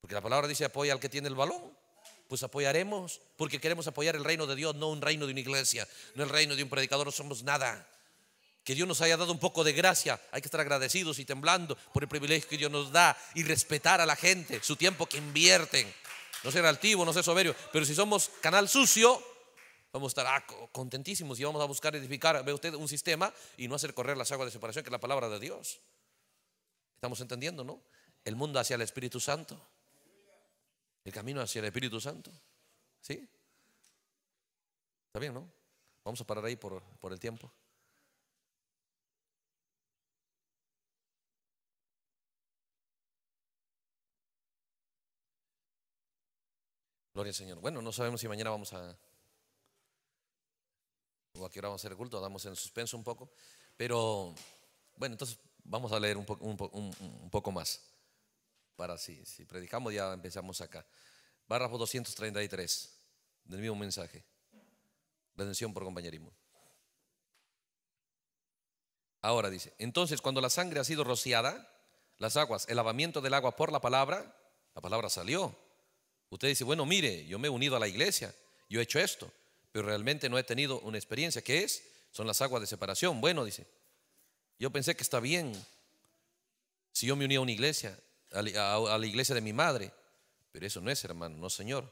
Porque la palabra dice apoya al que tiene el balón. Pues apoyaremos porque queremos apoyar el reino de Dios, no un reino de una iglesia, no el reino de un predicador, no somos nada que Dios nos haya dado un poco de gracia. Hay que estar agradecidos y temblando por el privilegio que Dios nos da y respetar a la gente, su tiempo que invierten. No ser altivo, no ser soberbio. Pero si somos canal sucio, vamos a estar ah, contentísimos y vamos a buscar edificar, ve usted, un sistema y no hacer correr las aguas de separación, que es la palabra de Dios. Estamos entendiendo, ¿no? El mundo hacia el Espíritu Santo. El camino hacia el Espíritu Santo. ¿Sí? Está bien, ¿no? Vamos a parar ahí por, por el tiempo. Gloria al Señor. Bueno, no sabemos si mañana vamos a. o a qué hora vamos a hacer el culto, damos en suspenso un poco. Pero, bueno, entonces vamos a leer un, poco, más. Para si, si predicamos, ya empezamos acá. Bárrafo 233 del mismo mensaje. Redención por compañerismo. Ahora dice, entonces cuando la sangre ha sido rociada, las aguas, el lavamiento del agua por la palabra, la palabra salió, Usted dice, bueno, mire, yo me he unido a la iglesia, yo he hecho esto, pero realmente no he tenido una experiencia. ¿Qué es? Son las aguas de separación. Bueno, dice, yo pensé que está bien si yo me unía a una iglesia, a la iglesia de mi madre, pero eso no es, hermano, no, Señor.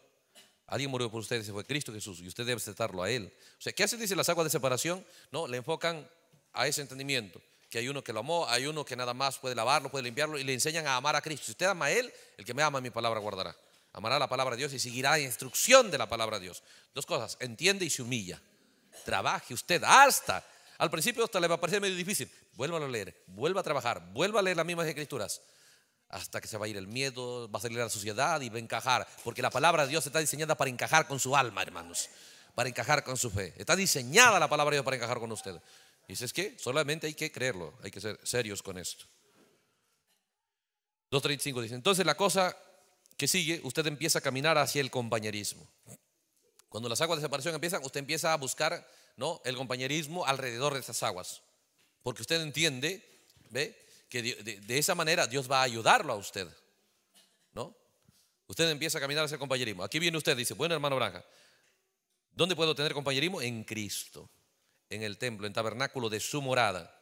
Alguien murió por ustedes, fue Cristo Jesús, y usted debe aceptarlo a Él. O sea, ¿qué hace? Dice las aguas de separación. No, le enfocan a ese entendimiento. Que hay uno que lo amó, hay uno que nada más puede lavarlo, puede limpiarlo, y le enseñan a amar a Cristo. Si usted ama a Él, el que me ama, mi palabra guardará amará la palabra de Dios y seguirá la instrucción de la palabra de Dios. Dos cosas, entiende y se humilla. Trabaje usted hasta, al principio hasta le va a parecer medio difícil, vuelva a leer, vuelva a trabajar, vuelva a leer las mismas escrituras, hasta que se va a ir el miedo, va a salir la suciedad y va a encajar, porque la palabra de Dios está diseñada para encajar con su alma, hermanos, para encajar con su fe. Está diseñada la palabra de Dios para encajar con usted. Y es que solamente hay que creerlo, hay que ser serios con esto. 2.35 dice, entonces la cosa ¿Qué sigue? Usted empieza a caminar hacia el compañerismo. Cuando las aguas de separación empiezan, usted empieza a buscar ¿no? el compañerismo alrededor de esas aguas. Porque usted entiende, ¿ve? Que de, esa manera Dios va a ayudarlo a usted. ¿No? Usted empieza a caminar hacia el compañerismo. Aquí viene usted, dice, bueno hermano Branja, ¿dónde puedo tener compañerismo? En Cristo, en el templo, en tabernáculo de su morada.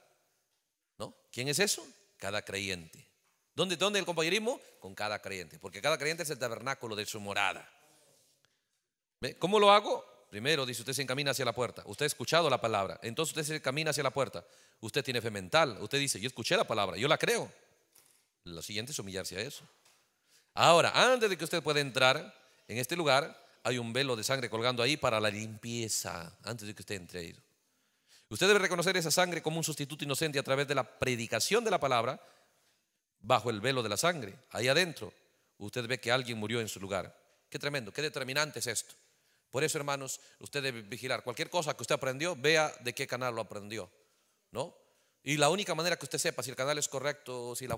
¿No? ¿Quién es eso? Cada creyente. ¿Dónde, ¿Dónde el compañerismo? Con cada creyente, porque cada creyente es el tabernáculo de su morada. ¿Cómo lo hago? Primero, dice, usted se encamina hacia la puerta. Usted ha escuchado la palabra. Entonces usted se encamina hacia la puerta. Usted tiene fe mental. Usted dice, yo escuché la palabra, yo la creo. Lo siguiente es humillarse a eso. Ahora, antes de que usted pueda entrar en este lugar, hay un velo de sangre colgando ahí para la limpieza, antes de que usted entre ahí. Usted debe reconocer esa sangre como un sustituto inocente a través de la predicación de la palabra bajo el velo de la sangre, ahí adentro, usted ve que alguien murió en su lugar. Qué tremendo, qué determinante es esto. Por eso, hermanos, usted debe vigilar. Cualquier cosa que usted aprendió, vea de qué canal lo aprendió. ¿No? Y la única manera que usted sepa si el canal es correcto, si el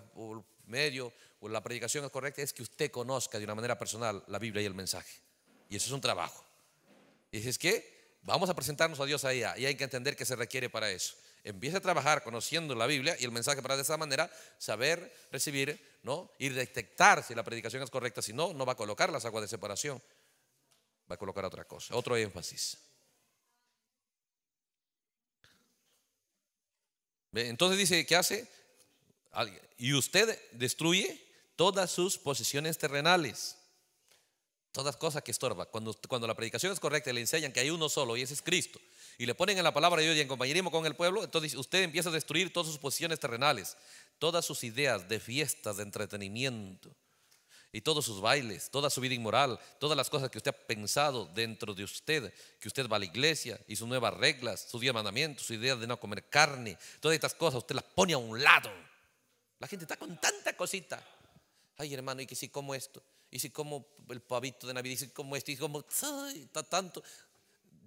medio o la predicación es correcta, es que usted conozca de una manera personal la Biblia y el mensaje. Y eso es un trabajo. Y es que vamos a presentarnos a Dios ahí, y hay que entender que se requiere para eso. Empiece a trabajar conociendo la Biblia y el mensaje para de esa manera saber recibir ¿no? y detectar si la predicación es correcta. Si no, no va a colocar las aguas de separación, va a colocar otra cosa, otro énfasis. Entonces dice, ¿qué hace? Y usted destruye todas sus posiciones terrenales, todas cosas que estorba. Cuando, cuando la predicación es correcta y le enseñan que hay uno solo y ese es Cristo y le ponen en la palabra de Dios y en compañerismo con el pueblo, entonces usted empieza a destruir todas sus posiciones terrenales, todas sus ideas de fiestas, de entretenimiento, y todos sus bailes, toda su vida inmoral, todas las cosas que usted ha pensado dentro de usted, que usted va a la iglesia y sus nuevas reglas, sus diez mandamientos, su idea de no comer carne, todas estas cosas, usted las pone a un lado. La gente está con tanta cosita. Ay, hermano, y que si como esto, y si como el pavito de Navidad, y si como esto, y como tanto.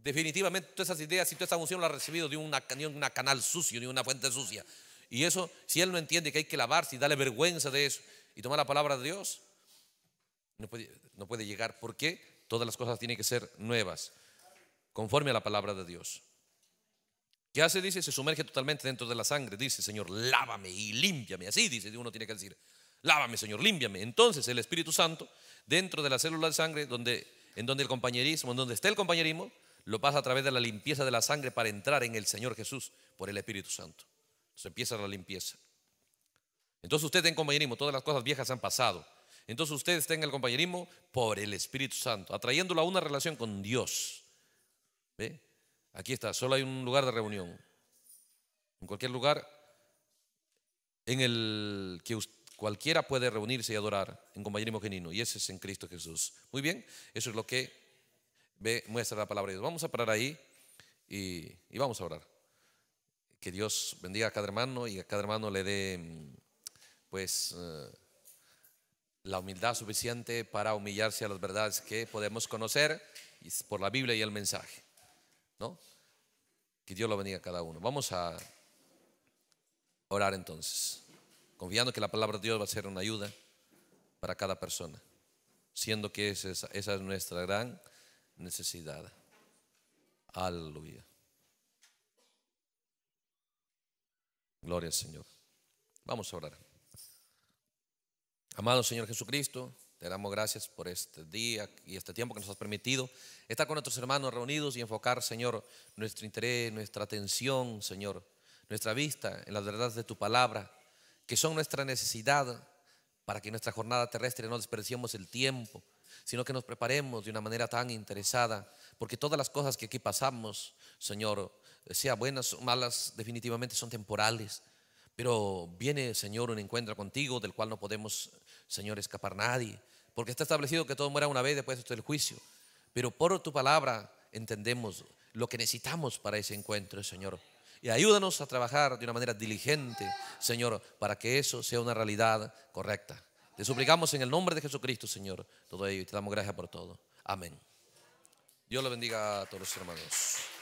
Definitivamente todas esas ideas y toda esa unción la ha recibido de una, canal sucio, de una fuente sucia. Y eso, si él no entiende que hay que lavarse y darle vergüenza de eso y tomar la palabra de Dios, no puede, no puede llegar. porque Todas las cosas tienen que ser nuevas, conforme a la palabra de Dios. ¿Qué hace? Dice, se sumerge totalmente dentro de la sangre. Dice, Señor, lávame y límpiame. Así dice, uno tiene que decir, lávame, Señor, límpiame. Entonces el Espíritu Santo, dentro de la célula de sangre, donde, en donde el compañerismo, en donde está el compañerismo, lo pasa a través de la limpieza de la sangre para entrar en el Señor Jesús por el Espíritu Santo. Entonces empieza la limpieza. Entonces usted está en compañerismo, todas las cosas viejas han pasado. Entonces ustedes tengan en el compañerismo por el Espíritu Santo, atrayéndolo a una relación con Dios. ¿Ve? Aquí está, solo hay un lugar de reunión. En cualquier lugar en el que cualquiera puede reunirse y adorar en compañerismo genuino, y ese es en Cristo Jesús. Muy bien, eso es lo que muestra la palabra de Dios. Vamos a parar ahí y, y vamos a orar. Que Dios bendiga a cada hermano y a cada hermano le dé mm, pues eh, la humildad suficiente para humillarse a las verdades que podemos conocer por la Biblia y el mensaje. ¿No? Que Dios lo bendiga a cada uno. Vamos a orar entonces, confiando que la palabra de Dios va a ser una ayuda para cada persona, siendo que esa es nuestra gran necesidad. Aleluya. Gloria al Señor. Vamos a orar. Amado Señor Jesucristo, te damos gracias por este día y este tiempo que nos has permitido estar con nuestros hermanos reunidos y enfocar, Señor, nuestro interés, nuestra atención, Señor, nuestra vista en las verdades de tu palabra, que son nuestra necesidad para que nuestra jornada terrestre no desperdiciemos el tiempo, sino que nos preparemos de una manera tan interesada, porque todas las cosas que aquí pasamos, Señor, sea buenas o malas, definitivamente son temporales. Pero viene, Señor, un encuentro contigo del cual no podemos, Señor, escapar nadie. Porque está establecido que todo muera una vez después del juicio. Pero por tu palabra entendemos lo que necesitamos para ese encuentro, Señor. Y ayúdanos a trabajar de una manera diligente, Señor, para que eso sea una realidad correcta. Te suplicamos en el nombre de Jesucristo, Señor, todo ello y te damos gracias por todo. Amén. Dios le bendiga a todos los hermanos.